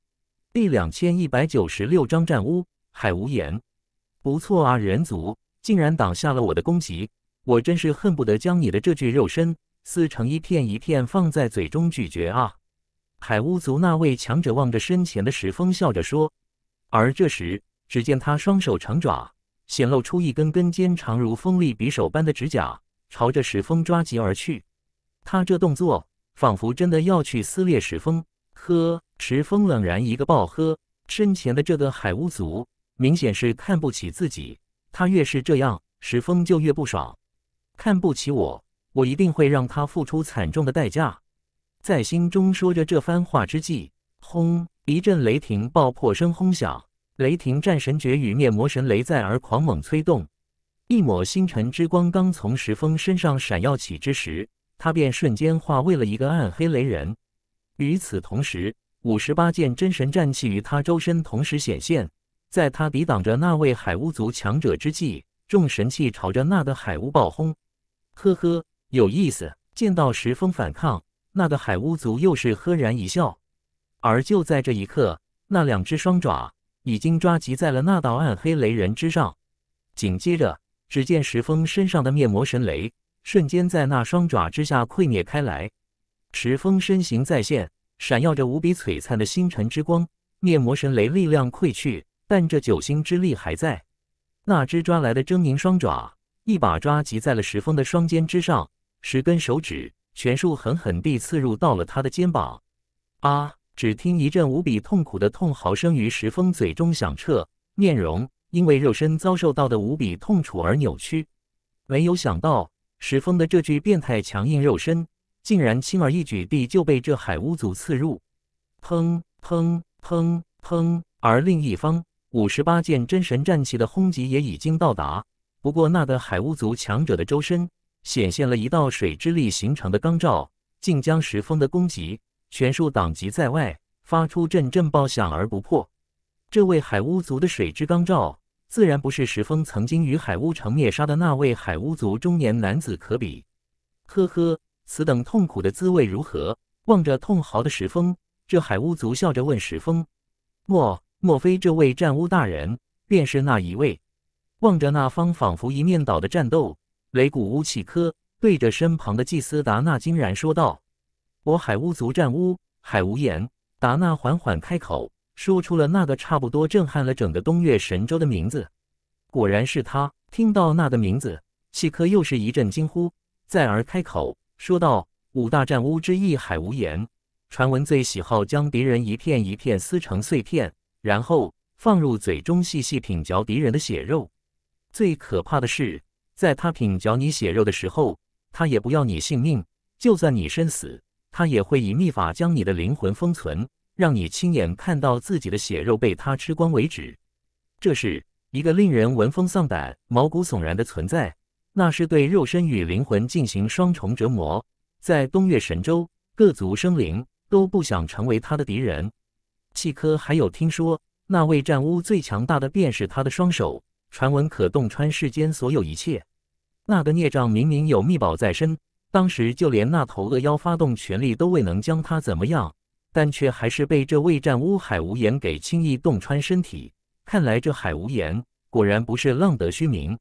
第两千一百九十六章战巫海无言，不错啊，人族。竟然挡下了我的攻击，我真是恨不得将你的这具肉身撕成一片一片，放在嘴中咀嚼啊！海巫族那位强者望着身前的石峰，笑着说。而这时，只见他双手长爪，显露出一根根尖长如锋利匕首般的指甲，朝着石峰抓击而去。他这动作仿佛真的要去撕裂石峰。呵，石峰冷然一个爆喝，身前的这个海巫族明显是看不起自己。他越是这样，石峰就越不爽，看不起我，我一定会让他付出惨重的代价。在心中说着这番话之际，轰！一阵雷霆爆破声轰响，雷霆战神诀与灭魔神雷在而狂猛催动，一抹星辰之光刚从石峰身上闪耀起之时，他便瞬间化为了一个暗黑雷人。与此同时，五十八件真神战器与他周身同时显现。在他抵挡着那位海巫族强者之际，众神器朝着那个海巫爆轰。呵呵，有意思。见到石峰反抗，那个海巫族又是呵然一笑。而就在这一刻，那两只双爪已经抓及在了那道暗黑雷人之上。紧接着，只见石峰身上的灭魔神雷瞬间在那双爪之下溃灭开来。石峰身形再现，闪耀着无比璀璨的星辰之光。灭魔神雷力量溃去。但这九星之力还在，那只抓来的狰狞双爪，一把抓集在了石峰的双肩之上，十根手指全数狠狠地刺入到了他的肩膀。啊！只听一阵无比痛苦的痛嚎声于石峰嘴中响彻，面容因为肉身遭受到的无比痛楚而扭曲。没有想到，石峰的这具变态强硬肉身，竟然轻而易举地就被这海巫族刺入。砰砰砰砰，而另一方。五十八件真神战旗的轰击也已经到达，不过那个海巫族强者的周身显现了一道水之力形成的罡罩，竟将石峰的攻击全数挡及在外，发出阵阵爆响而不破。这位海巫族的水之罡罩，自然不是石峰曾经与海巫城灭杀的那位海巫族中年男子可比。呵呵，此等痛苦的滋味如何？望着痛嚎的石峰，这海巫族笑着问石峰：“莫。莫非这位战巫大人便是那一位？望着那方仿佛一面倒的战斗，雷古乌契科对着身旁的祭司达纳惊然说道：“我海巫族战巫海无言。”达纳缓缓开口，说出了那个差不多震撼了整个东岳神州的名字。果然是他！听到那个名字，契科又是一阵惊呼，再而开口说道：“五大战巫之一，海无言，传闻最喜好将敌人一片一片撕成碎片。”然后放入嘴中细细品嚼敌人的血肉，最可怕的是，在他品嚼你血肉的时候，他也不要你性命，就算你身死，他也会以秘法将你的灵魂封存，让你亲眼看到自己的血肉被他吃光为止。这是一个令人闻风丧胆、毛骨悚然的存在，那是对肉身与灵魂进行双重折磨。在东岳神州，各族生灵都不想成为他的敌人。契科还有听说，那位战巫最强大的便是他的双手，传闻可洞穿世间所有一切。那个孽障明明有秘宝在身，当时就连那头恶妖发动全力都未能将他怎么样，但却还是被这位战巫海无言给轻易洞穿身体。看来这海无言果然不是浪得虚名。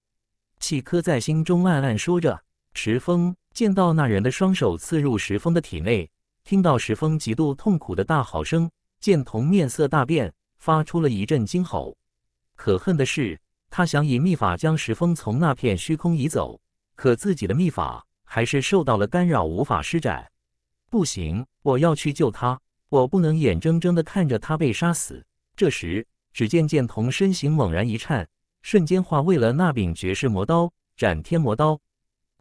契科在心中暗暗说着。石峰见到那人的双手刺入石峰的体内，听到石峰极度痛苦的大吼声。剑童面色大变，发出了一阵惊吼。可恨的是，他想以秘法将石峰从那片虚空移走，可自己的秘法还是受到了干扰，无法施展。不行，我要去救他，我不能眼睁睁地看着他被杀死。这时，只见剑童身形猛然一颤，瞬间化为了那柄绝世魔刀——斩天魔刀。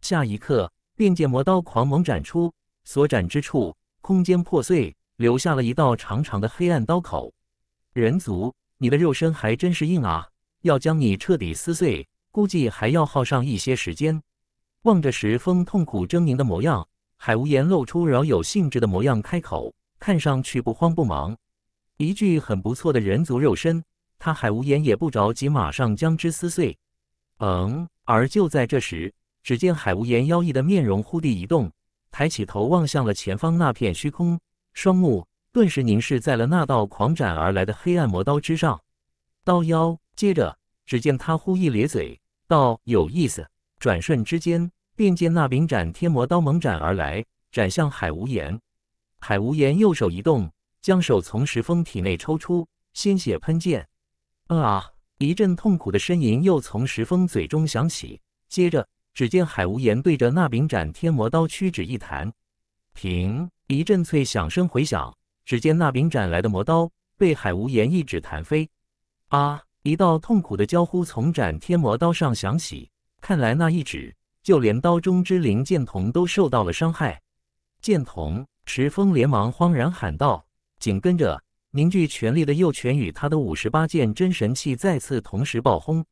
下一刻，便见魔刀狂猛斩出，所斩之处，空间破碎。留下了一道长长的黑暗刀口，人族，你的肉身还真是硬啊！要将你彻底撕碎，估计还要耗上一些时间。望着石峰痛苦狰狞的模样，海无言露出饶有兴致的模样，开口，看上去不慌不忙。一具很不错的人族肉身，他海无言也不着急马上将之撕碎。嗯，而就在这时，只见海无言妖异的面容忽地一动，抬起头望向了前方那片虚空。双目顿时凝视在了那道狂斩而来的黑暗魔刀之上，刀妖。接着，只见他忽一咧嘴，道：“有意思。”转瞬之间，便见那柄斩天魔刀猛斩而来，斩向海无言。海无言右手一动，将手从石峰体内抽出，鲜血喷溅。啊！一阵痛苦的呻吟又从石峰嘴中响起。接着，只见海无言对着那柄斩天魔刀屈指一弹，停。一阵脆响声回响，只见那柄斩来的魔刀被海无言一指弹飞。啊！一道痛苦的娇呼从斩天魔刀上响起。看来那一指就连刀中之灵剑童都受到了伤害。剑童池峰连忙慌然喊道，紧跟着凝聚全力的右拳与他的五十八件真神器再次同时爆轰。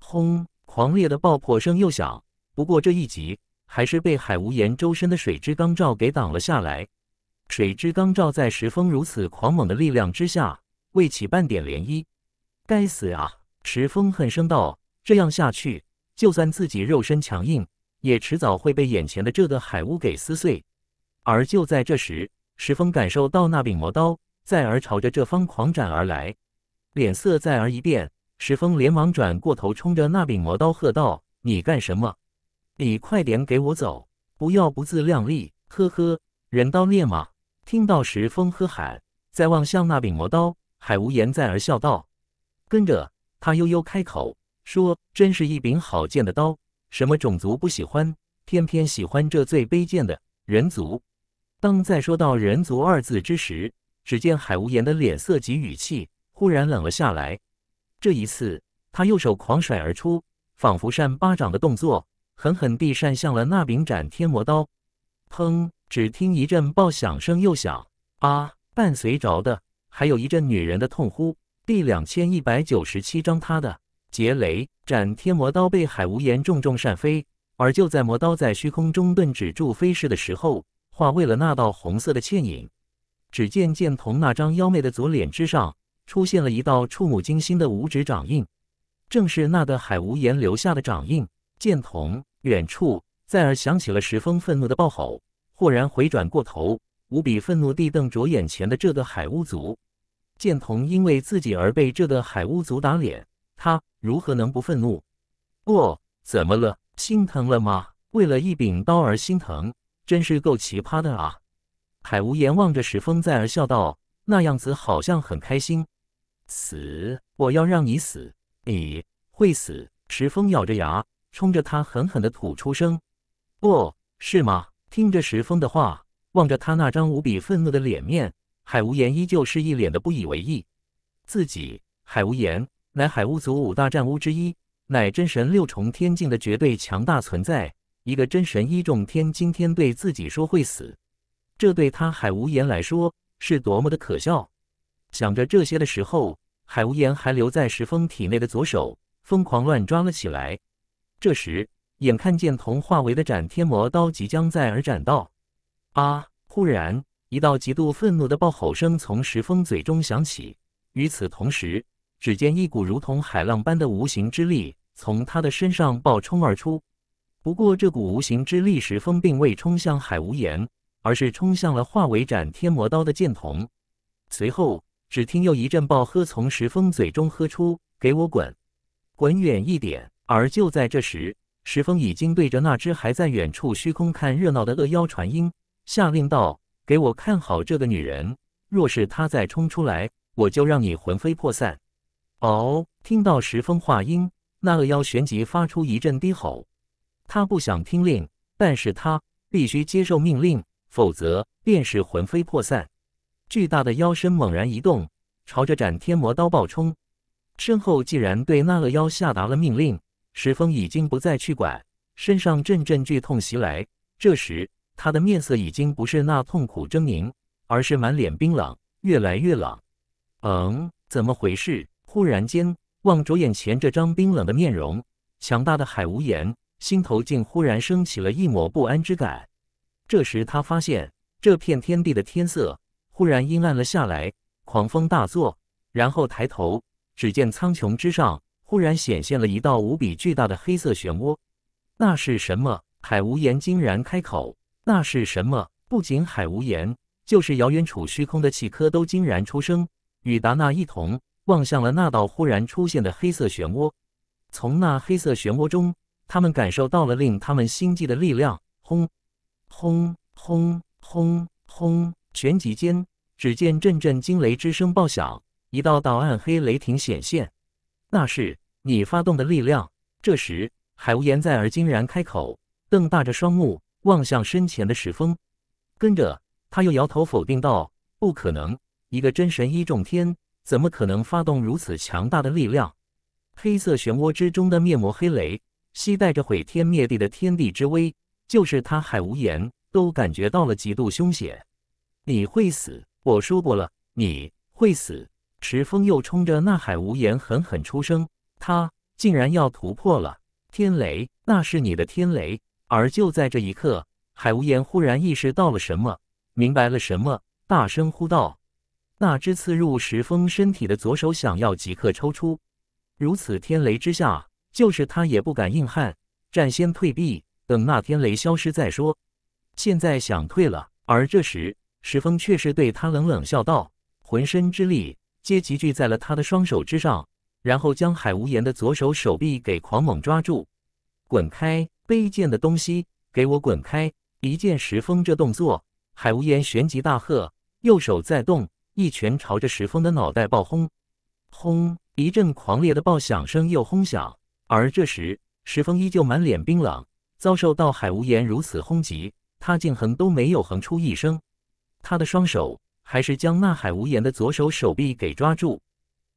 轰！狂烈的爆破声又响，不过这一击还是被海无言周身的水之罡罩给挡了下来。水之刚照在石峰如此狂猛的力量之下，未起半点涟漪。该死啊！石峰恨声道：“这样下去，就算自己肉身强硬，也迟早会被眼前的这个海乌给撕碎。”而就在这时，石峰感受到那柄魔刀再而朝着这方狂斩而来，脸色再而一变。石峰连忙转过头，冲着那柄魔刀喝道：“你干什么？你快点给我走，不要不自量力！”呵呵，人刀烈吗？听到时，风喝喊，再望向那柄魔刀，海无言再而笑道，跟着他悠悠开口说：“真是一柄好剑的刀，什么种族不喜欢，偏偏喜欢这最卑贱的人族。”当再说到“人族”二字之时，只见海无言的脸色及语气忽然冷了下来。这一次，他右手狂甩而出，仿佛扇巴掌的动作，狠狠地扇向了那柄斩天魔刀。砰！只听一阵爆响声又响，啊！伴随着的还有一阵女人的痛呼。第两千一百九十七章，他的劫雷斩天魔刀被海无言重重扇飞，而就在魔刀在虚空中顿止住飞逝的时候，化为了那道红色的倩影。只见剑童那张妖媚的左脸之上，出现了一道触目惊心的五指掌印，正是那个海无言留下的掌印。剑童，远处。赛尔想起了石峰愤怒的暴吼，豁然回转过头，无比愤怒地瞪着眼前的这个海巫族剑童，因为自己而被这个海巫族打脸，他如何能不愤怒？哦，怎么了？心疼了吗？为了一柄刀而心疼，真是够奇葩的啊！海无言望着石峰，在儿笑道：“那样子好像很开心。”死！我要让你死！你会死！石峰咬着牙，冲着他狠狠地吐出声。不是吗？听着石峰的话，望着他那张无比愤怒的脸面，海无言依旧是一脸的不以为意。自己海无言，乃海巫族五大战巫之一，乃真神六重天境的绝对强大存在。一个真神一重天，今天对自己说会死，这对他海无言来说，是多么的可笑。想着这些的时候，海无言还留在石峰体内的左手疯狂乱抓了起来。这时。眼看见同化为的斩天魔刀即将在而斩到，啊！忽然一道极度愤怒的爆吼声从石峰嘴中响起。与此同时，只见一股如同海浪般的无形之力从他的身上爆冲而出。不过这股无形之力，石峰并未冲向海无言，而是冲向了化为斩天魔刀的剑童。随后，只听又一阵爆喝从石峰嘴中喝出：“给我滚，滚远一点！”而就在这时，石峰已经对着那只还在远处虚空看热闹的恶妖传音，下令道：“给我看好这个女人，若是她再冲出来，我就让你魂飞魄散！”哦，听到石峰话音，那恶妖旋即发出一阵低吼。他不想听令，但是他必须接受命令，否则便是魂飞魄散。巨大的妖身猛然一动，朝着斩天魔刀暴冲。身后既然对那恶妖下达了命令。石峰已经不再去管，身上阵阵剧痛袭来。这时，他的面色已经不是那痛苦狰狞，而是满脸冰冷，越来越冷。嗯，怎么回事？忽然间，望着眼前这张冰冷的面容，强大的海无言心头竟忽然升起了一抹不安之感。这时，他发现这片天地的天色忽然阴暗了下来，狂风大作。然后抬头，只见苍穹之上。忽然显现了一道无比巨大的黑色漩涡，那是什么？海无言惊然开口：“那是什么？”不仅海无言，就是遥远处虚空的契科都惊然出声，与达纳一同望向了那道忽然出现的黑色漩涡。从那黑色漩涡中，他们感受到了令他们心悸的力量。轰！轰！轰！轰！轰！旋即间，只见阵阵惊雷之声爆响，一道道暗黑雷霆显现。那是。你发动的力量，这时海无言在耳竟然开口，瞪大着双目望向身前的石峰，跟着他又摇头否定道：“不可能，一个真神一重天，怎么可能发动如此强大的力量？”黑色漩涡之中的灭魔黑雷，携带着毁天灭地的天地之威，就是他海无言都感觉到了极度凶险。你会死，我说过了，你会死！石峰又冲着那海无言狠狠出声。他竟然要突破了！天雷，那是你的天雷。而就在这一刻，海无言忽然意识到了什么，明白了什么，大声呼道：“那只刺入石峰身体的左手，想要即刻抽出。如此天雷之下，就是他也不敢硬撼，战先退避，等那天雷消失再说。现在想退了。”而这时，石峰却是对他冷冷笑道：“浑身之力皆集聚在了他的双手之上。”然后将海无言的左手手臂给狂猛抓住，滚开！卑贱的东西，给我滚开！一见石峰这动作，海无言旋即大喝，右手再动，一拳朝着石峰的脑袋爆轰！轰！一阵狂烈的爆响声又轰响。而这时，石峰依旧满脸冰冷，遭受到海无言如此轰击，他竟横都没有横出一声。他的双手还是将那海无言的左手手臂给抓住，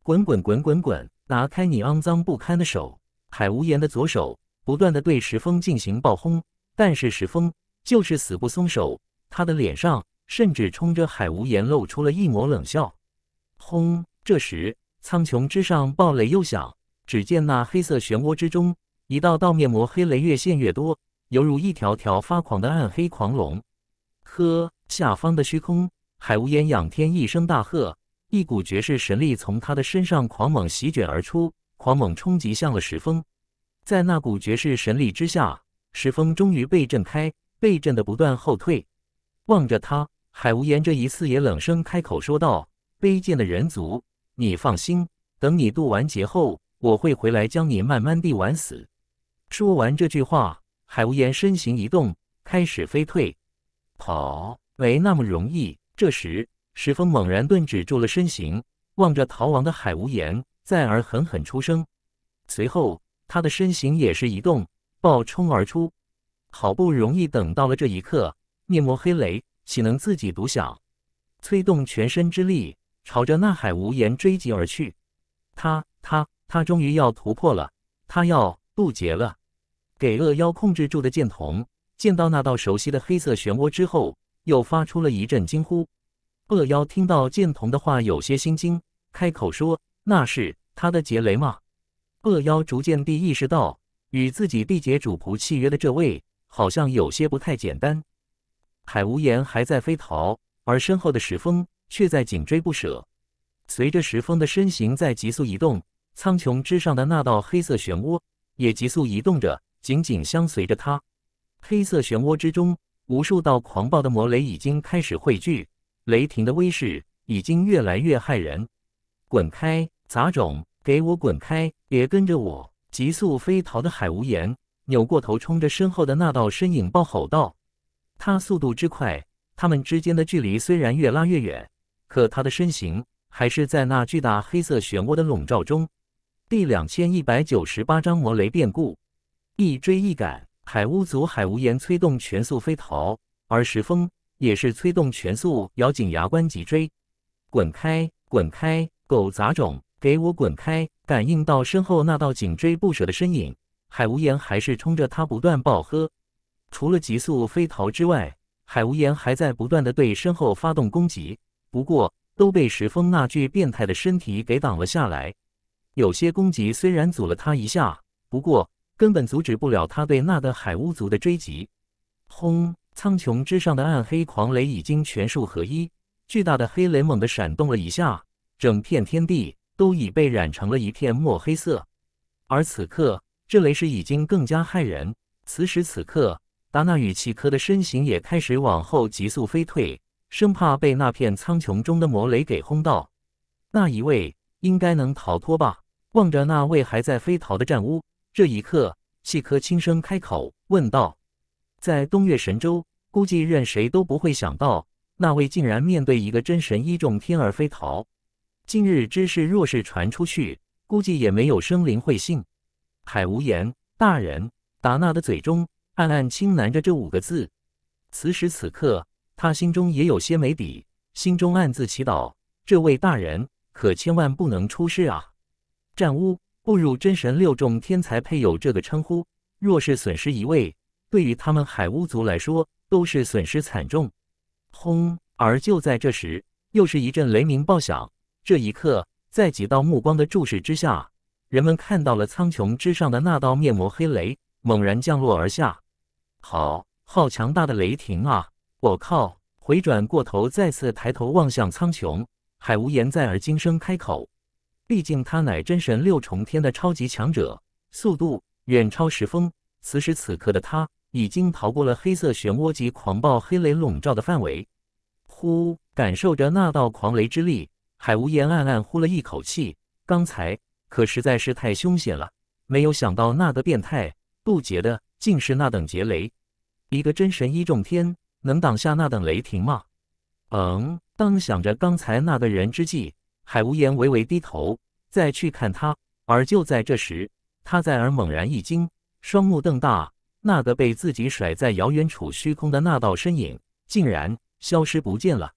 滚滚滚滚滚！拿开你肮脏不堪的手！海无言的左手不断的对石峰进行爆轰，但是石峰就是死不松手，他的脸上甚至冲着海无言露出了一抹冷笑。轰！这时苍穹之上暴雷又响，只见那黑色漩涡之中一道道面膜黑雷越现越多，犹如一条条发狂的暗黑狂龙。呵，下方的虚空，海无言仰天一声大喝。一股绝世神力从他的身上狂猛席卷而出，狂猛冲击向了石峰。在那股绝世神力之下，石峰终于被震开，被震得不断后退。望着他，海无言这一次也冷声开口说道：“卑贱的人族，你放心，等你渡完劫后，我会回来将你慢慢的玩死。”说完这句话，海无言身形一动，开始飞退。跑没那么容易。这时。石峰猛然顿止住了身形，望着逃亡的海无言，再而狠狠出声。随后，他的身形也是一动，暴冲而出。好不容易等到了这一刻，面魔黑雷岂能自己独享？催动全身之力，朝着那海无言追击而去。他他他，终于要突破了！他要渡劫了！给恶妖控制住的剑童见到那道熟悉的黑色漩涡之后，又发出了一阵惊呼。恶妖听到剑童的话，有些心惊，开口说：“那是他的劫雷吗？”恶妖逐渐地意识到，与自己缔结主仆契约的这位，好像有些不太简单。海无言还在飞逃，而身后的石峰却在紧追不舍。随着石峰的身形在急速移动，苍穹之上的那道黑色漩涡也急速移动着，紧紧相随着他。黑色漩涡之中，无数道狂暴的魔雷已经开始汇聚。雷霆的威势已经越来越骇人，滚开，杂种，给我滚开！别跟着我！急速飞逃的海无言扭过头，冲着身后的那道身影暴吼道：“他速度之快，他们之间的距离虽然越拉越远，可他的身形还是在那巨大黑色漩涡的笼罩中。”第两千一百九十八章魔雷变故，一追一赶，海巫族海无言催动全速飞逃，而石峰。也是催动全速，咬紧牙关脊追，滚开，滚开，狗杂种，给我滚开！感应到身后那道紧追不舍的身影，海无言还是冲着他不断暴喝。除了急速飞逃之外，海无言还在不断的对身后发动攻击，不过都被石峰那具变态的身体给挡了下来。有些攻击虽然阻了他一下，不过根本阻止不了他对那的海巫族的追击。轰！苍穹之上的暗黑狂雷已经全数合一，巨大的黑雷猛地闪动了一下，整片天地都已被染成了一片墨黑色。而此刻，这雷势已经更加骇人。此时此刻，达纳与契科的身形也开始往后急速飞退，生怕被那片苍穹中的魔雷给轰到。那一位应该能逃脱吧？望着那位还在飞逃的战乌，这一刻，契科轻声开口问道。在东岳神州，估计任谁都不会想到，那位竟然面对一个真神一众天而飞逃。今日之事若是传出去，估计也没有生灵会信。海无言，大人，达纳的嘴中暗暗轻喃着这五个字。此时此刻，他心中也有些没底，心中暗自祈祷：这位大人可千万不能出事啊！战乌步入真神六众天才，配有这个称呼，若是损失一位。对于他们海巫族来说，都是损失惨重。轰！而就在这时，又是一阵雷鸣爆响。这一刻，在几道目光的注视之下，人们看到了苍穹之上的那道面膜黑雷猛然降落而下。好好强大的雷霆啊！我靠！回转过头，再次抬头望向苍穹。海无言在而惊声开口。毕竟他乃真神六重天的超级强者，速度远超石峰。此时此刻的他。已经逃过了黑色漩涡及狂暴黑雷笼罩的范围。呼，感受着那道狂雷之力，海无言暗暗呼了一口气。刚才可实在是太凶险了，没有想到那个变态渡劫的竟是那等劫雷。一个真神一重天能挡下那等雷霆吗？嗯，当想着刚才那个人之际，海无言微微低头，再去看他。而就在这时，他在而猛然一惊，双目瞪大。那个被自己甩在遥远处虚空的那道身影，竟然消失不见了。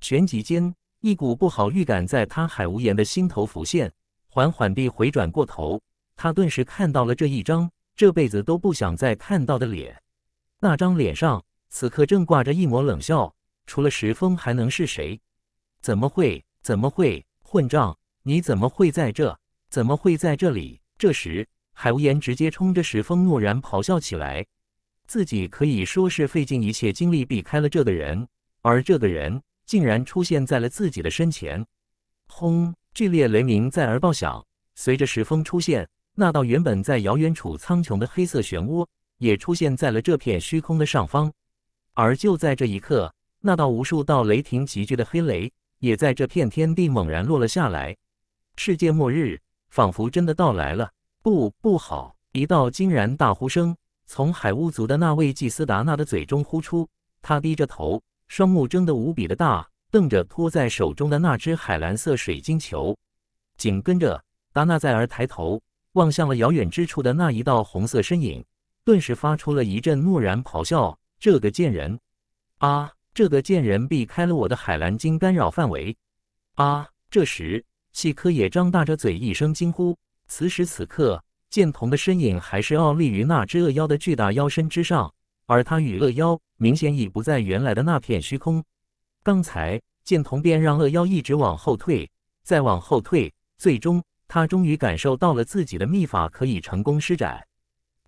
旋即间，一股不好预感在他海无言的心头浮现。缓缓地回转过头，他顿时看到了这一张这辈子都不想再看到的脸。那张脸上此刻正挂着一抹冷笑。除了石峰，还能是谁？怎么会？怎么会？混账！你怎么会在这？怎么会在这里？这时。海无言直接冲着石峰怒然咆哮起来，自己可以说是费尽一切精力避开了这个人，而这个人竟然出现在了自己的身前。轰！剧烈雷鸣再而爆响，随着石峰出现，那道原本在遥远处苍穹的黑色漩涡也出现在了这片虚空的上方。而就在这一刻，那道无数道雷霆集聚的黑雷也在这片天地猛然落了下来，世界末日仿佛真的到来了。不，不好！一道惊然大呼声从海巫族的那位祭司达纳的嘴中呼出。他低着头，双目睁得无比的大，瞪着托在手中的那只海蓝色水晶球。紧跟着，达纳在而抬头望向了遥远之处的那一道红色身影，顿时发出了一阵怒然咆哮：“这个贱人！啊，这个贱人避开了我的海蓝晶干扰范围！”啊！这时，契科也张大着嘴，一声惊呼。此时此刻，剑童的身影还是傲立于那只恶妖的巨大妖身之上，而他与恶妖明显已不在原来的那片虚空。刚才，剑童便让恶妖一直往后退，再往后退，最终他终于感受到了自己的秘法可以成功施展。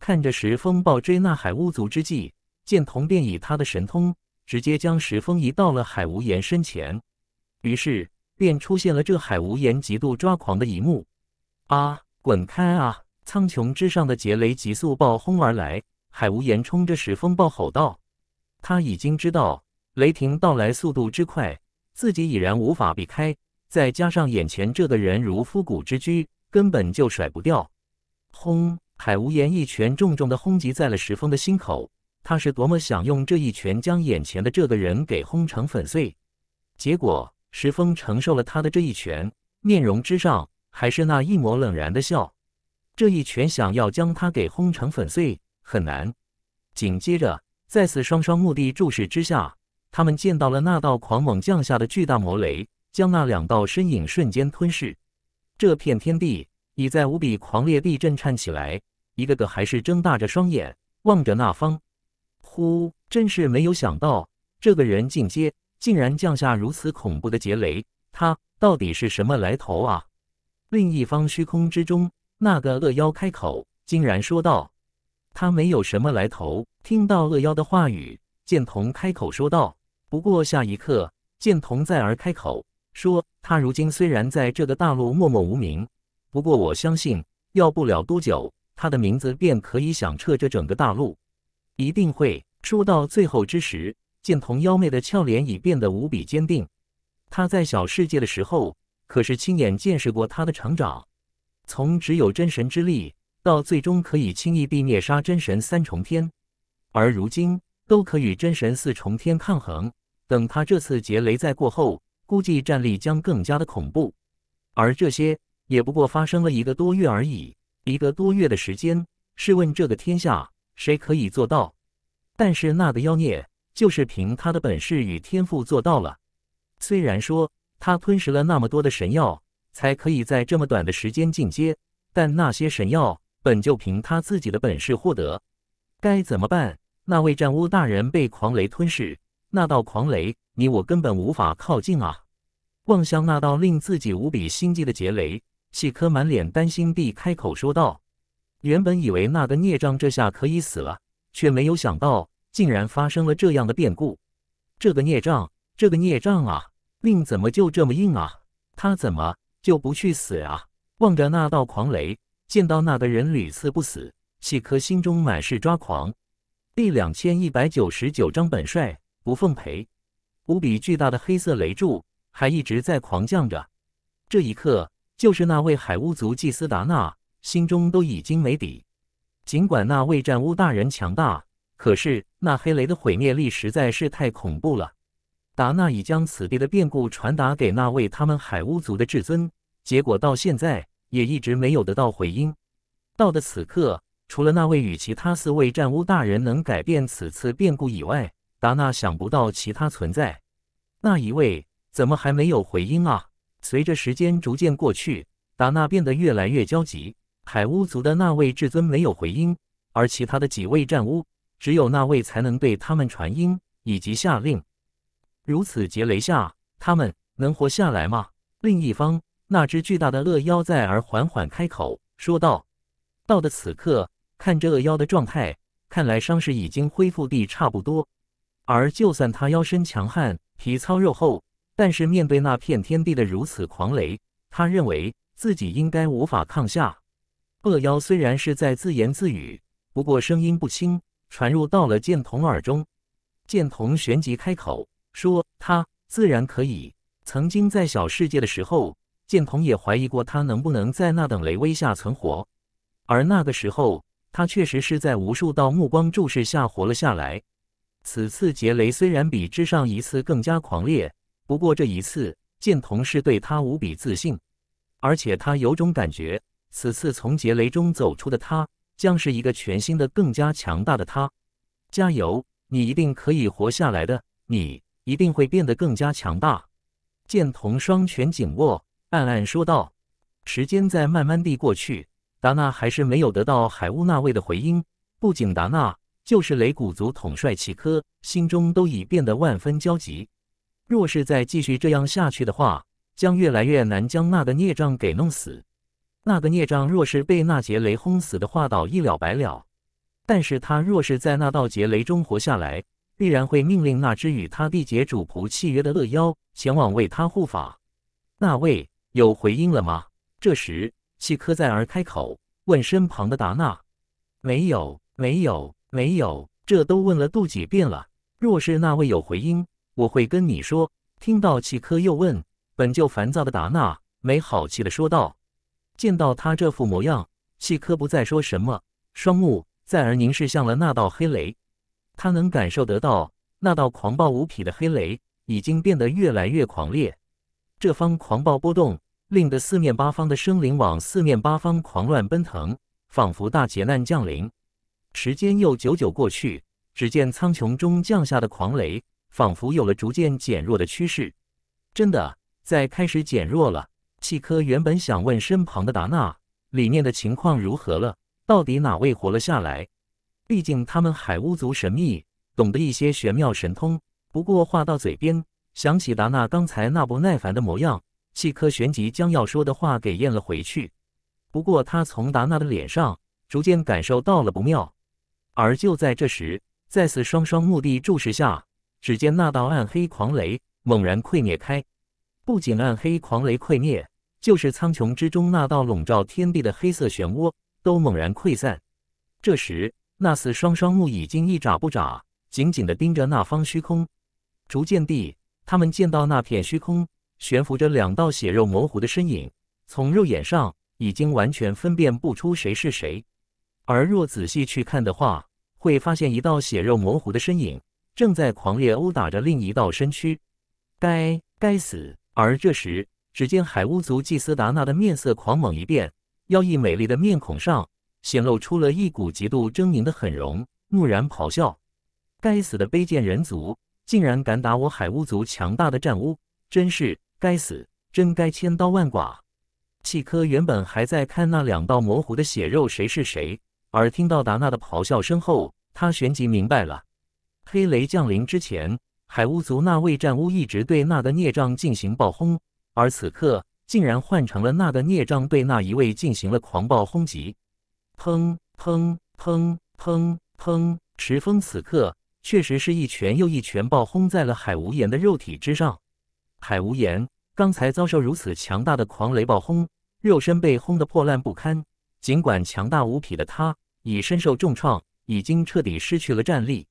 看着石风暴追那海巫族之际，剑童便以他的神通，直接将石风移到了海无言身前。于是，便出现了这海无言极度抓狂的一幕。啊！滚开啊！苍穹之上的劫雷急速暴轰而来，海无言冲着石风暴吼道：“他已经知道雷霆到来速度之快，自己已然无法避开。再加上眼前这个人如夫骨之躯，根本就甩不掉。”轰！海无言一拳重重的轰击在了石峰的心口。他是多么想用这一拳将眼前的这个人给轰成粉碎，结果石峰承受了他的这一拳，面容之上。还是那一抹冷然的笑，这一拳想要将他给轰成粉碎很难。紧接着，在此双双目的注视之下，他们见到了那道狂猛降下的巨大魔雷，将那两道身影瞬间吞噬。这片天地已在无比狂烈地震颤起来，一个个还是睁大着双眼望着那方。呼，真是没有想到，这个人进阶竟然降下如此恐怖的劫雷，他到底是什么来头啊？另一方虚空之中，那个恶妖开口，竟然说道：“他没有什么来头。”听到恶妖的话语，剑童开口说道：“不过，下一刻，剑童再而开口说：他如今虽然在这个大陆默默无名，不过我相信，要不了多久，他的名字便可以响彻这整个大陆，一定会。”说到最后之时，剑童妖媚的俏脸已变得无比坚定。他在小世界的时候。可是亲眼见识过他的成长，从只有真神之力，到最终可以轻易地灭杀真神三重天，而如今都可与真神四重天抗衡。等他这次劫雷再过后，估计战力将更加的恐怖。而这些也不过发生了一个多月而已，一个多月的时间。试问这个天下谁可以做到？但是那个妖孽就是凭他的本事与天赋做到了。虽然说。他吞食了那么多的神药，才可以在这么短的时间进阶。但那些神药本就凭他自己的本事获得，该怎么办？那位战巫大人被狂雷吞噬，那道狂雷，你我根本无法靠近啊！望向那道令自己无比心悸的劫雷，细科满脸担心地开口说道：“原本以为那个孽障这下可以死了，却没有想到竟然发生了这样的变故。这个孽障，这个孽障啊！”命怎么就这么硬啊？他怎么就不去死啊？望着那道狂雷，见到那个人屡次不死，细科心中满是抓狂。第两千一百九十九章，本帅不奉陪。无比巨大的黑色雷柱还一直在狂降着，这一刻，就是那位海巫族祭司达纳心中都已经没底。尽管那位战巫大人强大，可是那黑雷的毁灭力实在是太恐怖了。达纳已将此地的变故传达给那位他们海巫族的至尊，结果到现在也一直没有得到回音。到的此刻，除了那位与其他四位战巫大人能改变此次变故以外，达纳想不到其他存在。那一位怎么还没有回音啊？随着时间逐渐过去，达纳变得越来越焦急。海巫族的那位至尊没有回音，而其他的几位战巫，只有那位才能对他们传音以及下令。如此劫雷下，他们能活下来吗？另一方，那只巨大的恶妖在而缓缓开口说道：“到的此刻，看这恶妖的状态，看来伤势已经恢复的差不多。而就算他腰身强悍，皮糙肉厚，但是面对那片天地的如此狂雷，他认为自己应该无法抗下。”恶妖虽然是在自言自语，不过声音不轻，传入到了剑童耳中。剑童旋即开口。说他自然可以。曾经在小世界的时候，剑童也怀疑过他能不能在那等雷威下存活。而那个时候，他确实是在无数道目光注视下活了下来。此次劫雷虽然比之上一次更加狂烈，不过这一次剑童是对他无比自信，而且他有种感觉，此次从劫雷中走出的他，将是一个全新的、更加强大的他。加油，你一定可以活下来的，你。一定会变得更加强大。剑童双拳紧握，暗暗说道：“时间在慢慢地过去，达纳还是没有得到海乌那位的回音。不仅达纳，就是雷古族统帅奇科，心中都已变得万分焦急。若是再继续这样下去的话，将越来越难将那个孽障给弄死。那个孽障若是被那劫雷轰死的话，倒一了百了；但是他若是在那道劫雷中活下来，必然会命令那只与他缔结主仆契约的恶妖前往为他护法。那位有回音了吗？这时，契科再而开口问身旁的达纳：“没有，没有，没有，这都问了度几遍了。若是那位有回音，我会跟你说。”听到契科又问，本就烦躁的达纳没好气的说道：“见到他这副模样，契科不再说什么，双目再而凝视向了那道黑雷。”他能感受得到，那道狂暴无匹的黑雷已经变得越来越狂烈。这方狂暴波动，令得四面八方的生灵往四面八方狂乱奔腾，仿佛大劫难降临。时间又久久过去，只见苍穹中降下的狂雷，仿佛有了逐渐减弱的趋势。真的在开始减弱了。契科原本想问身旁的达纳，里面的情况如何了？到底哪位活了下来？毕竟他们海巫族神秘，懂得一些玄妙神通。不过话到嘴边，想起达纳刚才那不耐烦的模样，契科旋即将要说的话给咽了回去。不过他从达纳的脸上逐渐感受到了不妙。而就在这时，在此双双目的注视下，只见那道暗黑狂雷猛然溃灭开，不仅暗黑狂雷溃灭，就是苍穹之中那道笼罩天地的黑色漩涡都猛然溃散。这时。那斯双双目已经一眨不眨，紧紧的盯着那方虚空。逐渐地，他们见到那片虚空悬浮着两道血肉模糊的身影，从肉眼上已经完全分辨不出谁是谁。而若仔细去看的话，会发现一道血肉模糊的身影正在狂烈殴打着另一道身躯。该该死！而这时，只见海巫族祭司达纳的面色狂猛一变，妖异美丽的面孔上。显露出了一股极度狰狞的狠容，怒然咆哮：“该死的卑贱人族，竟然敢打我海巫族强大的战巫，真是该死，真该千刀万剐！”契科原本还在看那两道模糊的血肉谁是谁，而听到达纳的咆哮声后，他旋即明白了：黑雷降临之前，海巫族那位战巫一直对那个孽障进行暴轰，而此刻竟然换成了那个孽障对那一位进行了狂暴轰击。砰砰砰砰砰！石峰此刻确实是一拳又一拳暴轰在了海无言的肉体之上。海无言刚才遭受如此强大的狂雷暴轰，肉身被轰得破烂不堪。尽管强大无匹的他已身受重创，已经彻底失去了战力，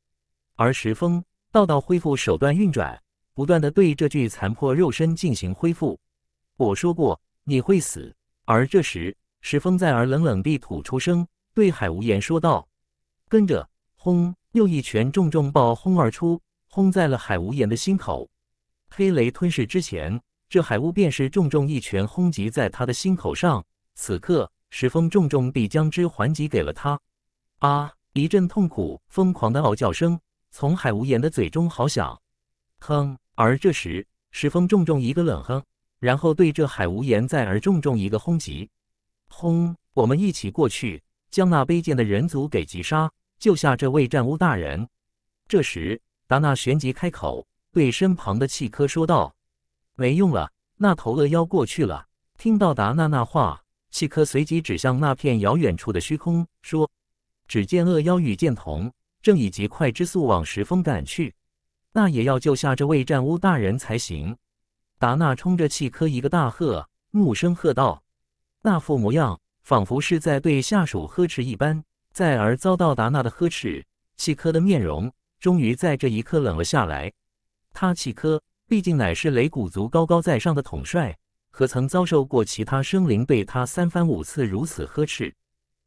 而石峰道道恢复手段运转，不断的对这具残破肉身进行恢复。我说过你会死，而这时。石峰在而冷冷地吐出声，对海无言说道：“跟着，轰！又一拳重重爆轰而出，轰在了海无言的心口。黑雷吞噬之前，这海雾便是重重一拳轰击在他的心口上。此刻，石峰重重地将之还击给了他。啊！一阵痛苦、疯狂的嗷叫声从海无言的嘴中嚎响。哼！而这时，石峰重重一个冷哼，然后对这海无言在而重重一个轰击。”轰！我们一起过去，将那卑贱的人族给击杀，救下这位战巫大人。这时，达纳旋即开口，对身旁的契科说道：“没用了，那头恶妖过去了。”听到达纳那话，契科随即指向那片遥远处的虚空，说：“只见恶妖与剑童正以极快之速往石峰赶去，那也要救下这位战巫大人才行。”达纳冲着契科一个大喝，怒声喝道。那副模样，仿佛是在对下属呵斥一般。再而遭到达纳的呵斥，契科的面容终于在这一刻冷了下来。他契科毕竟乃是雷古族高高在上的统帅，何曾遭受过其他生灵被他三番五次如此呵斥？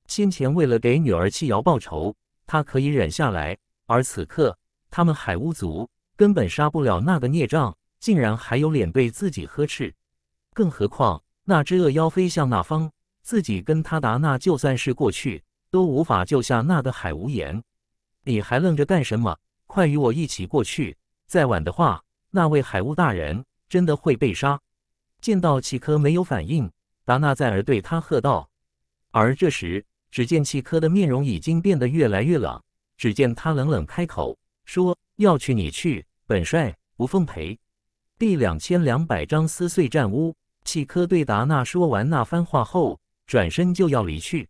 先前为了给女儿契瑶报仇，他可以忍下来，而此刻他们海巫族根本杀不了那个孽障，竟然还有脸对自己呵斥，更何况……那只恶妖飞向那方？自己跟他达纳就算是过去，都无法救下那个海无言。你还愣着干什么？快与我一起过去！再晚的话，那位海巫大人真的会被杀。见到契科没有反应，达纳在而对他喝道。而这时，只见契科的面容已经变得越来越冷。只见他冷冷开口说：“要去你去，本帅不奉陪。”第两千两百章撕碎战屋。契科对达纳说完那番话后，转身就要离去。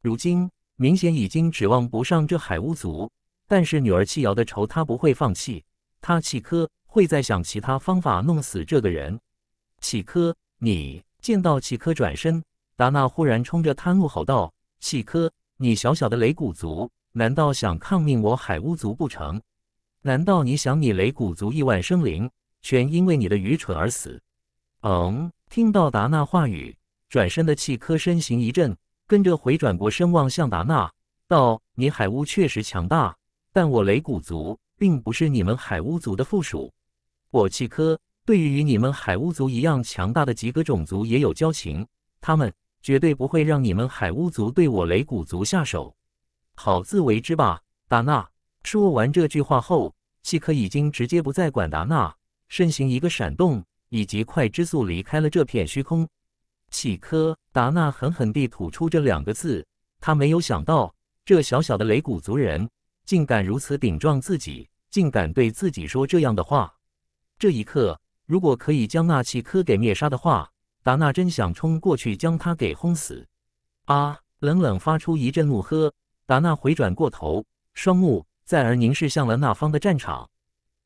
如今明显已经指望不上这海巫族，但是女儿契瑶的仇他不会放弃。他契科会再想其他方法弄死这个人。契科，你见到契科转身，达纳忽然冲着滩路吼道：“契科，你小小的雷古族，难道想抗命我海巫族不成？难道你想你雷古族亿万生灵全因为你的愚蠢而死？嗯？”听到达那话语，转身的契科身形一震，跟着回转过身望向达那，道：“你海巫确实强大，但我雷古族并不是你们海巫族的附属。我契科对于与你们海巫族一样强大的几个种族也有交情，他们绝对不会让你们海巫族对我雷古族下手。好自为之吧，达纳。”说完这句话后，契科已经直接不再管达纳，身形一个闪动。以及快之速离开了这片虚空，契科达纳狠狠地吐出这两个字。他没有想到，这小小的雷古族人竟敢如此顶撞自己，竟敢对自己说这样的话。这一刻，如果可以将那契科给灭杀的话，达纳真想冲过去将他给轰死。啊！冷冷发出一阵怒喝，达纳回转过头，双目再而凝视向了那方的战场。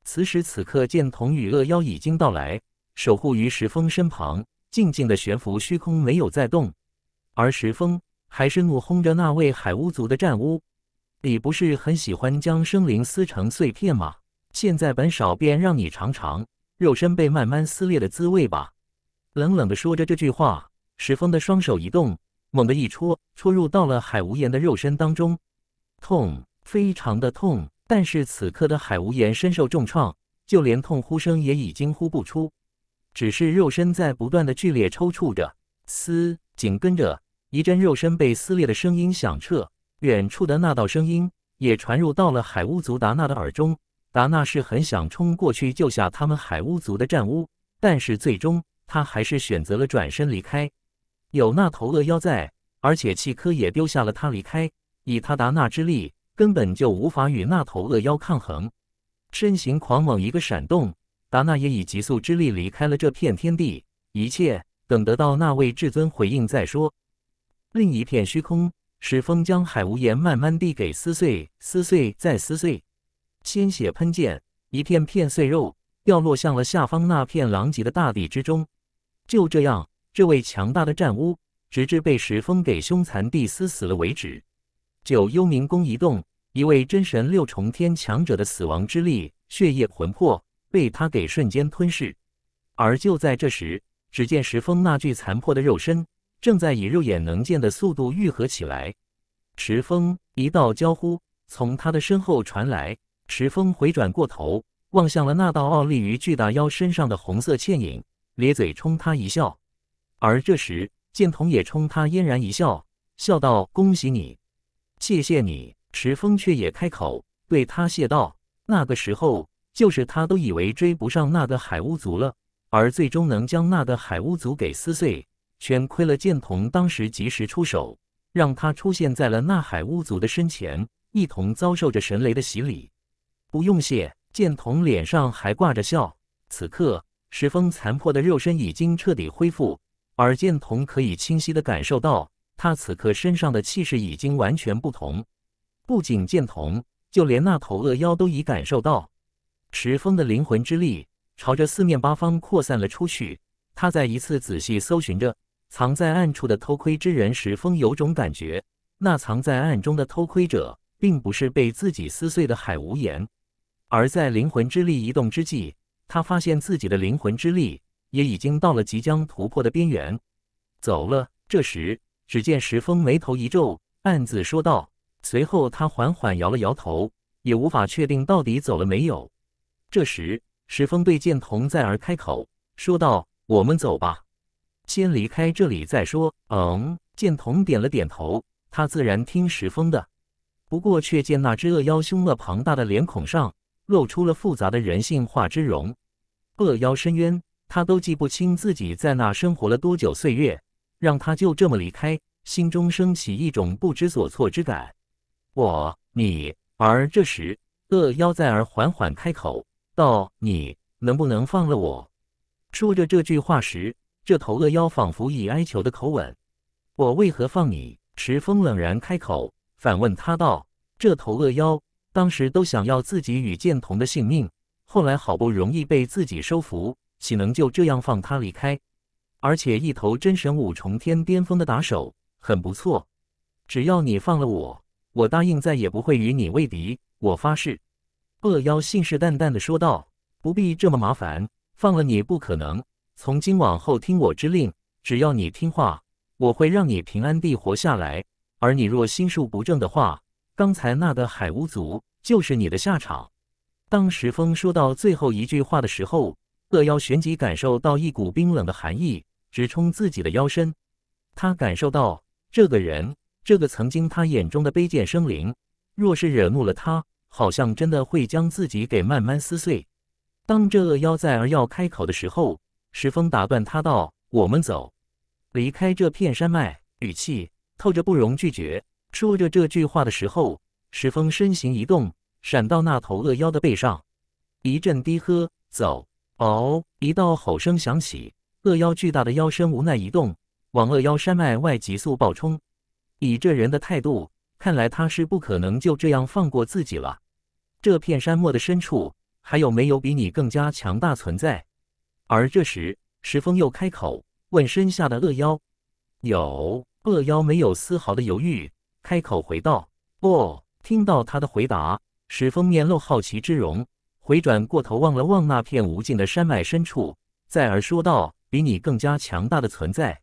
此时此刻，见童与恶妖已经到来。守护于石峰身旁，静静的悬浮虚空，没有再动。而石峰还是怒轰着那位海巫族的战巫，你不是很喜欢将生灵撕成碎片吗？现在本少便让你尝尝肉身被慢慢撕裂的滋味吧！冷冷的说着这句话，石峰的双手一动，猛地一戳，戳入到了海无言的肉身当中。痛，非常的痛！但是此刻的海无言深受重创，就连痛呼声也已经呼不出。只是肉身在不断的剧烈抽搐着，嘶！紧跟着一阵肉身被撕裂的声音响彻，远处的那道声音也传入到了海巫族达纳的耳中。达纳是很想冲过去救下他们海巫族的战巫，但是最终他还是选择了转身离开。有那头恶妖在，而且契科也丢下了他离开，以他达纳之力根本就无法与那头恶妖抗衡。身形狂猛，一个闪动。达纳也以极速之力离开了这片天地，一切等得到那位至尊回应再说。另一片虚空，石峰将海无言慢慢递给撕碎，撕碎再撕碎，鲜血喷溅，一片片碎肉掉落向了下方那片狼藉的大地之中。就这样，这位强大的战巫，直至被石峰给凶残地撕死了为止。九幽冥宫一动，一位真神六重天强者的死亡之力、血液、魂魄。被他给瞬间吞噬，而就在这时，只见石峰那具残破的肉身正在以肉眼能见的速度愈合起来。石峰一道娇呼从他的身后传来，石峰回转过头望向了那道傲立于巨大妖身上的红色倩影，咧嘴冲他一笑。而这时，剑童也冲他嫣然一笑，笑道：“恭喜你，谢谢你。”石峰却也开口对他谢道：“那个时候。”就是他都以为追不上那个海巫族了，而最终能将那个海巫族给撕碎，全亏了剑童当时及时出手，让他出现在了那海巫族的身前，一同遭受着神雷的洗礼。不用谢，剑童脸上还挂着笑。此刻石峰残破的肉身已经彻底恢复，而剑童可以清晰的感受到，他此刻身上的气势已经完全不同。不仅剑童，就连那头恶妖都已感受到。石峰的灵魂之力朝着四面八方扩散了出去。他再一次仔细搜寻着藏在暗处的偷窥之人石峰有种感觉，那藏在暗中的偷窥者并不是被自己撕碎的海无言。而在灵魂之力移动之际，他发现自己的灵魂之力也已经到了即将突破的边缘。走了。这时，只见石峰眉头一皱，暗自说道。随后，他缓缓摇了摇头，也无法确定到底走了没有。这时，石峰对剑童在儿开口说道：“我们走吧，先离开这里再说。”嗯，剑童点了点头，他自然听石峰的。不过，却见那只恶妖凶恶庞大的脸孔上露出了复杂的人性化之容。恶妖深渊，他都记不清自己在那生活了多久岁月，让他就这么离开，心中升起一种不知所措之感。我，你。而这时，恶妖在儿缓缓开口。道：“你能不能放了我？”说着这句话时，这头恶妖仿佛以哀求的口吻：“我为何放你？”池峰冷然开口反问他道：“这头恶妖当时都想要自己与剑童的性命，后来好不容易被自己收服，岂能就这样放他离开？而且一头真神五重天巅峰的打手很不错，只要你放了我，我答应再也不会与你为敌，我发誓。”恶妖信誓旦旦地说道：“不必这么麻烦，放了你不可能。从今往后听我之令，只要你听话，我会让你平安地活下来。而你若心术不正的话，刚才那个海巫族就是你的下场。”当石峰说到最后一句话的时候，恶妖旋即感受到一股冰冷的寒意直冲自己的腰身。他感受到，这个人，这个曾经他眼中的卑贱生灵，若是惹怒了他。好像真的会将自己给慢慢撕碎。当这恶妖在儿要开口的时候，石峰打断他道：“我们走，离开这片山脉。”语气透着不容拒绝。说着这句话的时候，石峰身形一动，闪到那头恶妖的背上，一阵低喝：“走！”嗷，一道吼声响起，恶妖巨大的腰身无奈一动，往恶妖山脉外急速暴冲。以这人的态度，看来他是不可能就这样放过自己了。这片沙漠的深处还有没有比你更加强大存在？而这时，石峰又开口问身下的恶妖：“有？”恶妖没有丝毫的犹豫，开口回道，哦。”听到他的回答，石峰面露好奇之容，回转过头望了望那片无尽的山脉深处，再而说道：“比你更加强大的存在，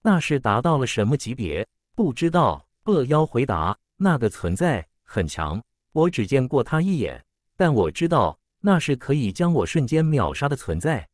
那是达到了什么级别？不知道。”恶妖回答：“那个存在很强。”我只见过他一眼，但我知道那是可以将我瞬间秒杀的存在。